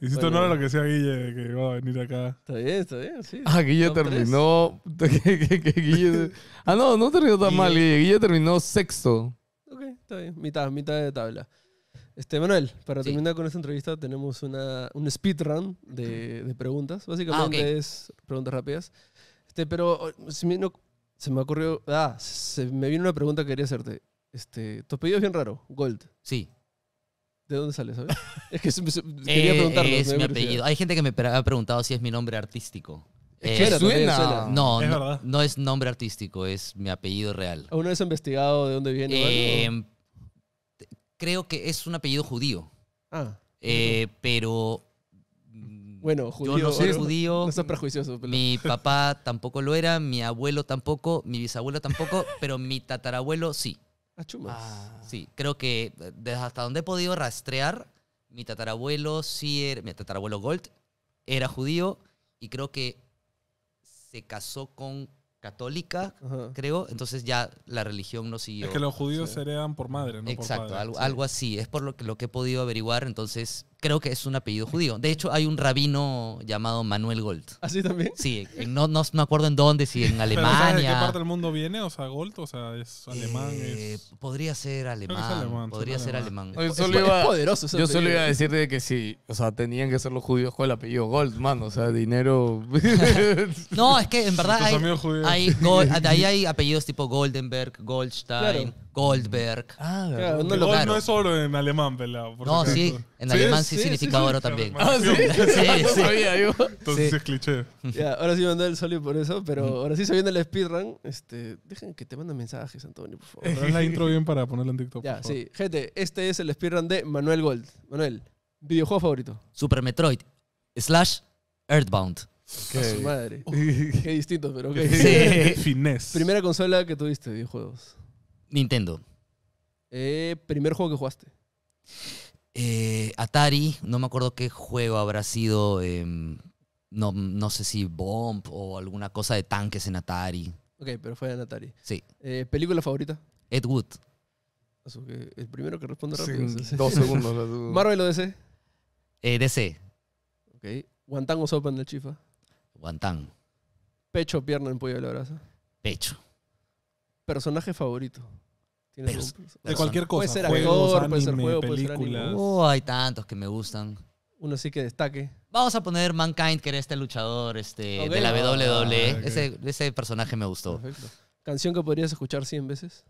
Hiciste honor lo que decía Guille, que iba a venir acá. Está bien, está bien, sí. Ah, Guille terminó. [LAUGHS] que, Guille... ah, no, no terminó tan mal, Guille. Guille terminó sexto. Ok, está bien. Mitad, mitad de tabla. Este, Manuel, para terminar con esta entrevista, tenemos un speedrun de, de preguntas. Básicamente ah, es preguntas rápidas. Este, pero oh, si me, se me ocurrió. Ah, me vino una pregunta que quería hacerte. Este, tu apellido es bien raro, Gold. Sí. ¿De dónde sale, [LAUGHS] es que quería eh, preguntarlo. Es mi apellido. Hay gente que me ha preguntado si es mi nombre artístico. Eh, suena. No, no, es nombre artístico, es mi apellido real. ¿Aún no has investigado de dónde viene? Eh, creo que es un apellido judío. Ah. Eh, pero. Mm, bueno, judío. no soy judío. No prejuicioso. Mi [LAUGHS] papá tampoco lo era, mi abuelo tampoco, mi bisabuelo tampoco, [LAUGHS] pero mi tatarabuelo sí. Ah, chumas. Ah. Sí, creo que eh, desde hasta donde he podido rastrear, mi tatarabuelo sí mi tatarabuelo Gold era judío y creo que se casó con católica, creo, entonces ya la religión no siguió. Es que los judíos heredan por madre, ¿no? Exacto, algo, algo, así, es por lo que, lo que he podido averiguar, entonces creo que es un apellido judío. De hecho, hay un rabino llamado Manuel Gold. ¿Así ¿Ah, también? Sí, no, no, acuerdo en dónde, si en Alemania. [LAUGHS] ¿De qué parte del mundo viene? O sea, Gold, o sea, es alemán. Eh, podría ser alemán, alemán, podría ser alemán. Es- poderoso ese Yo solo iba a decirte que sí, o sea, tenían que ser los judíos con el apellido Gold, mano, o sea, dinero. [LAUGHS] No, es que en verdad hay, hay [LAUGHS] ahí hay apellidos tipo Goldenberg, Goldstein, Goldberg. Ah, no, no es oro en alemán, ¿verdad? No, sí, en alemán sí, significa oro también. Ah, sí, sí, [LAUGHS] sí. Entonces es cliché. Ya, ahora sí mandó el y por eso, pero ahora sí sabiendo el speedrun, este, dejen que te manden mensajes, Antonio, por favor. Es la intro bien para ponerla en TikTok. Ya, por favor. sí. Gente, este es el speedrun de Manuel Gold. Manuel, videojuego favorito. Super Metroid slash Earthbound. Okay. su madre. qué distinto, pero Sí. Finés. Primera consola que tuviste de videojuegos. Nintendo. Eh, primer juego que jugaste. Eh, Atari, no me acuerdo qué juego habrá sido. Em, no, sé si Bomb o alguna cosa de tanques en Atari. Ok, pero fue en Atari. Sí. Eh, ¿Película favorita? Ed Wood. Ah, el primero que responde rápido. dos segundos. [LAUGHS] ¿Marvel o DC? DC. Ok. ¿Guantán o sopa chifa? Ah. Guantán. ¿Pecho pierna en pollo de la Pecho personaje favorito? de cualquier cosa. Puede ser actor, puede ser juego, puede ser Oh, hay tantos que me gustan. Uno sí que destaque. Vamos a poner Mankind, que era este luchador este, de la WWE. Ah, ese, personaje me gustó. Perfecto. ¿Canción que podrías escuchar 100 veces?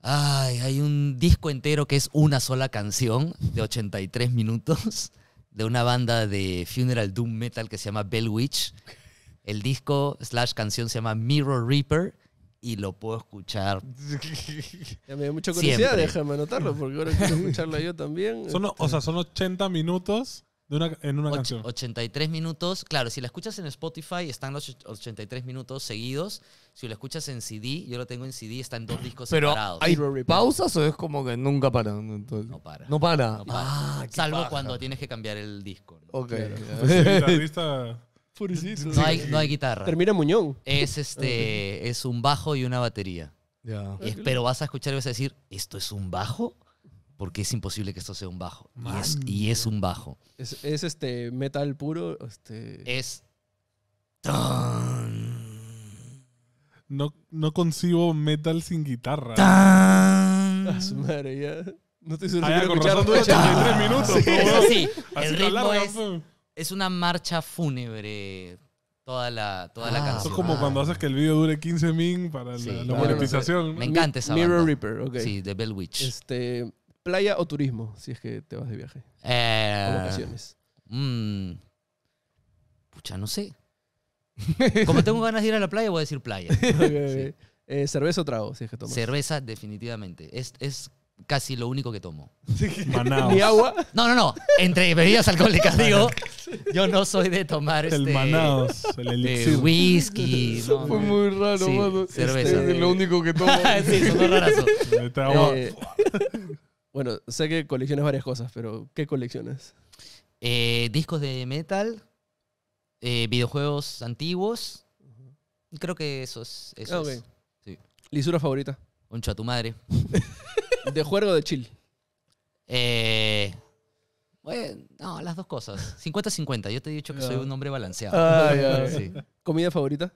Ay, hay un disco entero que es una sola canción de 83 minutos [LAUGHS] de una banda de funeral doom metal que se llama Bellwitch. El disco slash canción se llama Mirror Reaper y lo puedo escuchar. [LAUGHS] Ya me dio mucha curiosidad, déjame anotarlo, porque ahora quiero Escucharlo yo también. [LAUGHS] Son, o este, sea, son 80 minutos de en una canción. 83 minutos. Claro, si la escuchas en Spotify, están los 83 minutos seguidos. Si la escuchas en CD, yo lo tengo en CD, está en dos discos Pero ¿Hay pausas o es como que nunca No para. No para. No para. Ah, Salvo cuando tienes que cambiar el disco. Ok. No hay, no guitarra. Termina Muñón. Es, este, [LAUGHS] es un bajo y una batería. pero vas a escuchar y vas a decir, ¿esto es un bajo? Porque es imposible que esto sea un bajo. Y es, un bajo. Es, este metal puro. Este... Es... No, no concibo metal sin guitarra. No estoy seguro [LAUGHS] el ritmo es... Es una marcha fúnebre toda la, toda ah. canción. Es como ah. cuando haces que el video dure 15 min para la, monetización. Me encanta esa Mirror Reaper, ok. Sí, de Bell Este, ¿Playa o turismo, si es que te vas de viaje? Eh, o vacaciones. Mm, pucha, no sé. [LAUGHS] Como tengo ganas de ir a la playa, voy a decir playa. [LAUGHS] Eh, cerveza o trago, si es que tomas. Cerveza, definitivamente. Es, es casi lo único que tomo. ¿Ni agua? No, no, no. Entre bebidas alcohólicas, digo. Yo no soy de tomar el este, el eh, elixir. whisky. fue muy raro, mano. Cerveza. Este, lo único que tomo. [LAUGHS] sí, eh, bueno, sé que coleccionas varias cosas, pero ¿qué coleccionas? Eh, discos de metal, videojuegos antiguos. Creo que eso es. Ah, ¿Lisura favorita? Un tu madre. [LAUGHS] ¿De juego de chill? Eh, no, las dos cosas. 50-50. Yo te he dicho que soy un hombre balanceado. Ah, [LAUGHS] ¿Comida favorita?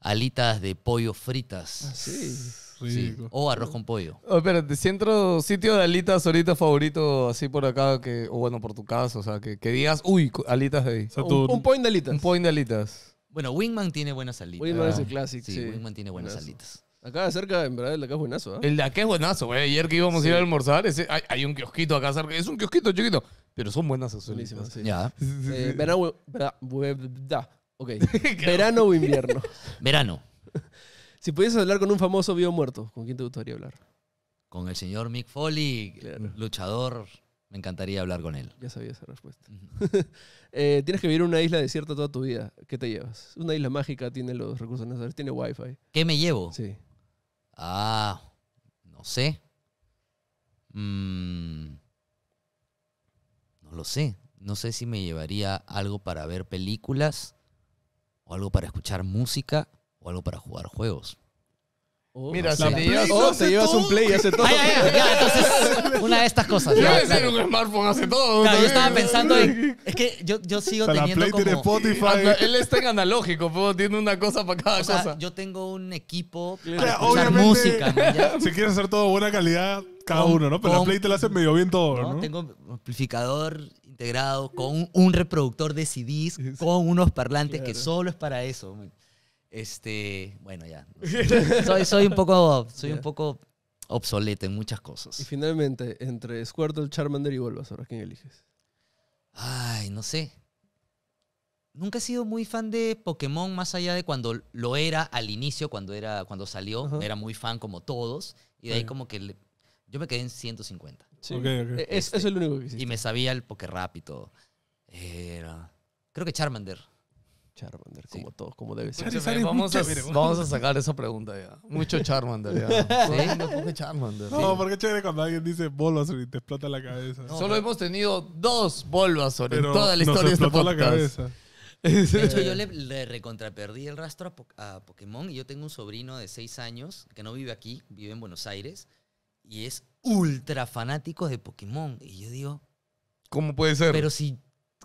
Alitas de pollo fritas. Ah, sí. Sí, o arroz con pollo. Oh, espérate, centro, sitio de alitas ahorita favorito, así por acá, que, o bueno, por tu casa, o sea, que, que digas, uy, alitas de ahí. un, point de alitas. Un point de alitas. Bueno, Wingman tiene buenas alitas. Wingman es el clásico. Sí, Wingman tiene buenas alitas. Acá cerca, en verdad, el de acá es buenazo, ¿ah? El de acá es buenazo, güey. Ayer que íbamos a ir a almorzar, hay, un kiosquito acá cerca. Es un kiosquito chiquito, pero son buenas Buenísimas, sí. Ya. verano, verano o invierno. [LAUGHS] Verano, [LAUGHS] Si pudieses hablar con un famoso vivo o muerto, ¿con quién te gustaría hablar? con el señor Mick Foley, luchador. Me encantaría hablar con él. Ya sabía esa respuesta. [LAUGHS] Eh, tienes que vivir en una isla desierta toda tu vida. ¿Qué te llevas? Una isla mágica, tiene los recursos necesarios, tiene wifi. ¿Qué me llevo? Sí. Ah, no sé. Mm, no lo sé. No sé si me llevaría algo para ver películas, o algo para escuchar música, o algo para jugar juegos. Oh, Mira, si te llevas, un Play y hace todo. ya, ya, ya, entonces, [LAUGHS] una de estas cosas. Debe ser un smartphone, hace todo. yo estaba pensando en. [LAUGHS] Es que yo, yo sigo teniendo. La Play como, tiene Spotify. él está en analógico, pero tiene una cosa para cada cosa. Yo tengo un equipo para música. [LAUGHS] Si quieres hacer todo buena calidad, cada uno, ¿no? Pero la Play te la hace medio bien todo, ¿no? Tengo amplificador integrado con un reproductor de CDs, con unos parlantes que solo es para eso. Este, bueno, ya. [LAUGHS] Soy, un poco, soy un poco obsoleto en muchas cosas. Y finalmente, entre Squirtle, Charmander y Bulbasaur, ¿a quién eliges? Ay, no sé. Nunca he sido muy fan de Pokémon más allá de cuando lo era al inicio, cuando, era, cuando salió. Era muy fan como todos. Y de ahí como que yo me quedé en 150. Sí. es, el único que Y me sabía el Pokérap y todo. creo que Charmander. Charmander, como todo todos, como debe ser. vamos, a, sacar esa pregunta ya. Mucho Charmander ya. [LAUGHS] ¿Sí? No, porque Charmander. No, porque chévere cuando alguien dice Bulbasaur y te explota la cabeza. Solo hemos tenido dos Bulbasaur en toda la historia de este la cabeza. [LAUGHS] De hecho, yo le, recontraperdí el rastro a, Pokémon y yo tengo un sobrino de seis años que no vive aquí, vive en Buenos Aires y es ultra fanático de Pokémon. Y yo digo... ¿Cómo puede ser? Pero si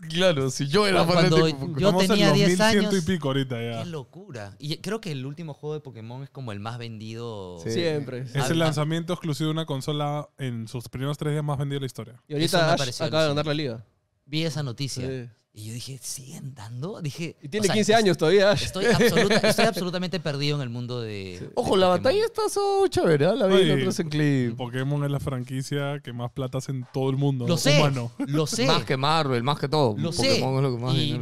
Claro, si yo era fan de Yo tenía 10 años. y pico ahorita ya. Qué locura. Y creo que el último juego de Pokémon es como el más vendido. Siempre. Es el lanzamiento exclusivo de una consola en sus primeros tres días más vendido de la historia. Y ahorita Ash acaba de ganar la liga. Vi esa noticia. Sí. Y yo dije, ¿siguen dando? Dije. Y tiene 15 años todavía. [LAUGHS] Estoy, absolutamente perdido en el mundo de. Ojo, la batalla está so chévere, ¿ah? La vi en Pokémon es la franquicia que más plata hace en todo el mundo. Lo sé. Lo sé. Más que Marvel, más que todo. Lo sé. y,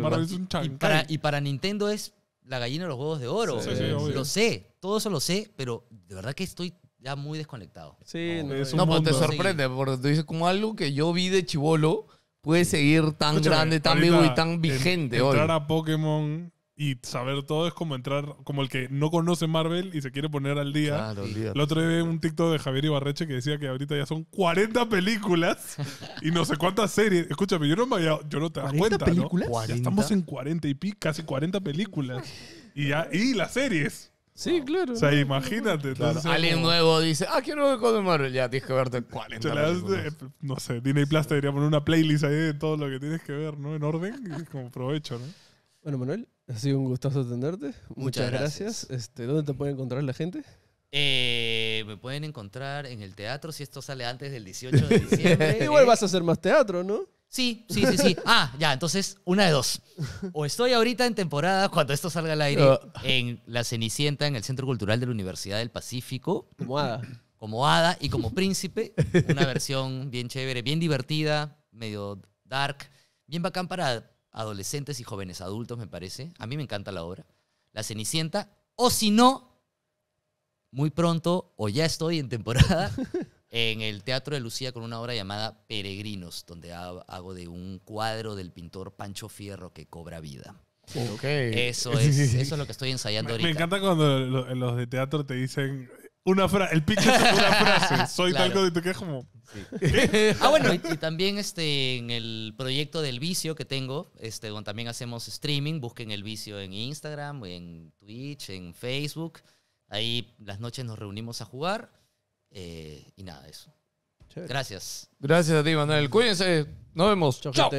para, Nintendo es la gallina de los huevos de oro. Sí, sí, lo sé. Todo eso lo sé, pero de verdad que estoy ya muy desconectado. Sí, no, pues no pero te sorprende, porque tú dices como algo que yo vi de chivolo puede seguir tan grande, tan vivo y tan vigente hoy. Entrar a Pokémon y saber todo es como entrar, como el que no conoce Marvel y se quiere poner al día. Lo el otro día un TikTok de Javier Ibarreche que decía que ahorita ya son 40 películas [LAUGHS] y no sé cuántas series. Escúchame, yo no me había, yo no te das cuenta, películas? Ya estamos en 40 y pico, casi 40 películas. [LAUGHS] Y, ya, y las series. Sí, claro. O sea, imagínate. alguien nuevo dice, ah, quiero ver Code Marvel. Ya tienes que verte 40. es. no sé, Disney Plus te debería poner una playlist ahí de todo lo que tienes que ver, ¿no? En orden, y como provecho, ¿no? Bueno, Manuel, ha sido un gustazo atenderte. Muchas, gracias. Este, ¿Dónde te puede encontrar la gente? Eh, me pueden encontrar en el teatro si esto sale antes del 18 de diciembre. [LAUGHS] Igual eh, vas a hacer más teatro, ¿no? Sí, sí, sí, sí. Ah, ya, entonces una de dos. O estoy ahorita en temporada, cuando esto salga al aire, oh. en La Cenicienta, en el Centro Cultural de la Universidad del Pacífico, Como Ada, como hada y como príncipe. Una versión bien chévere, bien divertida, medio dark, bien bacán para adolescentes y jóvenes adultos, me parece. A mí me encanta la obra. La Cenicienta, o si no, muy pronto, o ya estoy en temporada, en el Teatro de Lucía con una obra llamada Peregrinos, donde hago de un cuadro del pintor Pancho Fierro que cobra vida. Eso, es, eso es lo que estoy ensayando me, ahorita. Me encanta cuando los de teatro te dicen una frase, el pinche es una frase, [LAUGHS] soy tal cosa y como... [LAUGHS] ah, bueno, y, también este, en el proyecto del vicio que tengo, este, donde también hacemos streaming, busquen el vicio en Instagram, en Twitch, en Facebook. Ahí las noches nos reunimos a jugar. Eh, y nada, eso. Gracias. Gracias a ti, Manuel. Cuídense. Nos vemos. chao